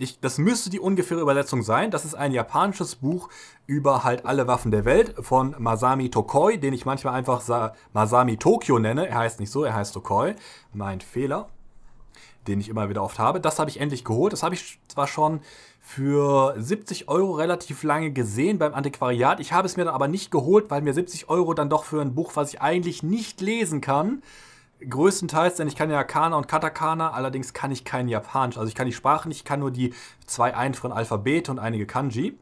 ich, das müsste die ungefähre Übersetzung sein. Das ist ein japanisches Buch über halt alle Waffen der Welt von Masami Tokoi, den ich manchmal einfach Sa Masami Tokyo nenne. Er heißt nicht so, er heißt Tokoi. Mein Fehler, den ich immer wieder oft habe. Das habe ich endlich geholt. Das habe ich zwar schon für 70 Euro relativ lange gesehen beim Antiquariat. Ich habe es mir dann aber nicht geholt, weil mir 70 Euro dann doch für ein Buch, was ich eigentlich nicht lesen kann, äh, Größtenteils, denn ich kann ja Kana und Katakana, allerdings kann ich kein Japanisch. Also ich kann die Sprache nicht, ich kann nur die zwei einfachen Alphabete und einige Kanji.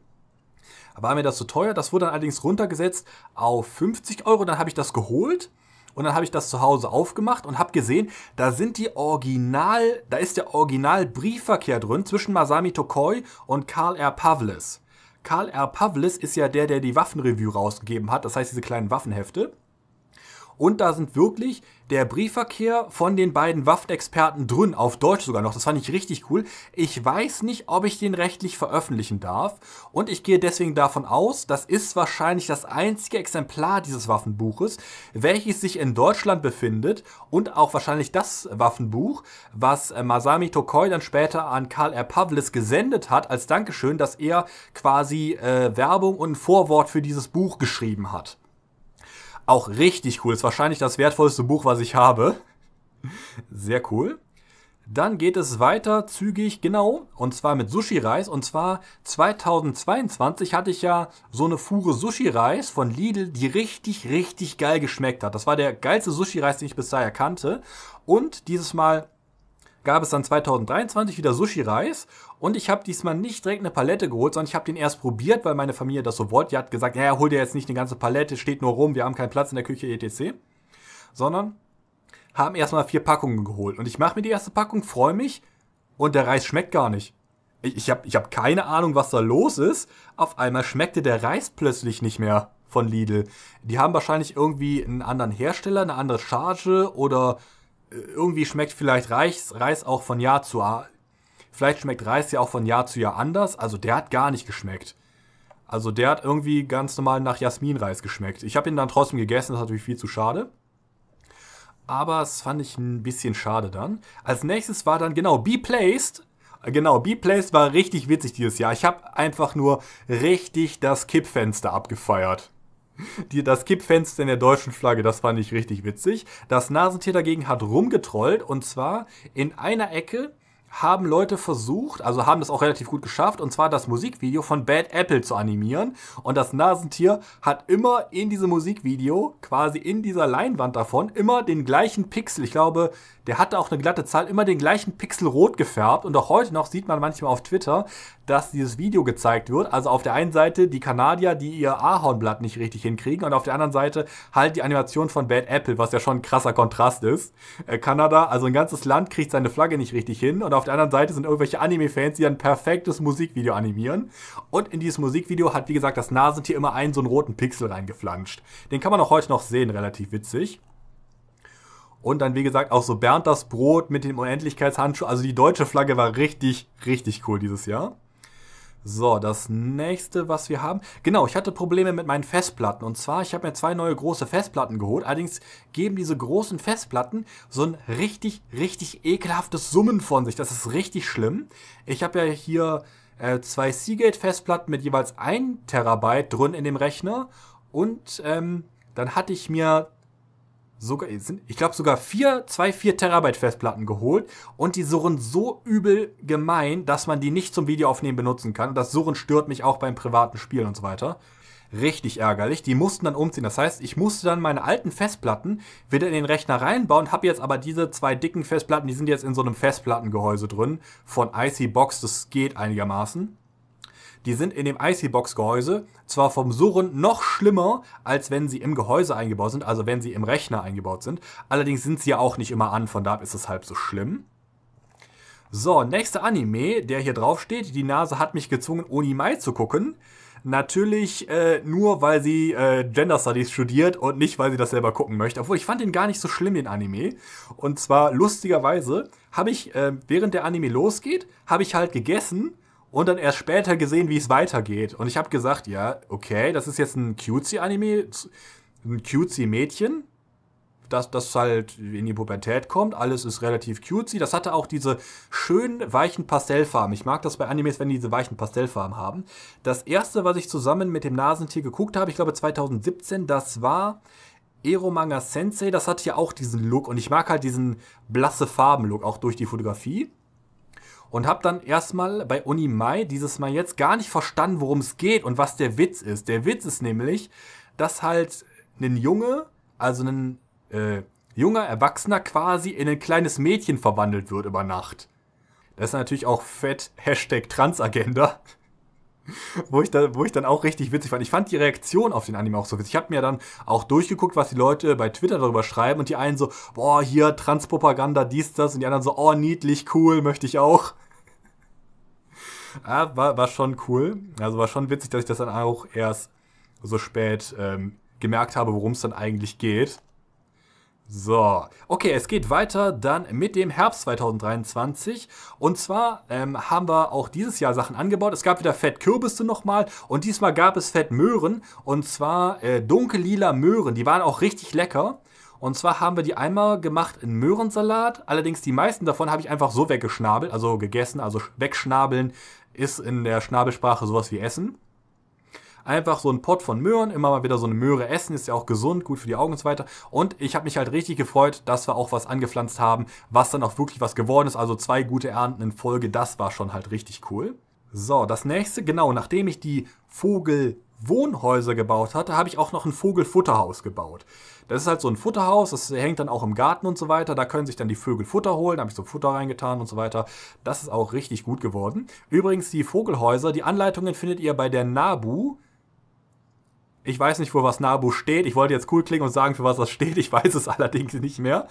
War mir das zu so teuer? Das wurde dann allerdings runtergesetzt auf 50 Euro. Dann habe ich das geholt und dann habe ich das zu Hause aufgemacht und habe gesehen, da sind die Original, da ist der Originalbriefverkehr drin zwischen Masami Tokoi und Karl R. Pavlis. Karl R. Pavlis ist ja der, der die Waffenreview rausgegeben hat, das heißt diese kleinen Waffenhefte. Und da sind wirklich der Briefverkehr von den beiden Waffenexperten drin, auf Deutsch sogar noch. Das fand ich richtig cool. Ich weiß nicht, ob ich den rechtlich veröffentlichen darf. Und ich gehe deswegen davon aus, das ist wahrscheinlich das einzige Exemplar dieses Waffenbuches, welches sich in Deutschland befindet. Und auch wahrscheinlich das Waffenbuch, was äh, Masami Tokoi dann später an Karl R. Pavlis gesendet hat, als Dankeschön, dass er quasi äh, Werbung und ein Vorwort für dieses Buch geschrieben hat. Auch richtig cool. Ist wahrscheinlich das wertvollste Buch, was ich habe. Sehr cool. Dann geht es weiter zügig, genau, und zwar mit Sushi-Reis. Und zwar 2022 hatte ich ja so eine Fuhre Sushi-Reis von Lidl, die richtig, richtig geil geschmeckt hat. Das war der geilste Sushi-Reis, den ich bis bisher erkannte. Und dieses Mal gab es dann 2023 wieder Sushi-Reis und ich habe diesmal nicht direkt eine Palette geholt, sondern ich habe den erst probiert, weil meine Familie das so wollte. Die hat gesagt, naja, hol dir jetzt nicht eine ganze Palette, steht nur rum, wir haben keinen Platz in der Küche etc. Sondern haben erstmal vier Packungen geholt und ich mache mir die erste Packung, freue mich und der Reis schmeckt gar nicht. Ich, ich habe ich hab keine Ahnung, was da los ist. Auf einmal schmeckte der Reis plötzlich nicht mehr von Lidl. Die haben wahrscheinlich irgendwie einen anderen Hersteller, eine andere Charge oder irgendwie schmeckt vielleicht Reis, Reis auch von Jahr zu Jahr. Vielleicht schmeckt Reis ja auch von Jahr zu Jahr anders. Also der hat gar nicht geschmeckt. Also der hat irgendwie ganz normal nach Jasminreis geschmeckt. Ich habe ihn dann trotzdem gegessen, das ist natürlich viel zu schade. Aber es fand ich ein bisschen schade dann. Als nächstes war dann, genau, Be Placed. Genau, Be Placed war richtig witzig dieses Jahr. Ich habe einfach nur richtig das Kippfenster abgefeiert. Die, das Kippfenster in der deutschen Flagge, das fand ich richtig witzig. Das Nasentier dagegen hat rumgetrollt und zwar in einer Ecke haben Leute versucht, also haben das auch relativ gut geschafft, und zwar das Musikvideo von Bad Apple zu animieren. Und das Nasentier hat immer in diesem Musikvideo, quasi in dieser Leinwand davon, immer den gleichen Pixel. Ich glaube, der hatte auch eine glatte Zahl, immer den gleichen Pixel rot gefärbt. Und auch heute noch sieht man manchmal auf Twitter, dass dieses Video gezeigt wird. Also auf der einen Seite die Kanadier, die ihr Ahornblatt nicht richtig hinkriegen und auf der anderen Seite halt die Animation von Bad Apple, was ja schon ein krasser Kontrast ist. Äh, Kanada, also ein ganzes Land kriegt seine Flagge nicht richtig hin und auf der anderen Seite sind irgendwelche Anime-Fans, die ein perfektes Musikvideo animieren. Und in dieses Musikvideo hat, wie gesagt, das Nasentier immer einen so einen roten Pixel reingeflanscht. Den kann man auch heute noch sehen, relativ witzig. Und dann, wie gesagt, auch so Bernd das Brot mit dem Unendlichkeitshandschuh. Also die deutsche Flagge war richtig, richtig cool dieses Jahr. So, das nächste, was wir haben. Genau, ich hatte Probleme mit meinen Festplatten. Und zwar, ich habe mir zwei neue große Festplatten geholt. Allerdings geben diese großen Festplatten so ein richtig, richtig ekelhaftes Summen von sich. Das ist richtig schlimm. Ich habe ja hier äh, zwei Seagate-Festplatten mit jeweils 1 Terabyte drin in dem Rechner. Und ähm, dann hatte ich mir sogar, sind, ich glaube sogar vier, zwei, vier Terabyte Festplatten geholt und die surren so übel gemein, dass man die nicht zum Videoaufnehmen benutzen kann. Und das Surren stört mich auch beim privaten Spielen und so weiter. Richtig ärgerlich. Die mussten dann umziehen. Das heißt, ich musste dann meine alten Festplatten wieder in den Rechner reinbauen, habe jetzt aber diese zwei dicken Festplatten, die sind jetzt in so einem Festplattengehäuse drin von IC Box. Das geht einigermaßen die sind in dem IC-Box-Gehäuse zwar vom Surren noch schlimmer, als wenn sie im Gehäuse eingebaut sind, also wenn sie im Rechner eingebaut sind. Allerdings sind sie ja auch nicht immer an, von daher ist es halb so schlimm. So, nächster Anime, der hier drauf steht. Die Nase hat mich gezwungen, Oni Mai zu gucken. Natürlich äh, nur, weil sie äh, Gender Studies studiert und nicht, weil sie das selber gucken möchte. Obwohl ich fand den gar nicht so schlimm, den Anime. Und zwar lustigerweise habe ich, äh, während der Anime losgeht, habe ich halt gegessen und dann erst später gesehen, wie es weitergeht. Und ich habe gesagt, ja, okay, das ist jetzt ein cutesy-Anime, ein cutesy-Mädchen, dass das halt in die Pubertät kommt. Alles ist relativ cutesy. Das hatte auch diese schönen weichen Pastellfarben. Ich mag das bei Animes, wenn die diese weichen Pastellfarben haben. Das erste, was ich zusammen mit dem Nasentier geguckt habe, ich glaube 2017, das war Ero Manga Sensei. Das hat ja auch diesen Look und ich mag halt diesen blasse Farbenlook auch durch die Fotografie und habe dann erstmal bei Uni Mai dieses Mal jetzt gar nicht verstanden, worum es geht und was der Witz ist. Der Witz ist nämlich, dass halt ein Junge, also ein äh, junger Erwachsener quasi in ein kleines Mädchen verwandelt wird über Nacht. Das ist natürlich auch fett Hashtag Transagenda. wo, ich da, wo ich dann auch richtig witzig fand. Ich fand die Reaktion auf den Anime auch so witzig. Ich habe mir dann auch durchgeguckt, was die Leute bei Twitter darüber schreiben und die einen so, boah, hier Transpropaganda, dies, das und die anderen so, oh, niedlich, cool, möchte ich auch. Ja, ah, war, war schon cool. Also war schon witzig, dass ich das dann auch erst so spät ähm, gemerkt habe, worum es dann eigentlich geht. So, okay, es geht weiter dann mit dem Herbst 2023. Und zwar ähm, haben wir auch dieses Jahr Sachen angebaut. Es gab wieder Fettkürbisse nochmal und diesmal gab es Fettmöhren. Und zwar äh, dunkellila Möhren. Die waren auch richtig lecker. Und zwar haben wir die einmal gemacht in Möhrensalat. Allerdings die meisten davon habe ich einfach so weggeschnabelt, also gegessen. Also wegschnabeln ist in der Schnabelsprache sowas wie Essen. Einfach so ein Pot von Möhren, immer mal wieder so eine Möhre essen, ist ja auch gesund, gut für die Augen und so weiter. Und ich habe mich halt richtig gefreut, dass wir auch was angepflanzt haben, was dann auch wirklich was geworden ist. Also zwei gute Ernten in Folge, das war schon halt richtig cool. So, das nächste, genau, nachdem ich die Vogelwohnhäuser gebaut hatte, habe ich auch noch ein Vogelfutterhaus gebaut. Das ist halt so ein Futterhaus, das hängt dann auch im Garten und so weiter. Da können sich dann die Vögel Futter holen, da habe ich so Futter reingetan und so weiter. Das ist auch richtig gut geworden. Übrigens, die Vogelhäuser, die Anleitungen findet ihr bei der NABU. Ich weiß nicht, für was Nabu steht. Ich wollte jetzt cool klingen und sagen, für was das steht. Ich weiß es allerdings nicht mehr.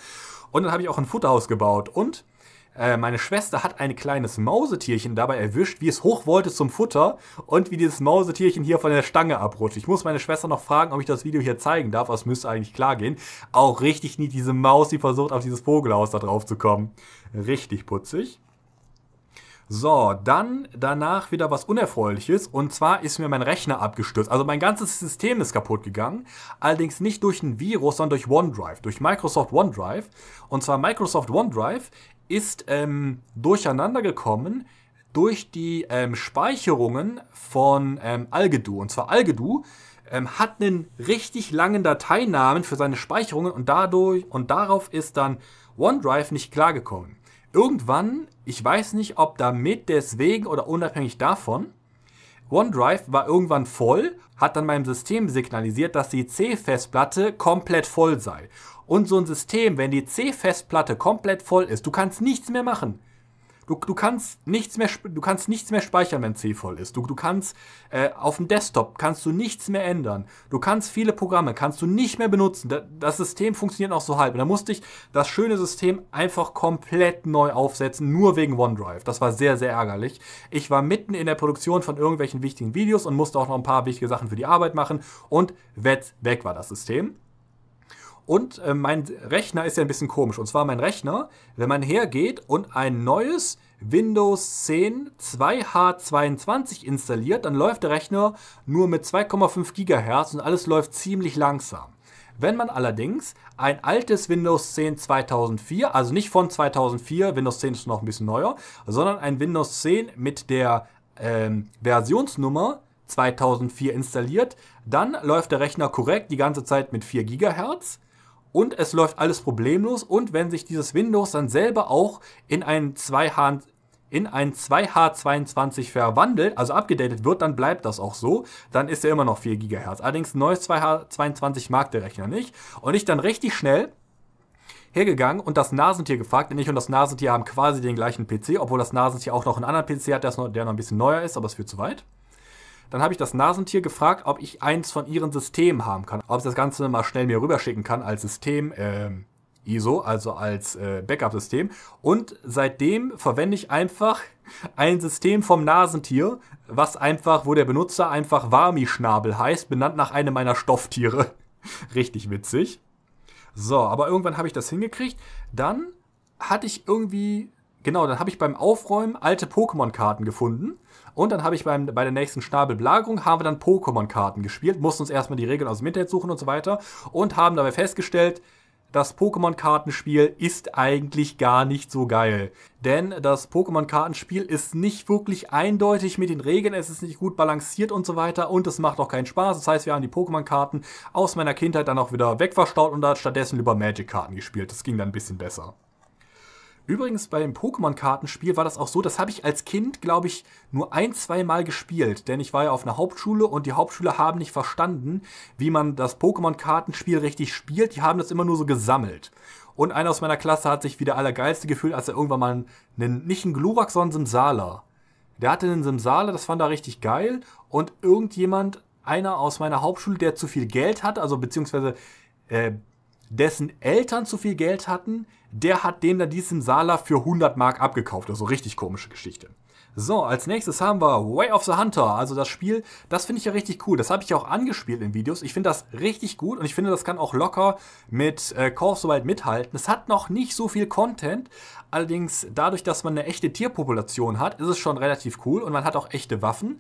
Und dann habe ich auch ein Futterhaus gebaut. Und äh, meine Schwester hat ein kleines Mausetierchen dabei erwischt, wie es hoch wollte zum Futter und wie dieses Mausetierchen hier von der Stange abrutscht. Ich muss meine Schwester noch fragen, ob ich das Video hier zeigen darf. Das müsste eigentlich klar gehen. Auch richtig nie diese Maus, die versucht, auf dieses Vogelhaus da drauf zu kommen. Richtig putzig. So, dann danach wieder was Unerfreuliches. Und zwar ist mir mein Rechner abgestürzt. Also mein ganzes System ist kaputt gegangen. Allerdings nicht durch ein Virus, sondern durch OneDrive, durch Microsoft OneDrive. Und zwar Microsoft OneDrive ist ähm, durcheinander gekommen durch die ähm, Speicherungen von ähm, Algedu. Und zwar Algedu ähm, hat einen richtig langen Dateinamen für seine Speicherungen und dadurch und darauf ist dann OneDrive nicht klargekommen. Irgendwann, ich weiß nicht, ob damit, deswegen oder unabhängig davon, OneDrive war irgendwann voll, hat dann meinem System signalisiert, dass die C-Festplatte komplett voll sei. Und so ein System, wenn die C-Festplatte komplett voll ist, du kannst nichts mehr machen du, du kannst nichts mehr, du kannst nichts mehr speichern, wenn C voll ist. Du, du kannst, äh, auf dem Desktop kannst du nichts mehr ändern. Du kannst viele Programme, kannst du nicht mehr benutzen. Das System funktioniert auch so halb. Und da musste ich das schöne System einfach komplett neu aufsetzen, nur wegen OneDrive. Das war sehr, sehr ärgerlich. Ich war mitten in der Produktion von irgendwelchen wichtigen Videos und musste auch noch ein paar wichtige Sachen für die Arbeit machen und weg war das System. Und äh, mein Rechner ist ja ein bisschen komisch. Und zwar mein Rechner, wenn man hergeht und ein neues Windows 10 2H22 installiert, dann läuft der Rechner nur mit 2,5 GHz und alles läuft ziemlich langsam. Wenn man allerdings ein altes Windows 10 2004, also nicht von 2004, Windows 10 ist noch ein bisschen neuer, sondern ein Windows 10 mit der ähm, Versionsnummer 2004 installiert, dann läuft der Rechner korrekt die ganze Zeit mit 4 GHz und es läuft alles problemlos und wenn sich dieses Windows dann selber auch in einen 2H in ein 2H22 verwandelt, also abgedatet wird, dann bleibt das auch so. Dann ist er immer noch 4 GHz. Allerdings neues 2H22 mag der Rechner nicht. Und ich dann richtig schnell hergegangen und das Nasentier gefragt. Denn ich und das Nasentier haben quasi den gleichen PC, obwohl das Nasentier auch noch einen anderen PC hat, der noch ein bisschen neuer ist, aber es führt zu weit. Dann habe ich das Nasentier gefragt, ob ich eins von ihren Systemen haben kann. Ob es das Ganze mal schnell mir rüberschicken kann als System, äh, ISO, also als äh, Backup-System. Und seitdem verwende ich einfach ein System vom Nasentier, was einfach, wo der Benutzer einfach Warmi-Schnabel heißt, benannt nach einem meiner Stofftiere. Richtig witzig. So, aber irgendwann habe ich das hingekriegt. Dann hatte ich irgendwie Genau, dann habe ich beim Aufräumen alte Pokémon-Karten gefunden. Und dann habe ich beim, bei der nächsten Schnabelbelagerung haben wir dann Pokémon-Karten gespielt, mussten uns erstmal die Regeln aus dem Internet suchen und so weiter und haben dabei festgestellt, das Pokémon-Kartenspiel ist eigentlich gar nicht so geil. Denn das Pokémon-Kartenspiel ist nicht wirklich eindeutig mit den Regeln, es ist nicht gut balanciert und so weiter und es macht auch keinen Spaß. Das heißt, wir haben die Pokémon-Karten aus meiner Kindheit dann auch wieder wegverstaut und da stattdessen lieber Magic-Karten gespielt. Das ging dann ein bisschen besser. Übrigens beim Pokémon-Kartenspiel war das auch so, das habe ich als Kind, glaube ich, nur ein, zwei Mal gespielt, denn ich war ja auf einer Hauptschule und die Hauptschüler haben nicht verstanden, wie man das Pokémon-Kartenspiel richtig spielt. Die haben das immer nur so gesammelt. Und einer aus meiner Klasse hat sich wie der Allergeilste gefühlt, als er irgendwann mal einen, nicht einen Glurak, sondern einen Simsala. Der hatte einen Simsaler, das fand er richtig geil. Und irgendjemand, einer aus meiner Hauptschule, der zu viel Geld hat, also beziehungsweise äh, dessen Eltern zu viel Geld hatten, der hat dem dann diesen Sala für 100 Mark abgekauft. Also richtig komische Geschichte. So, als nächstes haben wir Way of the Hunter, also das Spiel. Das finde ich ja richtig cool. Das habe ich ja auch angespielt in Videos. Ich finde das richtig gut und ich finde, das kann auch locker mit äh, Call of the Wild mithalten. Es hat noch nicht so viel Content. Allerdings, dadurch, dass man eine echte Tierpopulation hat, ist es schon relativ cool und man hat auch echte Waffen.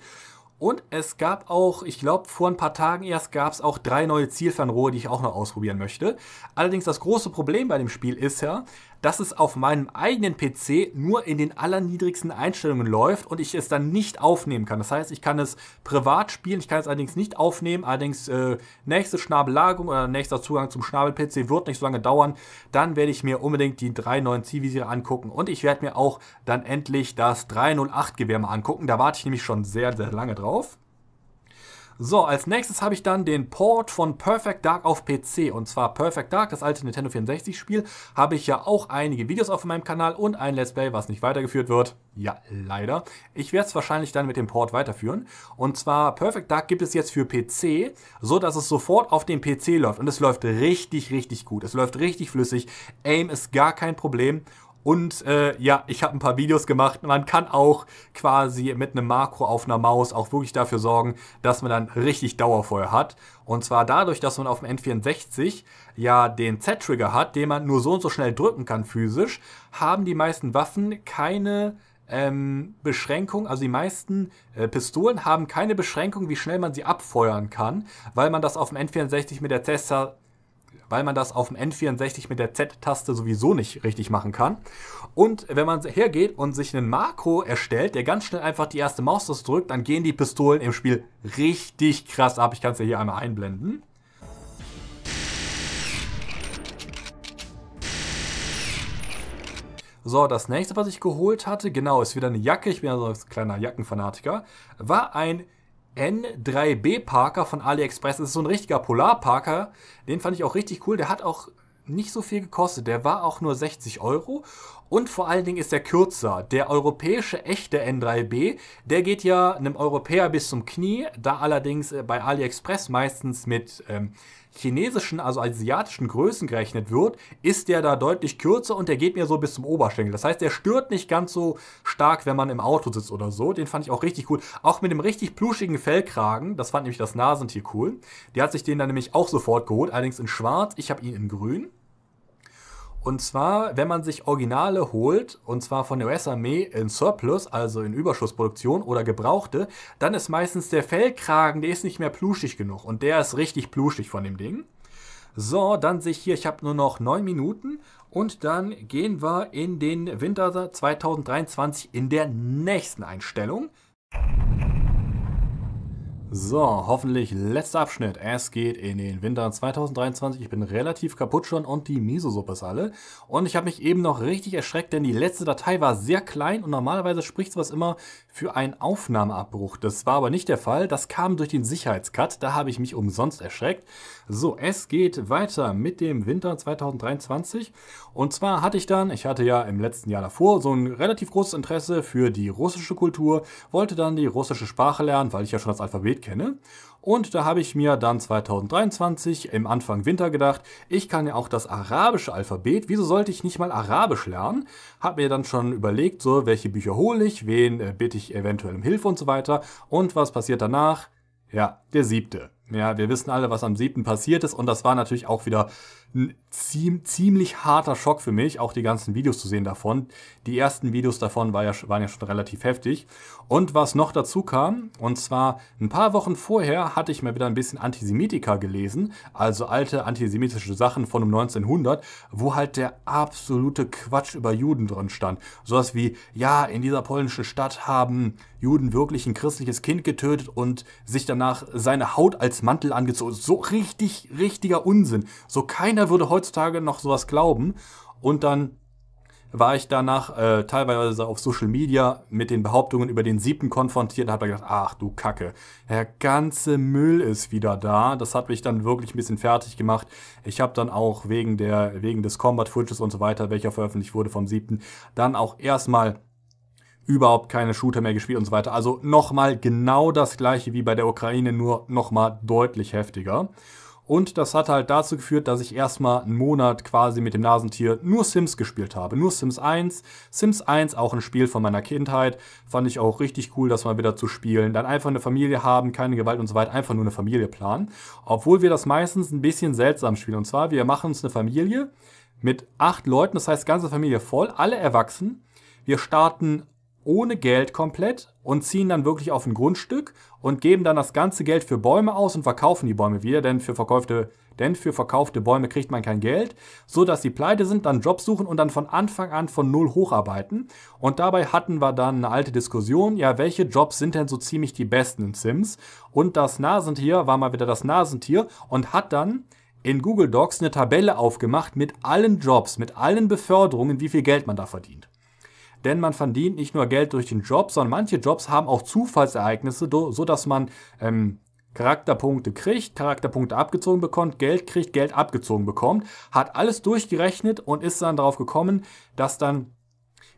Und es gab auch, ich glaube, vor ein paar Tagen erst gab es auch drei neue Zielfernrohre, die ich auch noch ausprobieren möchte. Allerdings das große Problem bei dem Spiel ist ja, dass es auf meinem eigenen PC nur in den allerniedrigsten Einstellungen läuft und ich es dann nicht aufnehmen kann. Das heißt, ich kann es privat spielen, ich kann es allerdings nicht aufnehmen. Allerdings äh, nächste Schnabellagung oder nächster Zugang zum Schnabel-PC wird nicht so lange dauern. Dann werde ich mir unbedingt die drei neuen Zielvisiere angucken und ich werde mir auch dann endlich das 308-Gewehr mal angucken. Da warte ich nämlich schon sehr, sehr lange drauf. So, als nächstes habe ich dann den Port von Perfect Dark auf PC. Und zwar Perfect Dark, das alte Nintendo 64-Spiel, habe ich ja auch einige Videos auf meinem Kanal und ein Let's Play, was nicht weitergeführt wird. Ja, leider. Ich werde es wahrscheinlich dann mit dem Port weiterführen. Und zwar Perfect Dark gibt es jetzt für PC, so dass es sofort auf dem PC läuft. Und es läuft richtig, richtig gut. Es läuft richtig flüssig. Aim ist gar kein Problem. Und äh, ja, ich habe ein paar Videos gemacht. Man kann auch quasi mit einem Makro auf einer Maus auch wirklich dafür sorgen, dass man dann richtig Dauerfeuer hat. Und zwar dadurch, dass man auf dem N64 ja den Z-Trigger hat, den man nur so und so schnell drücken kann physisch, haben die meisten Waffen keine ähm, Beschränkung, also die meisten äh, Pistolen haben keine Beschränkung, wie schnell man sie abfeuern kann, weil man das auf dem N64 mit der Tester weil man das auf dem N64 mit der Z-Taste sowieso nicht richtig machen kann. Und wenn man hergeht und sich einen Makro erstellt, der ganz schnell einfach die erste Maustaste drückt, dann gehen die Pistolen im Spiel richtig krass ab. Ich kann es ja hier einmal einblenden. So, das nächste, was ich geholt hatte, genau, ist wieder eine Jacke. Ich bin ja so ein kleiner Jackenfanatiker. War ein N3B Parker von AliExpress. Das ist so ein richtiger Polarparker. Den fand ich auch richtig cool. Der hat auch nicht so viel gekostet. Der war auch nur 60 Euro. Und vor allen Dingen ist der kürzer. Der europäische echte N3B, der geht ja einem Europäer bis zum Knie, da allerdings äh, bei AliExpress meistens mit ähm, chinesischen, also asiatischen Größen gerechnet wird, ist der da deutlich kürzer und der geht mir so bis zum Oberschenkel. Das heißt, der stört nicht ganz so stark, wenn man im Auto sitzt oder so. Den fand ich auch richtig cool. Auch mit dem richtig pluschigen Fellkragen, das fand nämlich das Nasentier cool. Der hat sich den dann nämlich auch sofort geholt, allerdings in schwarz. Ich habe ihn in grün. Und zwar, wenn man sich Originale holt, und zwar von der US-Armee in Surplus, also in Überschussproduktion oder gebrauchte, dann ist meistens der Fellkragen, der ist nicht mehr pluschig genug. Und der ist richtig pluschig von dem Ding. So, dann sehe ich hier, ich habe nur noch 9 Minuten. Und dann gehen wir in den Winter 2023 in der nächsten Einstellung. So, hoffentlich letzter Abschnitt. Es geht in den Winter 2023. Ich bin relativ kaputt schon und die Miso-Suppe ist alle. Und ich habe mich eben noch richtig erschreckt, denn die letzte Datei war sehr klein und normalerweise spricht sowas immer für einen Aufnahmeabbruch. Das war aber nicht der Fall. Das kam durch den Sicherheitscut. Da habe ich mich umsonst erschreckt. So, es geht weiter mit dem Winter 2023. Und zwar hatte ich dann, ich hatte ja im letzten Jahr davor so ein relativ großes Interesse für die russische Kultur, wollte dann die russische Sprache lernen, weil ich ja schon das Alphabet kenne. Und da habe ich mir dann 2023 im Anfang Winter gedacht, ich kann ja auch das arabische Alphabet, wieso sollte ich nicht mal arabisch lernen? Habe mir dann schon überlegt, so welche Bücher hole ich, wen äh, bitte ich eventuell um Hilfe und so weiter. Und was passiert danach? Ja, der siebte. Ja, wir wissen alle, was am siebten passiert ist und das war natürlich auch wieder ein ziemlich harter Schock für mich, auch die ganzen Videos zu sehen davon. Die ersten Videos davon war ja, waren ja schon relativ heftig. Und was noch dazu kam, und zwar ein paar Wochen vorher hatte ich mal wieder ein bisschen Antisemitika gelesen, also alte antisemitische Sachen von um 1900, wo halt der absolute Quatsch über Juden drin stand. Sowas wie, ja, in dieser polnischen Stadt haben Juden wirklich ein christliches Kind getötet und sich danach seine Haut als Mantel angezogen. So richtig, richtiger Unsinn. So keine keiner würde heutzutage noch sowas glauben. Und dann war ich danach äh, teilweise auf Social Media mit den Behauptungen über den siebten konfrontiert und habe gedacht, ach du Kacke, der ganze Müll ist wieder da. Das hat mich dann wirklich ein bisschen fertig gemacht. Ich habe dann auch wegen, der, wegen des Combat-Footages und so weiter, welcher veröffentlicht wurde vom siebten, dann auch erstmal überhaupt keine Shooter mehr gespielt und so weiter. Also nochmal genau das gleiche wie bei der Ukraine, nur nochmal deutlich heftiger. Und das hat halt dazu geführt, dass ich erstmal einen Monat quasi mit dem Nasentier nur Sims gespielt habe. Nur Sims 1. Sims 1, auch ein Spiel von meiner Kindheit. Fand ich auch richtig cool, das mal wieder zu spielen. Dann einfach eine Familie haben, keine Gewalt und so weiter. Einfach nur eine Familie planen. Obwohl wir das meistens ein bisschen seltsam spielen. Und zwar, wir machen uns eine Familie mit acht Leuten. Das heißt, ganze Familie voll, alle erwachsen. Wir starten ohne Geld komplett und ziehen dann wirklich auf ein Grundstück und geben dann das ganze Geld für Bäume aus und verkaufen die Bäume wieder, denn für verkaufte, denn für verkaufte Bäume kriegt man kein Geld, so dass sie pleite sind, dann Jobs suchen und dann von Anfang an von null hocharbeiten. Und dabei hatten wir dann eine alte Diskussion, ja, welche Jobs sind denn so ziemlich die besten in Sims? Und das Nasentier war mal wieder das Nasentier und hat dann in Google Docs eine Tabelle aufgemacht mit allen Jobs, mit allen Beförderungen, wie viel Geld man da verdient denn man verdient nicht nur Geld durch den Job, sondern manche Jobs haben auch Zufallsereignisse, so dass man ähm, Charakterpunkte kriegt, Charakterpunkte abgezogen bekommt, Geld kriegt, Geld abgezogen bekommt, hat alles durchgerechnet und ist dann darauf gekommen, dass dann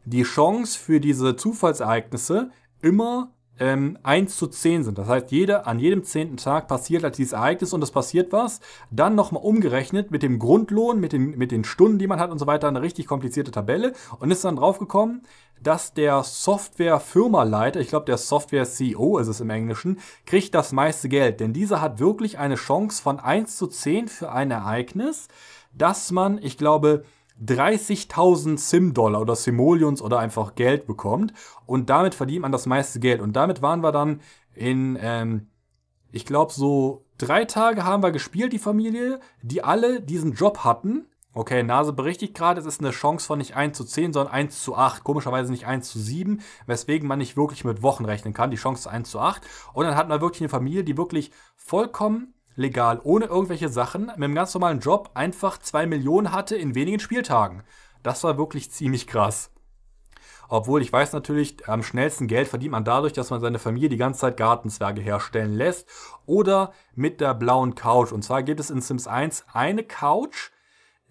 die Chance für diese Zufallsereignisse immer ähm, 1 zu 10 sind. Das heißt, jede, an jedem zehnten Tag passiert halt dieses Ereignis und es passiert was. Dann nochmal umgerechnet mit dem Grundlohn, mit den, mit den Stunden, die man hat und so weiter, eine richtig komplizierte Tabelle und ist dann draufgekommen, dass der Software-Firma-Leiter, ich glaube der Software-CEO ist es im Englischen, kriegt das meiste Geld. Denn dieser hat wirklich eine Chance von 1 zu 10 für ein Ereignis, dass man, ich glaube, 30.000 Sim-Dollar oder Simoleons oder einfach Geld bekommt. Und damit verdient man das meiste Geld. Und damit waren wir dann in, ähm, ich glaube, so drei Tage haben wir gespielt, die Familie, die alle diesen Job hatten. Okay, Nase berichtigt gerade, es ist eine Chance von nicht 1 zu 10, sondern 1 zu 8. Komischerweise nicht 1 zu 7, weswegen man nicht wirklich mit Wochen rechnen kann. Die Chance ist 1 zu 8. Und dann hat man wirklich eine Familie, die wirklich vollkommen legal, ohne irgendwelche Sachen, mit einem ganz normalen Job einfach 2 Millionen hatte in wenigen Spieltagen. Das war wirklich ziemlich krass. Obwohl ich weiß natürlich, am schnellsten Geld verdient man dadurch, dass man seine Familie die ganze Zeit Gartenzwerge herstellen lässt oder mit der blauen Couch. Und zwar gibt es in Sims 1 eine Couch,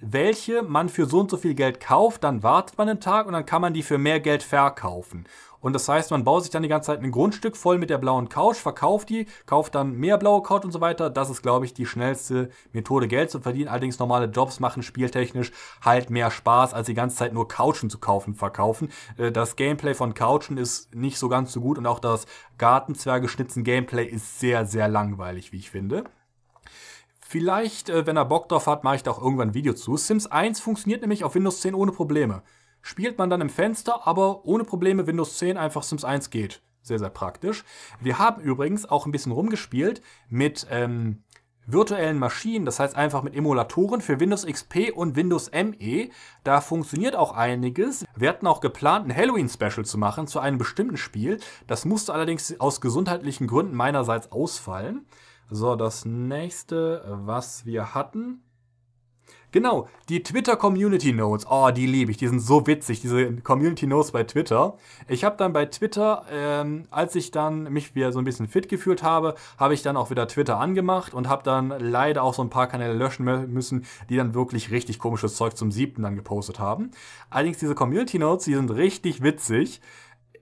welche man für so und so viel Geld kauft, dann wartet man einen Tag und dann kann man die für mehr Geld verkaufen. Und das heißt, man baut sich dann die ganze Zeit ein Grundstück voll mit der blauen Couch, verkauft die, kauft dann mehr blaue Couch und so weiter. Das ist, glaube ich, die schnellste Methode, Geld zu verdienen. Allerdings normale Jobs machen spieltechnisch halt mehr Spaß, als die ganze Zeit nur Couchen zu kaufen, verkaufen. Äh, das Gameplay von Couchen ist nicht so ganz so gut und auch das Gartenzwerge-Schnitzen-Gameplay ist sehr, sehr langweilig, wie ich finde. Vielleicht, äh, wenn er Bock drauf hat, mache ich da auch irgendwann ein Video zu. Sims 1 funktioniert nämlich auf Windows 10 ohne Probleme spielt man dann im Fenster, aber ohne Probleme Windows 10 einfach Sims 1 geht. Sehr, sehr praktisch. Wir haben übrigens auch ein bisschen rumgespielt mit ähm, virtuellen Maschinen, das heißt einfach mit Emulatoren für Windows XP und Windows ME. Da funktioniert auch einiges. Wir hatten auch geplant, ein Halloween-Special zu machen zu einem bestimmten Spiel. Das musste allerdings aus gesundheitlichen Gründen meinerseits ausfallen. So, das nächste, was wir hatten, Genau, die Twitter Community Notes. Oh, die liebe ich. Die sind so witzig, diese Community Notes bei Twitter. Ich habe dann bei Twitter, ähm, als ich dann mich wieder so ein bisschen fit gefühlt habe, habe ich dann auch wieder Twitter angemacht und habe dann leider auch so ein paar Kanäle löschen müssen, die dann wirklich richtig komisches Zeug zum siebten dann gepostet haben. Allerdings diese Community Notes, die sind richtig witzig.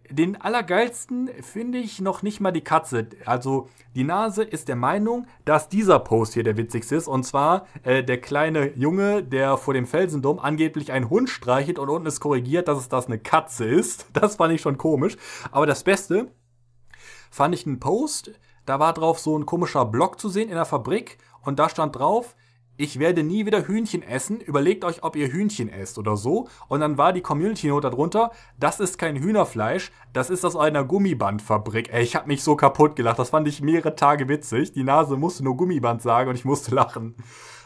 Den allergeilsten finde ich noch nicht mal die Katze. Also die Nase ist der Meinung, dass dieser Post hier der witzigste ist. Und zwar äh, der kleine Junge, der vor dem Felsendom angeblich einen Hund streichelt und unten ist korrigiert, dass es das eine Katze ist. Das fand ich schon komisch. Aber das Beste fand ich einen Post. Da war drauf so ein komischer Block zu sehen in der Fabrik. Und da stand drauf, ich werde nie wieder Hühnchen essen, überlegt euch, ob ihr Hühnchen esst oder so. Und dann war die Community-Note darunter, das ist kein Hühnerfleisch, das ist aus einer Gummibandfabrik. Ey, ich hab mich so kaputt gelacht, das fand ich mehrere Tage witzig. Die Nase musste nur Gummiband sagen und ich musste lachen.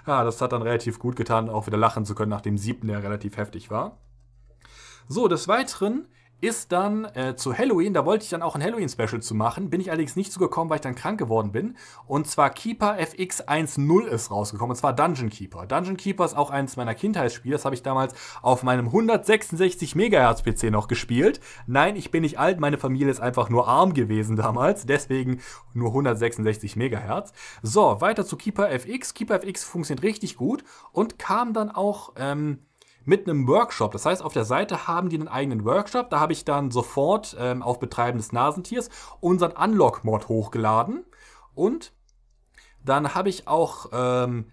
Ja, das hat dann relativ gut getan, auch wieder lachen zu können nach dem siebten, der relativ heftig war. So, des Weiteren ist dann äh, zu Halloween, da wollte ich dann auch ein Halloween-Special zu machen, bin ich allerdings nicht zugekommen, weil ich dann krank geworden bin. Und zwar Keeper FX 1.0 ist rausgekommen, und zwar Dungeon Keeper. Dungeon Keeper ist auch eines meiner Kindheitsspiele, das habe ich damals auf meinem 166 MHz PC noch gespielt. Nein, ich bin nicht alt, meine Familie ist einfach nur arm gewesen damals, deswegen nur 166 MHz. So, weiter zu Keeper FX. Keeper FX funktioniert richtig gut und kam dann auch... Ähm, mit einem Workshop. Das heißt, auf der Seite haben die einen eigenen Workshop. Da habe ich dann sofort ähm, auf Betreiben des Nasentiers unseren Unlock-Mod hochgeladen. Und dann habe ich auch, ähm,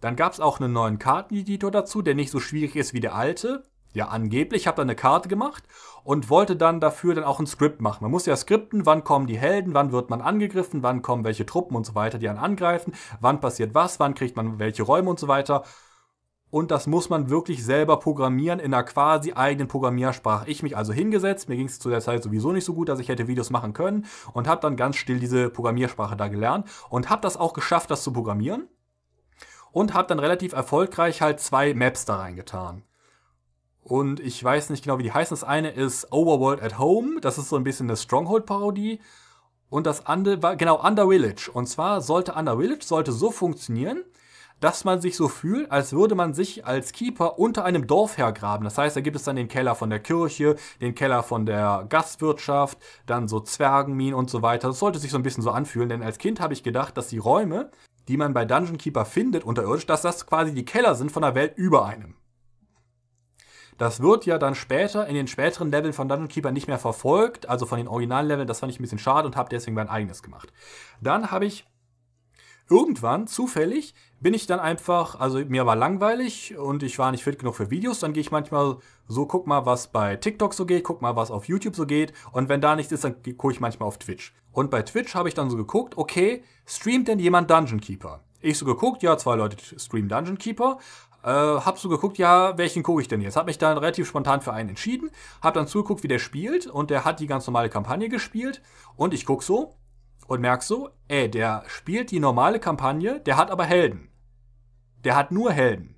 dann gab es auch einen neuen Karteneditor dazu, der nicht so schwierig ist wie der alte. Ja, angeblich. Ich habe da eine Karte gemacht und wollte dann dafür dann auch ein Skript machen. Man muss ja skripten, wann kommen die Helden, wann wird man angegriffen, wann kommen welche Truppen und so weiter, die einen angreifen, wann passiert was, wann kriegt man welche Räume und so weiter und das muss man wirklich selber programmieren in einer quasi eigenen Programmiersprache. Ich mich also hingesetzt, mir ging es zu der Zeit sowieso nicht so gut, dass ich hätte Videos machen können und habe dann ganz still diese Programmiersprache da gelernt und habe das auch geschafft, das zu programmieren und habe dann relativ erfolgreich halt zwei Maps da reingetan. Und ich weiß nicht genau, wie die heißen. Das eine ist Overworld at Home, das ist so ein bisschen eine Stronghold-Parodie. Und das andere war, genau, Under Village. Und zwar sollte Under Village sollte so funktionieren, dass man sich so fühlt, als würde man sich als Keeper unter einem Dorf hergraben. Das heißt, da gibt es dann den Keller von der Kirche, den Keller von der Gastwirtschaft, dann so Zwergenminen und so weiter. Das sollte sich so ein bisschen so anfühlen, denn als Kind habe ich gedacht, dass die Räume, die man bei Dungeon Keeper findet unterirdisch, dass das quasi die Keller sind von der Welt über einem. Das wird ja dann später in den späteren Leveln von Dungeon Keeper nicht mehr verfolgt, also von den originalen Leveln. Das fand ich ein bisschen schade und habe deswegen mein eigenes gemacht. Dann habe ich irgendwann zufällig bin ich dann einfach, also mir war langweilig und ich war nicht fit genug für Videos, dann gehe ich manchmal so, guck mal, was bei TikTok so geht, guck mal, was auf YouTube so geht und wenn da nichts ist, dann gucke ich manchmal auf Twitch. Und bei Twitch habe ich dann so geguckt, okay, streamt denn jemand Dungeon Keeper? Ich so geguckt, ja, zwei Leute streamen Dungeon Keeper. Äh, hab so geguckt, ja, welchen gucke ich denn jetzt? Hab mich dann relativ spontan für einen entschieden, hab dann zugeguckt, wie der spielt und der hat die ganz normale Kampagne gespielt und ich guck so und merk so, ey, der spielt die normale Kampagne, der hat aber Helden. Der hat nur Helden.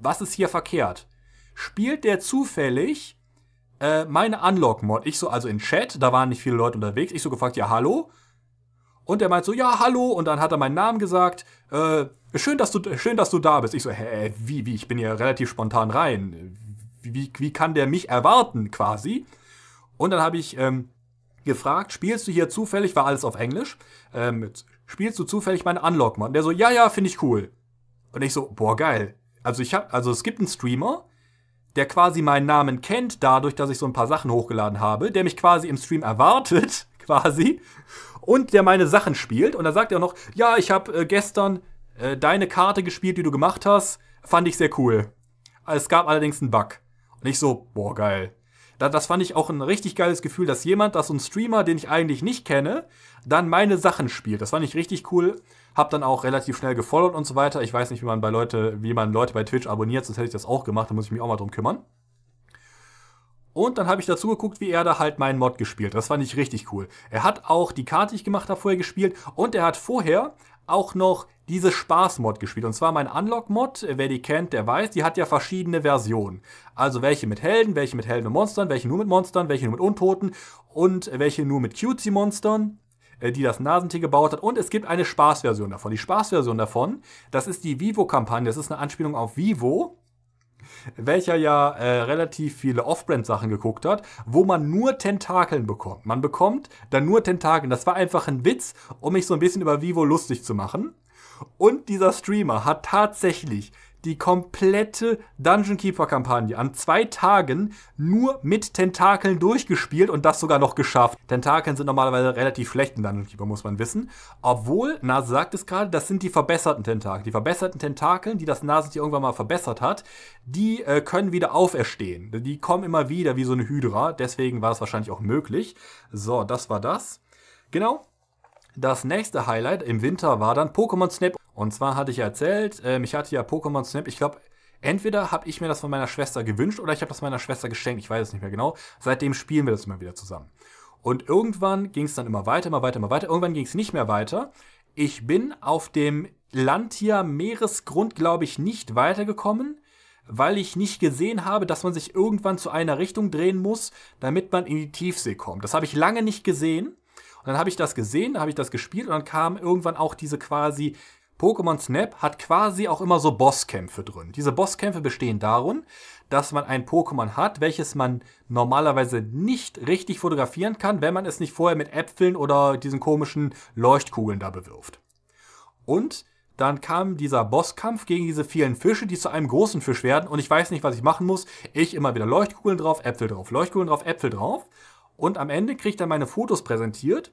Was ist hier verkehrt? Spielt der zufällig äh, meine Unlock-Mod? Ich so, also in Chat, da waren nicht viele Leute unterwegs. Ich so gefragt, ja, hallo? Und er meint so, ja, hallo. Und dann hat er meinen Namen gesagt. Äh, schön, dass du, schön, dass du da bist. Ich so, hä, wie, wie? Ich bin ja relativ spontan rein. Wie, wie, kann der mich erwarten, quasi? Und dann habe ich ähm, gefragt, spielst du hier zufällig, war alles auf Englisch, ähm, spielst du zufällig meine Unlock-Mod? Und Der so, ja, ja, finde ich cool. Und ich so, boah, geil. Also ich habe, also es gibt einen Streamer, der quasi meinen Namen kennt, dadurch, dass ich so ein paar Sachen hochgeladen habe, der mich quasi im Stream erwartet, quasi, und der meine Sachen spielt. Und da sagt er noch, ja, ich habe äh, gestern äh, deine Karte gespielt, die du gemacht hast, fand ich sehr cool. Es gab allerdings einen Bug. Und ich so, boah, geil. Da, das fand ich auch ein richtig geiles Gefühl, dass jemand, dass so ein Streamer, den ich eigentlich nicht kenne, dann meine Sachen spielt. Das fand ich richtig cool. Hab dann auch relativ schnell gefollowt und so weiter. Ich weiß nicht, wie man bei Leute, wie man Leute bei Twitch abonniert, sonst hätte ich das auch gemacht, da muss ich mich auch mal drum kümmern. Und dann habe ich dazu geguckt, wie er da halt meinen Mod gespielt. Das fand ich richtig cool. Er hat auch die Karte, die ich gemacht habe, vorher gespielt. Und er hat vorher auch noch diese Spaß-Mod gespielt. Und zwar mein Unlock-Mod, wer die kennt, der weiß, die hat ja verschiedene Versionen. Also welche mit Helden, welche mit Helden und Monstern, welche nur mit Monstern, welche nur mit Untoten und welche nur mit cutie monstern äh, die das Nasentier gebaut hat. Und es gibt eine Spaßversion davon. Die Spaßversion davon, das ist die Vivo-Kampagne. Das ist eine Anspielung auf Vivo, welcher ja äh, relativ viele Off-Brand-Sachen geguckt hat, wo man nur Tentakeln bekommt. Man bekommt dann nur Tentakeln. Das war einfach ein Witz, um mich so ein bisschen über Vivo lustig zu machen. Und dieser Streamer hat tatsächlich die komplette Dungeon Keeper Kampagne an zwei Tagen nur mit Tentakeln durchgespielt und das sogar noch geschafft. Tentakeln sind normalerweise relativ schlecht in Dungeon Keeper, muss man wissen. Obwohl, Nase sagt es gerade, das sind die verbesserten Tentakel. Die verbesserten Tentakeln, die das Nasentier irgendwann mal verbessert hat, die äh, können wieder auferstehen. Die kommen immer wieder wie so eine Hydra, deswegen war es wahrscheinlich auch möglich. So, das war das. Genau, das nächste Highlight im Winter war dann Pokémon Snap. Und zwar hatte ich erzählt, äh, ich hatte ja Pokémon Snap, ich glaube, entweder habe ich mir das von meiner Schwester gewünscht oder ich habe das meiner Schwester geschenkt, ich weiß es nicht mehr genau. Seitdem spielen wir das immer wieder zusammen. Und irgendwann ging es dann immer weiter, immer weiter, immer weiter. Irgendwann ging es nicht mehr weiter. Ich bin auf dem Lantia Meeresgrund, glaube ich, nicht weitergekommen, weil ich nicht gesehen habe, dass man sich irgendwann zu einer Richtung drehen muss, damit man in die Tiefsee kommt. Das habe ich lange nicht gesehen. Und dann habe ich das gesehen, habe ich das gespielt und dann kam irgendwann auch diese quasi Pokémon Snap hat quasi auch immer so Bosskämpfe drin. Diese Bosskämpfe bestehen darin, dass man ein Pokémon hat, welches man normalerweise nicht richtig fotografieren kann, wenn man es nicht vorher mit Äpfeln oder diesen komischen Leuchtkugeln da bewirft. Und dann kam dieser Bosskampf gegen diese vielen Fische, die zu einem großen Fisch werden und ich weiß nicht, was ich machen muss. Ich immer wieder Leuchtkugeln drauf, Äpfel drauf, Leuchtkugeln drauf, Äpfel drauf. Und am Ende kriegt er meine Fotos präsentiert.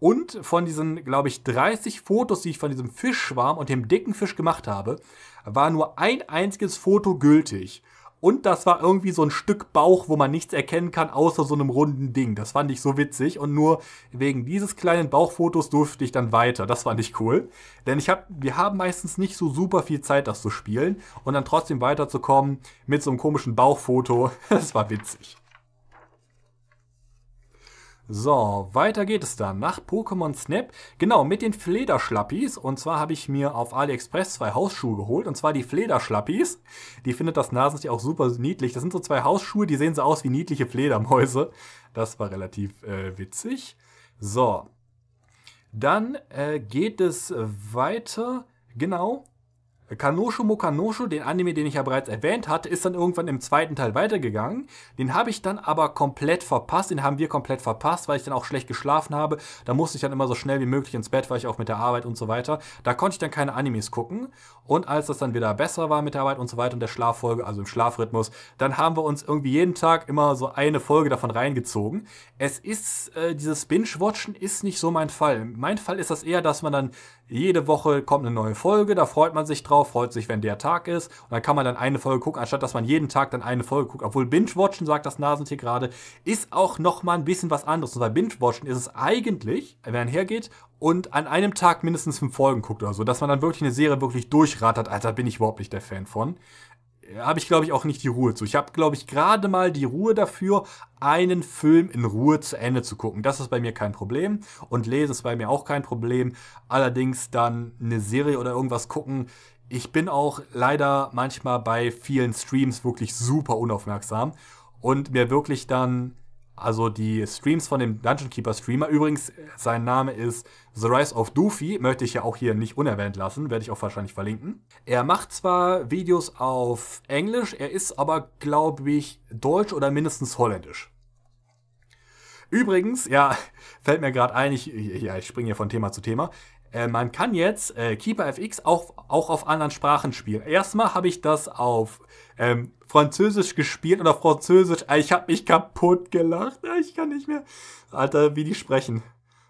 Und von diesen, glaube ich, 30 Fotos, die ich von diesem Fischschwarm und dem dicken Fisch gemacht habe, war nur ein einziges Foto gültig. Und das war irgendwie so ein Stück Bauch, wo man nichts erkennen kann, außer so einem runden Ding. Das fand ich so witzig. Und nur wegen dieses kleinen Bauchfotos durfte ich dann weiter. Das fand ich cool. Denn ich hab, wir haben meistens nicht so super viel Zeit, das zu spielen. Und dann trotzdem weiterzukommen mit so einem komischen Bauchfoto. Das war witzig. So, weiter geht es dann nach Pokémon Snap. Genau, mit den Flederschlappis. Und zwar habe ich mir auf AliExpress zwei Hausschuhe geholt. Und zwar die Flederschlappis. Die findet das Nasentier auch super niedlich. Das sind so zwei Hausschuhe, die sehen so aus wie niedliche Fledermäuse. Das war relativ äh, witzig. So. Dann äh, geht es weiter. Genau. Kanosho Mokanosho, den Anime, den ich ja bereits erwähnt hatte, ist dann irgendwann im zweiten Teil weitergegangen. Den habe ich dann aber komplett verpasst. Den haben wir komplett verpasst, weil ich dann auch schlecht geschlafen habe. Da musste ich dann immer so schnell wie möglich ins Bett, weil ich auch mit der Arbeit und so weiter. Da konnte ich dann keine Animes gucken. Und als das dann wieder besser war mit der Arbeit und so weiter und der Schlaffolge, also im Schlafrhythmus, dann haben wir uns irgendwie jeden Tag immer so eine Folge davon reingezogen. Es ist, äh, dieses Binge-Watchen ist nicht so mein Fall. Mein Fall ist das eher, dass man dann jede Woche kommt eine neue Folge, da freut man sich drauf, freut sich, wenn der Tag ist. Und dann kann man dann eine Folge gucken, anstatt dass man jeden Tag dann eine Folge guckt. Obwohl Binge-Watchen, sagt das Nasentier gerade, ist auch nochmal ein bisschen was anderes. Und bei Binge-Watchen ist es eigentlich, wenn man hergeht und an einem Tag mindestens fünf Folgen guckt oder so, dass man dann wirklich eine Serie wirklich durchrattert. Alter, also bin ich überhaupt nicht der Fan von habe ich, glaube ich, auch nicht die Ruhe zu. Ich habe, glaube ich, gerade mal die Ruhe dafür, einen Film in Ruhe zu Ende zu gucken. Das ist bei mir kein Problem. Und lesen ist bei mir auch kein Problem. Allerdings dann eine Serie oder irgendwas gucken. Ich bin auch leider manchmal bei vielen Streams wirklich super unaufmerksam und mir wirklich dann also die Streams von dem Dungeon Keeper Streamer. Übrigens, sein Name ist The Rise of Doofy. Möchte ich ja auch hier nicht unerwähnt lassen. Werde ich auch wahrscheinlich verlinken. Er macht zwar Videos auf Englisch, er ist aber, glaube ich, deutsch oder mindestens holländisch. Übrigens, ja, fällt mir gerade ein, ich, ja, ich springe hier von Thema zu Thema. Äh, man kann jetzt äh, Keeper FX auch, auch auf anderen Sprachen spielen. Erstmal habe ich das auf ähm, Französisch gespielt oder Französisch. Ah, ich habe mich kaputt gelacht. Ah, ich kann nicht mehr. Alter, wie die sprechen.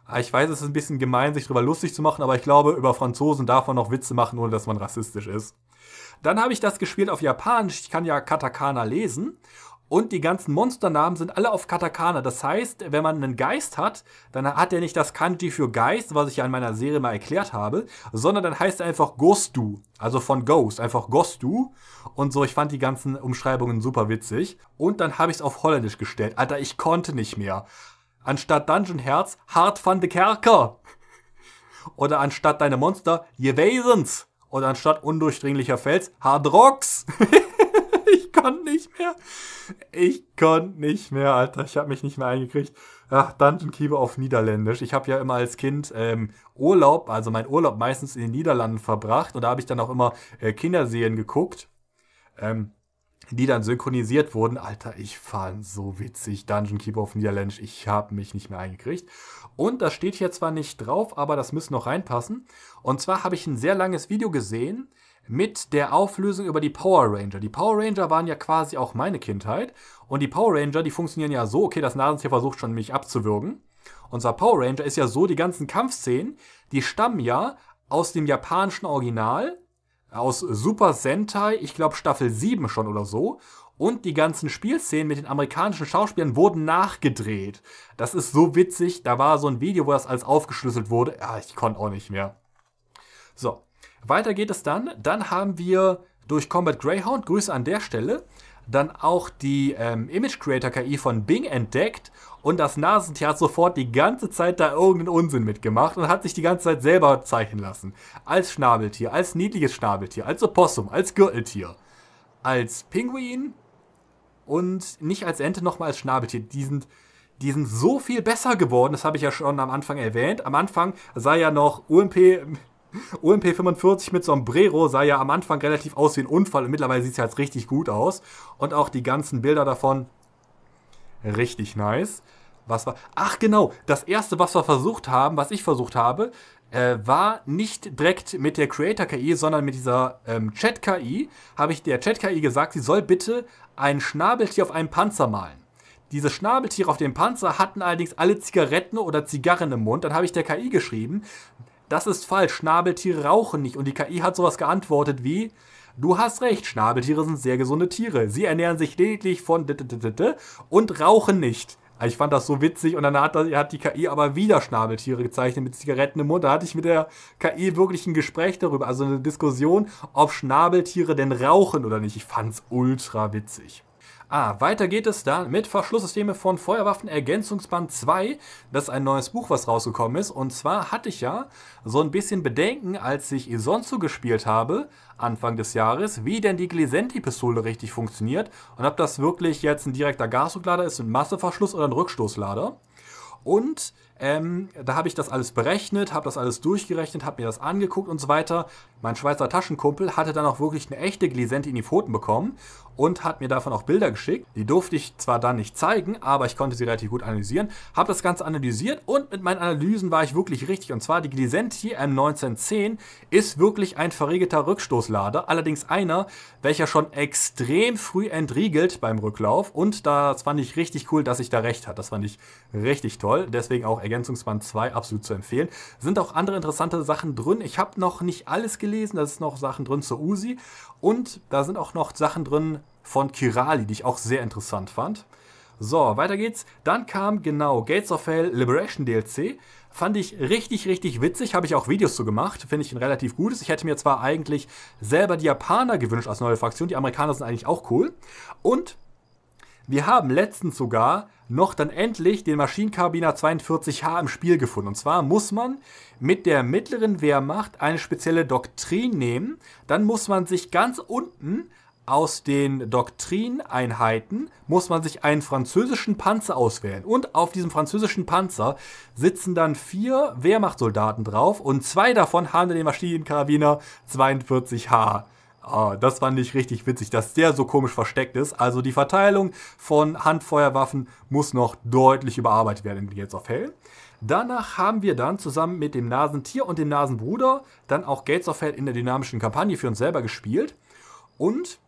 Ah, ich weiß, es ist ein bisschen gemein, sich drüber lustig zu machen, aber ich glaube, über Franzosen darf man noch Witze machen, ohne dass man rassistisch ist. Dann habe ich das gespielt auf Japanisch. Ich kann ja Katakana lesen. Und die ganzen Monsternamen sind alle auf Katakana. Das heißt, wenn man einen Geist hat, dann hat er nicht das Kanji für Geist, was ich ja in meiner Serie mal erklärt habe, sondern dann heißt er einfach Gostu. Also von Ghost, einfach Gostu. Und so, ich fand die ganzen Umschreibungen super witzig. Und dann habe ich es auf Holländisch gestellt. Alter, ich konnte nicht mehr. Anstatt Dungeon Herz, Hart van de Kerker. Oder anstatt deine Monster, Jewesens. Oder anstatt undurchdringlicher Fels, Hard Rocks. ich konnte nicht mehr. Ich konnte nicht mehr, Alter. Ich habe mich nicht mehr eingekriegt. Ach, Dungeon Keeper auf Niederländisch. Ich habe ja immer als Kind ähm, Urlaub, also meinen Urlaub meistens in den Niederlanden verbracht. Und da habe ich dann auch immer äh, Kinderserien geguckt. Ähm, die dann synchronisiert wurden. Alter, ich fand so witzig Dungeon Keeper auf Niederländisch. Ich habe mich nicht mehr eingekriegt. Und das steht hier zwar nicht drauf, aber das müsste noch reinpassen. Und zwar habe ich ein sehr langes Video gesehen mit der Auflösung über die Power Ranger. Die Power Ranger waren ja quasi auch meine Kindheit. Und die Power Ranger, die funktionieren ja so, okay, das Nasentier versucht schon, mich abzuwürgen. Unser Power Ranger ist ja so, die ganzen Kampfszenen, die stammen ja aus dem japanischen Original, aus Super Sentai, ich glaube Staffel 7 schon oder so. Und die ganzen Spielszenen mit den amerikanischen Schauspielern wurden nachgedreht. Das ist so witzig. Da war so ein Video, wo das alles aufgeschlüsselt wurde. Ja, ah, ich konnte auch nicht mehr. So, weiter geht es dann. Dann haben wir durch Combat Greyhound, Grüße an der Stelle, dann auch die ähm, Image Creator KI von Bing entdeckt und das Nasentier hat sofort die ganze Zeit da irgendeinen Unsinn mitgemacht und hat sich die ganze Zeit selber zeichnen lassen. Als Schnabeltier, als niedliches Schnabeltier, als Opossum, als Gürteltier, als Pinguin und nicht als Ente, nochmal als Schnabeltier. Die sind, die sind so viel besser geworden, das habe ich ja schon am Anfang erwähnt. Am Anfang sah ja noch UMP OMP45 mit Sombrero sah ja am Anfang relativ aus wie ein Unfall und mittlerweile sieht es ja jetzt richtig gut aus. Und auch die ganzen Bilder davon richtig nice. Was war. Ach genau, das erste, was wir versucht haben, was ich versucht habe, äh, war nicht direkt mit der Creator-KI, sondern mit dieser ähm, Chat-KI, habe ich der Chat-KI gesagt, sie soll bitte ein Schnabeltier auf einem Panzer malen. Diese Schnabeltiere auf dem Panzer hatten allerdings alle Zigaretten oder Zigarren im Mund. Dann habe ich der KI geschrieben, das ist falsch, Schnabeltiere rauchen nicht. Und die KI hat sowas geantwortet wie, Du hast recht, Schnabeltiere sind sehr gesunde Tiere. Sie ernähren sich lediglich von und rauchen nicht. Also ich fand das so witzig und dann hat, hat die KI aber wieder Schnabeltiere gezeichnet mit Zigaretten im Mund. Da hatte ich mit der KI wirklich ein Gespräch darüber, also eine Diskussion, ob Schnabeltiere denn rauchen oder nicht. Ich fand's ultra witzig. Ah, weiter geht es dann mit Verschlusssysteme von Feuerwaffen Ergänzungsband 2. Das ist ein neues Buch, was rausgekommen ist. Und zwar hatte ich ja so ein bisschen Bedenken, als ich Isonzo gespielt habe, Anfang des Jahres, wie denn die glisenti pistole richtig funktioniert und ob das wirklich jetzt ein direkter Gasdrucklader ist, ein Masseverschluss oder ein Rückstoßlader. Und ähm, da habe ich das alles berechnet, habe das alles durchgerechnet, habe mir das angeguckt und so weiter. Mein Schweizer Taschenkumpel hatte dann auch wirklich eine echte Glisente in die Pfoten bekommen und hat mir davon auch Bilder geschickt. Die durfte ich zwar dann nicht zeigen, aber ich konnte sie relativ gut analysieren. Habe das Ganze analysiert und mit meinen Analysen war ich wirklich richtig. Und zwar die Glisenti M1910 ist wirklich ein verriegelter Rückstoßlader. Allerdings einer, welcher schon extrem früh entriegelt beim Rücklauf. Und das fand ich richtig cool, dass ich da recht hatte. Das fand ich richtig toll. Deswegen auch Ergänzungsband 2 absolut zu empfehlen. Sind auch andere interessante Sachen drin. Ich habe noch nicht alles gelesen durchgelesen. Da sind noch Sachen drin zur Uzi. Und da sind auch noch Sachen drin von Kirali, die ich auch sehr interessant fand. So, weiter geht's. Dann kam genau Gates of Hell Liberation DLC. Fand ich richtig, richtig witzig. Habe ich auch Videos zu gemacht. Finde ich ein relativ gutes. Ich hätte mir zwar eigentlich selber die Japaner gewünscht als neue Fraktion. Die Amerikaner sind eigentlich auch cool. Und wir haben letztens sogar noch dann endlich den Maschinenkarabiner 42H im Spiel gefunden. Und zwar muss man mit der mittleren Wehrmacht eine spezielle Doktrin nehmen. Dann muss man sich ganz unten aus den Doktrineinheiten muss man sich einen französischen Panzer auswählen. Und auf diesem französischen Panzer sitzen dann vier Wehrmachtsoldaten drauf und zwei davon haben den Maschinenkarabiner 42H. Oh, das fand ich richtig witzig, dass der so komisch versteckt ist. Also die Verteilung von Handfeuerwaffen muss noch deutlich überarbeitet werden in Gates of Hell. Danach haben wir dann zusammen mit dem Nasentier und dem Nasenbruder dann auch Gates of Hell in der dynamischen Kampagne für uns selber gespielt. Und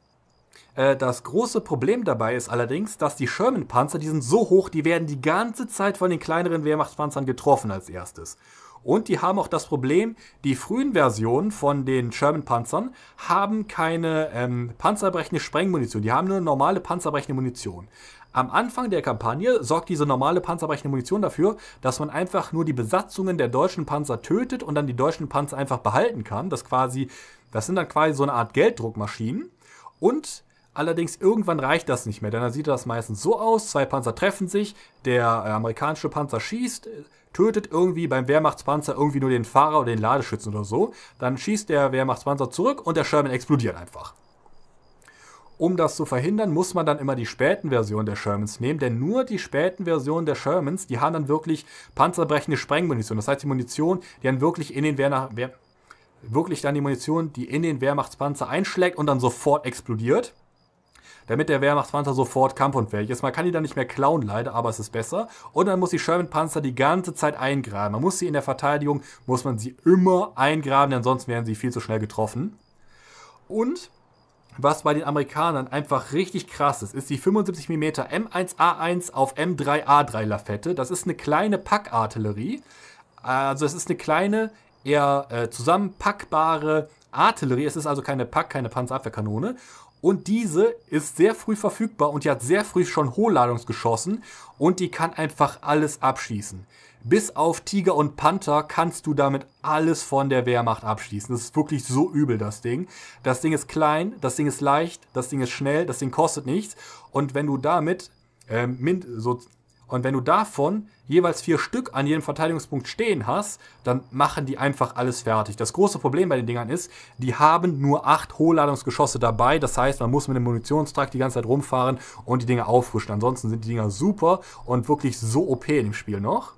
äh, das große Problem dabei ist allerdings, dass die Sherman-Panzer, die sind so hoch, die werden die ganze Zeit von den kleineren Wehrmachtspanzern getroffen als erstes. Und die haben auch das Problem, die frühen Versionen von den Sherman-Panzern haben keine ähm, panzerbrechende Sprengmunition. Die haben nur normale panzerbrechende Munition. Am Anfang der Kampagne sorgt diese normale panzerbrechende Munition dafür, dass man einfach nur die Besatzungen der deutschen Panzer tötet und dann die deutschen Panzer einfach behalten kann. Das quasi, das sind dann quasi so eine Art Gelddruckmaschinen. Und Allerdings irgendwann reicht das nicht mehr, denn dann sieht das meistens so aus: zwei Panzer treffen sich, der äh, amerikanische Panzer schießt, äh, tötet irgendwie beim Wehrmachtspanzer irgendwie nur den Fahrer oder den Ladeschützen oder so. Dann schießt der Wehrmachtspanzer zurück und der Sherman explodiert einfach. Um das zu verhindern, muss man dann immer die späten Versionen der Shermans nehmen, denn nur die späten Versionen der Shermans, die haben dann wirklich panzerbrechende Sprengmunition. Das heißt, die Munition, die dann wirklich in den Wehrmacht, wirklich dann die Munition, die in den Wehrmachtspanzer einschlägt und dann sofort explodiert damit der Wehrmachtpanzer sofort kampfunfähig ist. Man kann die dann nicht mehr klauen, leider, aber es ist besser. Und dann muss die Sherman-Panzer die ganze Zeit eingraben. Man muss sie in der Verteidigung, muss man sie immer eingraben, denn sonst werden sie viel zu schnell getroffen. Und was bei den Amerikanern einfach richtig krass ist, ist die 75mm M1A1 auf M3A3 Lafette. Das ist eine kleine Packartillerie. Also es ist eine kleine, eher äh, zusammenpackbare Artillerie. Es ist also keine Pack, keine Panzerabwehrkanone. Und diese ist sehr früh verfügbar und die hat sehr früh schon Hohladungsgeschossen und die kann einfach alles abschießen. Bis auf Tiger und Panther kannst du damit alles von der Wehrmacht abschließen. Das ist wirklich so übel, das Ding. Das Ding ist klein, das Ding ist leicht, das Ding ist schnell, das Ding kostet nichts. Und wenn du damit ähm, so und wenn du davon jeweils vier Stück an jedem Verteidigungspunkt stehen hast, dann machen die einfach alles fertig. Das große Problem bei den Dingern ist, die haben nur acht Hohlladungsgeschosse dabei. Das heißt, man muss mit dem Munitionstrakt die ganze Zeit rumfahren und die Dinger auffrischen. Ansonsten sind die Dinger super und wirklich so OP in dem Spiel noch.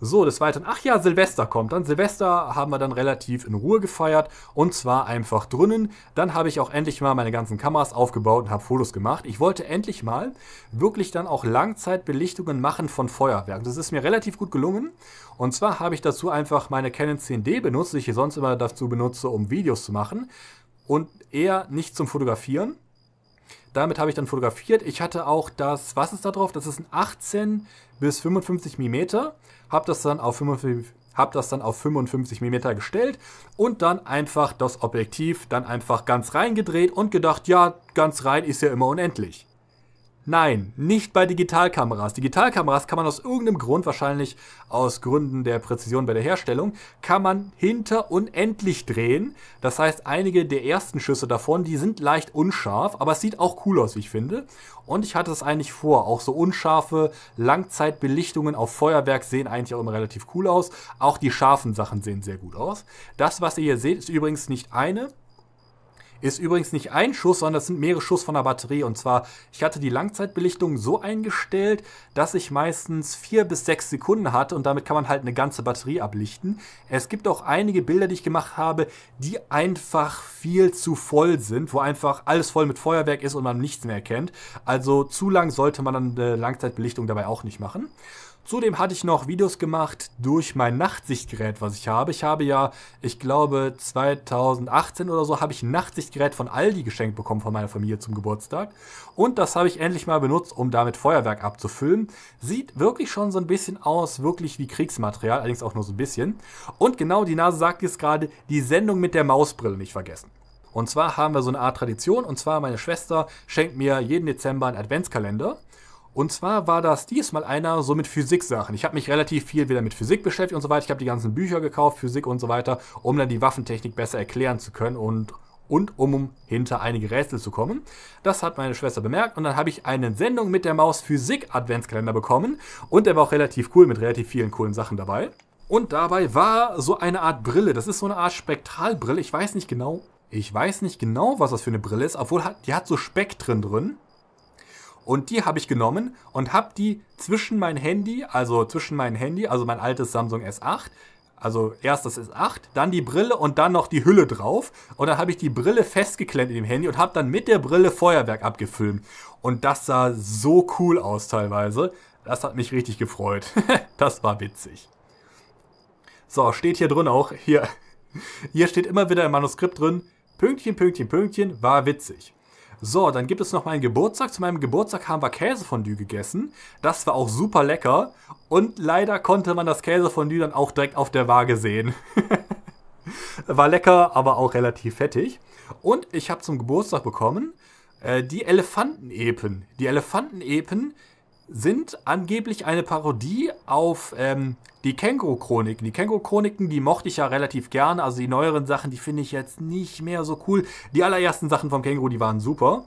So, des Weiteren, ach ja, Silvester kommt dann. Silvester haben wir dann relativ in Ruhe gefeiert und zwar einfach drinnen. Dann habe ich auch endlich mal meine ganzen Kameras aufgebaut und habe Fotos gemacht. Ich wollte endlich mal wirklich dann auch Langzeitbelichtungen machen von Feuerwerken. Das ist mir relativ gut gelungen. Und zwar habe ich dazu einfach meine Canon 10D benutzt, die ich hier sonst immer dazu benutze, um Videos zu machen und eher nicht zum Fotografieren. Damit habe ich dann fotografiert. Ich hatte auch das, was ist da drauf? Das ist ein 18 bis 55 mm habe das dann auf 55 habe das dann auf 55 mm gestellt und dann einfach das Objektiv dann einfach ganz reingedreht und gedacht, ja, ganz rein ist ja immer unendlich. Nein, nicht bei Digitalkameras. Digitalkameras kann man aus irgendeinem Grund, wahrscheinlich aus Gründen der Präzision bei der Herstellung, kann man hinter unendlich drehen. Das heißt, einige der ersten Schüsse davon, die sind leicht unscharf, aber es sieht auch cool aus, wie ich finde. Und ich hatte es eigentlich vor. Auch so unscharfe Langzeitbelichtungen auf Feuerwerk sehen eigentlich auch immer relativ cool aus. Auch die scharfen Sachen sehen sehr gut aus. Das, was ihr hier seht, ist übrigens nicht eine, ist übrigens nicht ein Schuss, sondern das sind mehrere Schuss von der Batterie. Und zwar, ich hatte die Langzeitbelichtung so eingestellt, dass ich meistens vier bis sechs Sekunden hatte und damit kann man halt eine ganze Batterie ablichten. Es gibt auch einige Bilder, die ich gemacht habe, die einfach viel zu voll sind, wo einfach alles voll mit Feuerwerk ist und man nichts mehr erkennt. Also zu lang sollte man dann eine Langzeitbelichtung dabei auch nicht machen. Zudem hatte ich noch Videos gemacht durch mein Nachtsichtgerät, was ich habe. Ich habe ja, ich glaube 2018 oder so, habe ich ein Nachtsichtgerät von Aldi geschenkt bekommen von meiner Familie zum Geburtstag. Und das habe ich endlich mal benutzt, um damit Feuerwerk abzufüllen. Sieht wirklich schon so ein bisschen aus, wirklich wie Kriegsmaterial, allerdings auch nur so ein bisschen. Und genau, die Nase sagt jetzt gerade, die Sendung mit der Mausbrille nicht vergessen. Und zwar haben wir so eine Art Tradition, und zwar meine Schwester schenkt mir jeden Dezember einen Adventskalender. Und zwar war das diesmal einer so mit Physik-Sachen. Ich habe mich relativ viel wieder mit Physik beschäftigt und so weiter. Ich habe die ganzen Bücher gekauft, Physik und so weiter, um dann die Waffentechnik besser erklären zu können und und um hinter einige Rätsel zu kommen. Das hat meine Schwester bemerkt und dann habe ich eine Sendung mit der Maus Physik Adventskalender bekommen und der war auch relativ cool mit relativ vielen coolen Sachen dabei. Und dabei war so eine Art Brille. Das ist so eine Art Spektralbrille. Ich weiß nicht genau. Ich weiß nicht genau, was das für eine Brille ist, obwohl die hat so Spektren drin. Und die habe ich genommen und habe die zwischen mein Handy, also zwischen mein Handy, also mein altes Samsung S8, also erst das S8, dann die Brille und dann noch die Hülle drauf. Und dann habe ich die Brille festgeklemmt in dem Handy und habe dann mit der Brille Feuerwerk abgefilmt. Und das sah so cool aus teilweise. Das hat mich richtig gefreut. das war witzig. So, steht hier drin auch, hier, hier steht immer wieder im Manuskript drin, Pünktchen, Pünktchen, Pünktchen, war witzig. So, dann gibt es noch meinen Geburtstag. Zu meinem Geburtstag haben wir Käsefondue gegessen. Das war auch super lecker. Und leider konnte man das Käsefondue dann auch direkt auf der Waage sehen. war lecker, aber auch relativ fettig. Und ich habe zum Geburtstag bekommen äh, die Elefantenepen. Die Elefantenepen sind angeblich eine Parodie auf ähm, die Känguru-Chroniken. Die Känguru-Chroniken, die mochte ich ja relativ gern. Also die neueren Sachen, die finde ich jetzt nicht mehr so cool. Die allerersten Sachen vom Känguru, die waren super.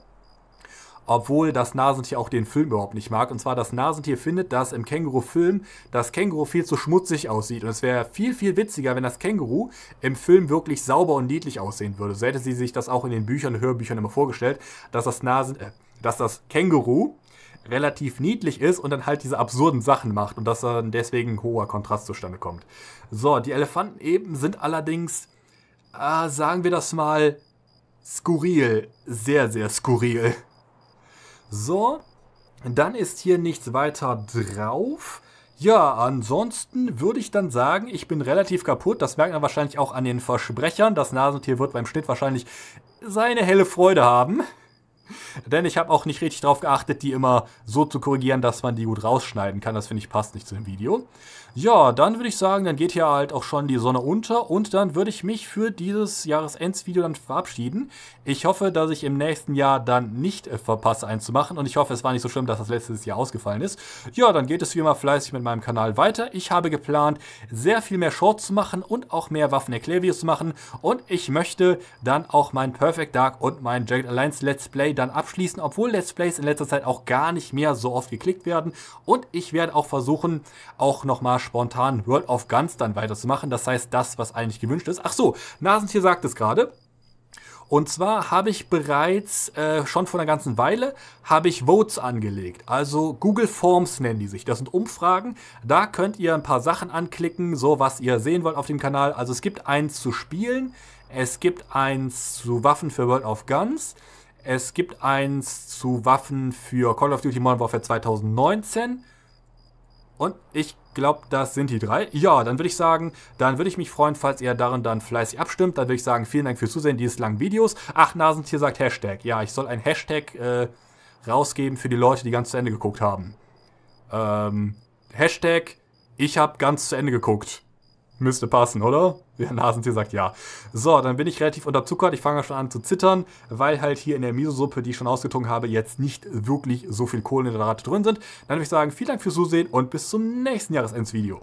Obwohl das Nasentier auch den Film überhaupt nicht mag. Und zwar das Nasentier findet, dass im Känguru-Film das Känguru viel zu schmutzig aussieht. Und es wäre viel, viel witziger, wenn das Känguru im Film wirklich sauber und niedlich aussehen würde. So hätte sie sich das auch in den Büchern Hörbüchern immer vorgestellt, dass das Nasen... Äh, dass das Känguru relativ niedlich ist und dann halt diese absurden Sachen macht und dass dann deswegen ein hoher Kontrast zustande kommt. So, die Elefanten eben sind allerdings, äh, sagen wir das mal, skurril. Sehr, sehr skurril. So, dann ist hier nichts weiter drauf. Ja, ansonsten würde ich dann sagen, ich bin relativ kaputt. Das merkt man wahrscheinlich auch an den Versprechern. Das Nasentier wird beim Schnitt wahrscheinlich seine helle Freude haben. Denn ich habe auch nicht richtig darauf geachtet, die immer so zu korrigieren, dass man die gut rausschneiden kann. Das finde ich passt nicht zu dem Video. Ja, dann würde ich sagen, dann geht hier halt auch schon die Sonne unter und dann würde ich mich für dieses Jahresendsvideo dann verabschieden. Ich hoffe, dass ich im nächsten Jahr dann nicht äh, verpasse, eins zu machen und ich hoffe, es war nicht so schlimm, dass das letztes Jahr ausgefallen ist. Ja, dann geht es wie immer fleißig mit meinem Kanal weiter. Ich habe geplant, sehr viel mehr Shorts zu machen und auch mehr Waffenerklärvideos zu machen und ich möchte dann auch mein Perfect Dark und mein Jagged Alliance Let's Play dann abschließen, obwohl Let's Plays in letzter Zeit auch gar nicht mehr so oft geklickt werden und ich werde auch versuchen, auch nochmal spontan World of Guns dann weiterzumachen. Das heißt, das, was eigentlich gewünscht ist. Ach so, Nasentier sagt es gerade. Und zwar habe ich bereits äh, schon vor einer ganzen Weile habe ich Votes angelegt. Also Google Forms nennen die sich. Das sind Umfragen. Da könnt ihr ein paar Sachen anklicken, so was ihr sehen wollt auf dem Kanal. Also es gibt eins zu Spielen, es gibt eins zu Waffen für World of Guns, es gibt eins zu Waffen für Call of Duty Modern Warfare 2019. Und ich glaube, das sind die drei. Ja, dann würde ich sagen, dann würde ich mich freuen, falls ihr darin dann fleißig abstimmt. Dann würde ich sagen, vielen Dank fürs Zusehen dieses langen Videos. Ach, Nasentier sagt Hashtag. Ja, ich soll ein Hashtag äh, rausgeben für die Leute, die ganz zu Ende geguckt haben. Ähm, Hashtag, ich habe ganz zu Ende geguckt. Müsste passen, oder? Der Nasentier sagt ja. So, dann bin ich relativ unterzuckert. Ich fange schon an zu zittern, weil halt hier in der Miso-Suppe, die ich schon ausgetrunken habe, jetzt nicht wirklich so viel Kohlenhydrate drin sind. Dann würde ich sagen, vielen Dank fürs Zusehen und bis zum nächsten Jahresendsvideo.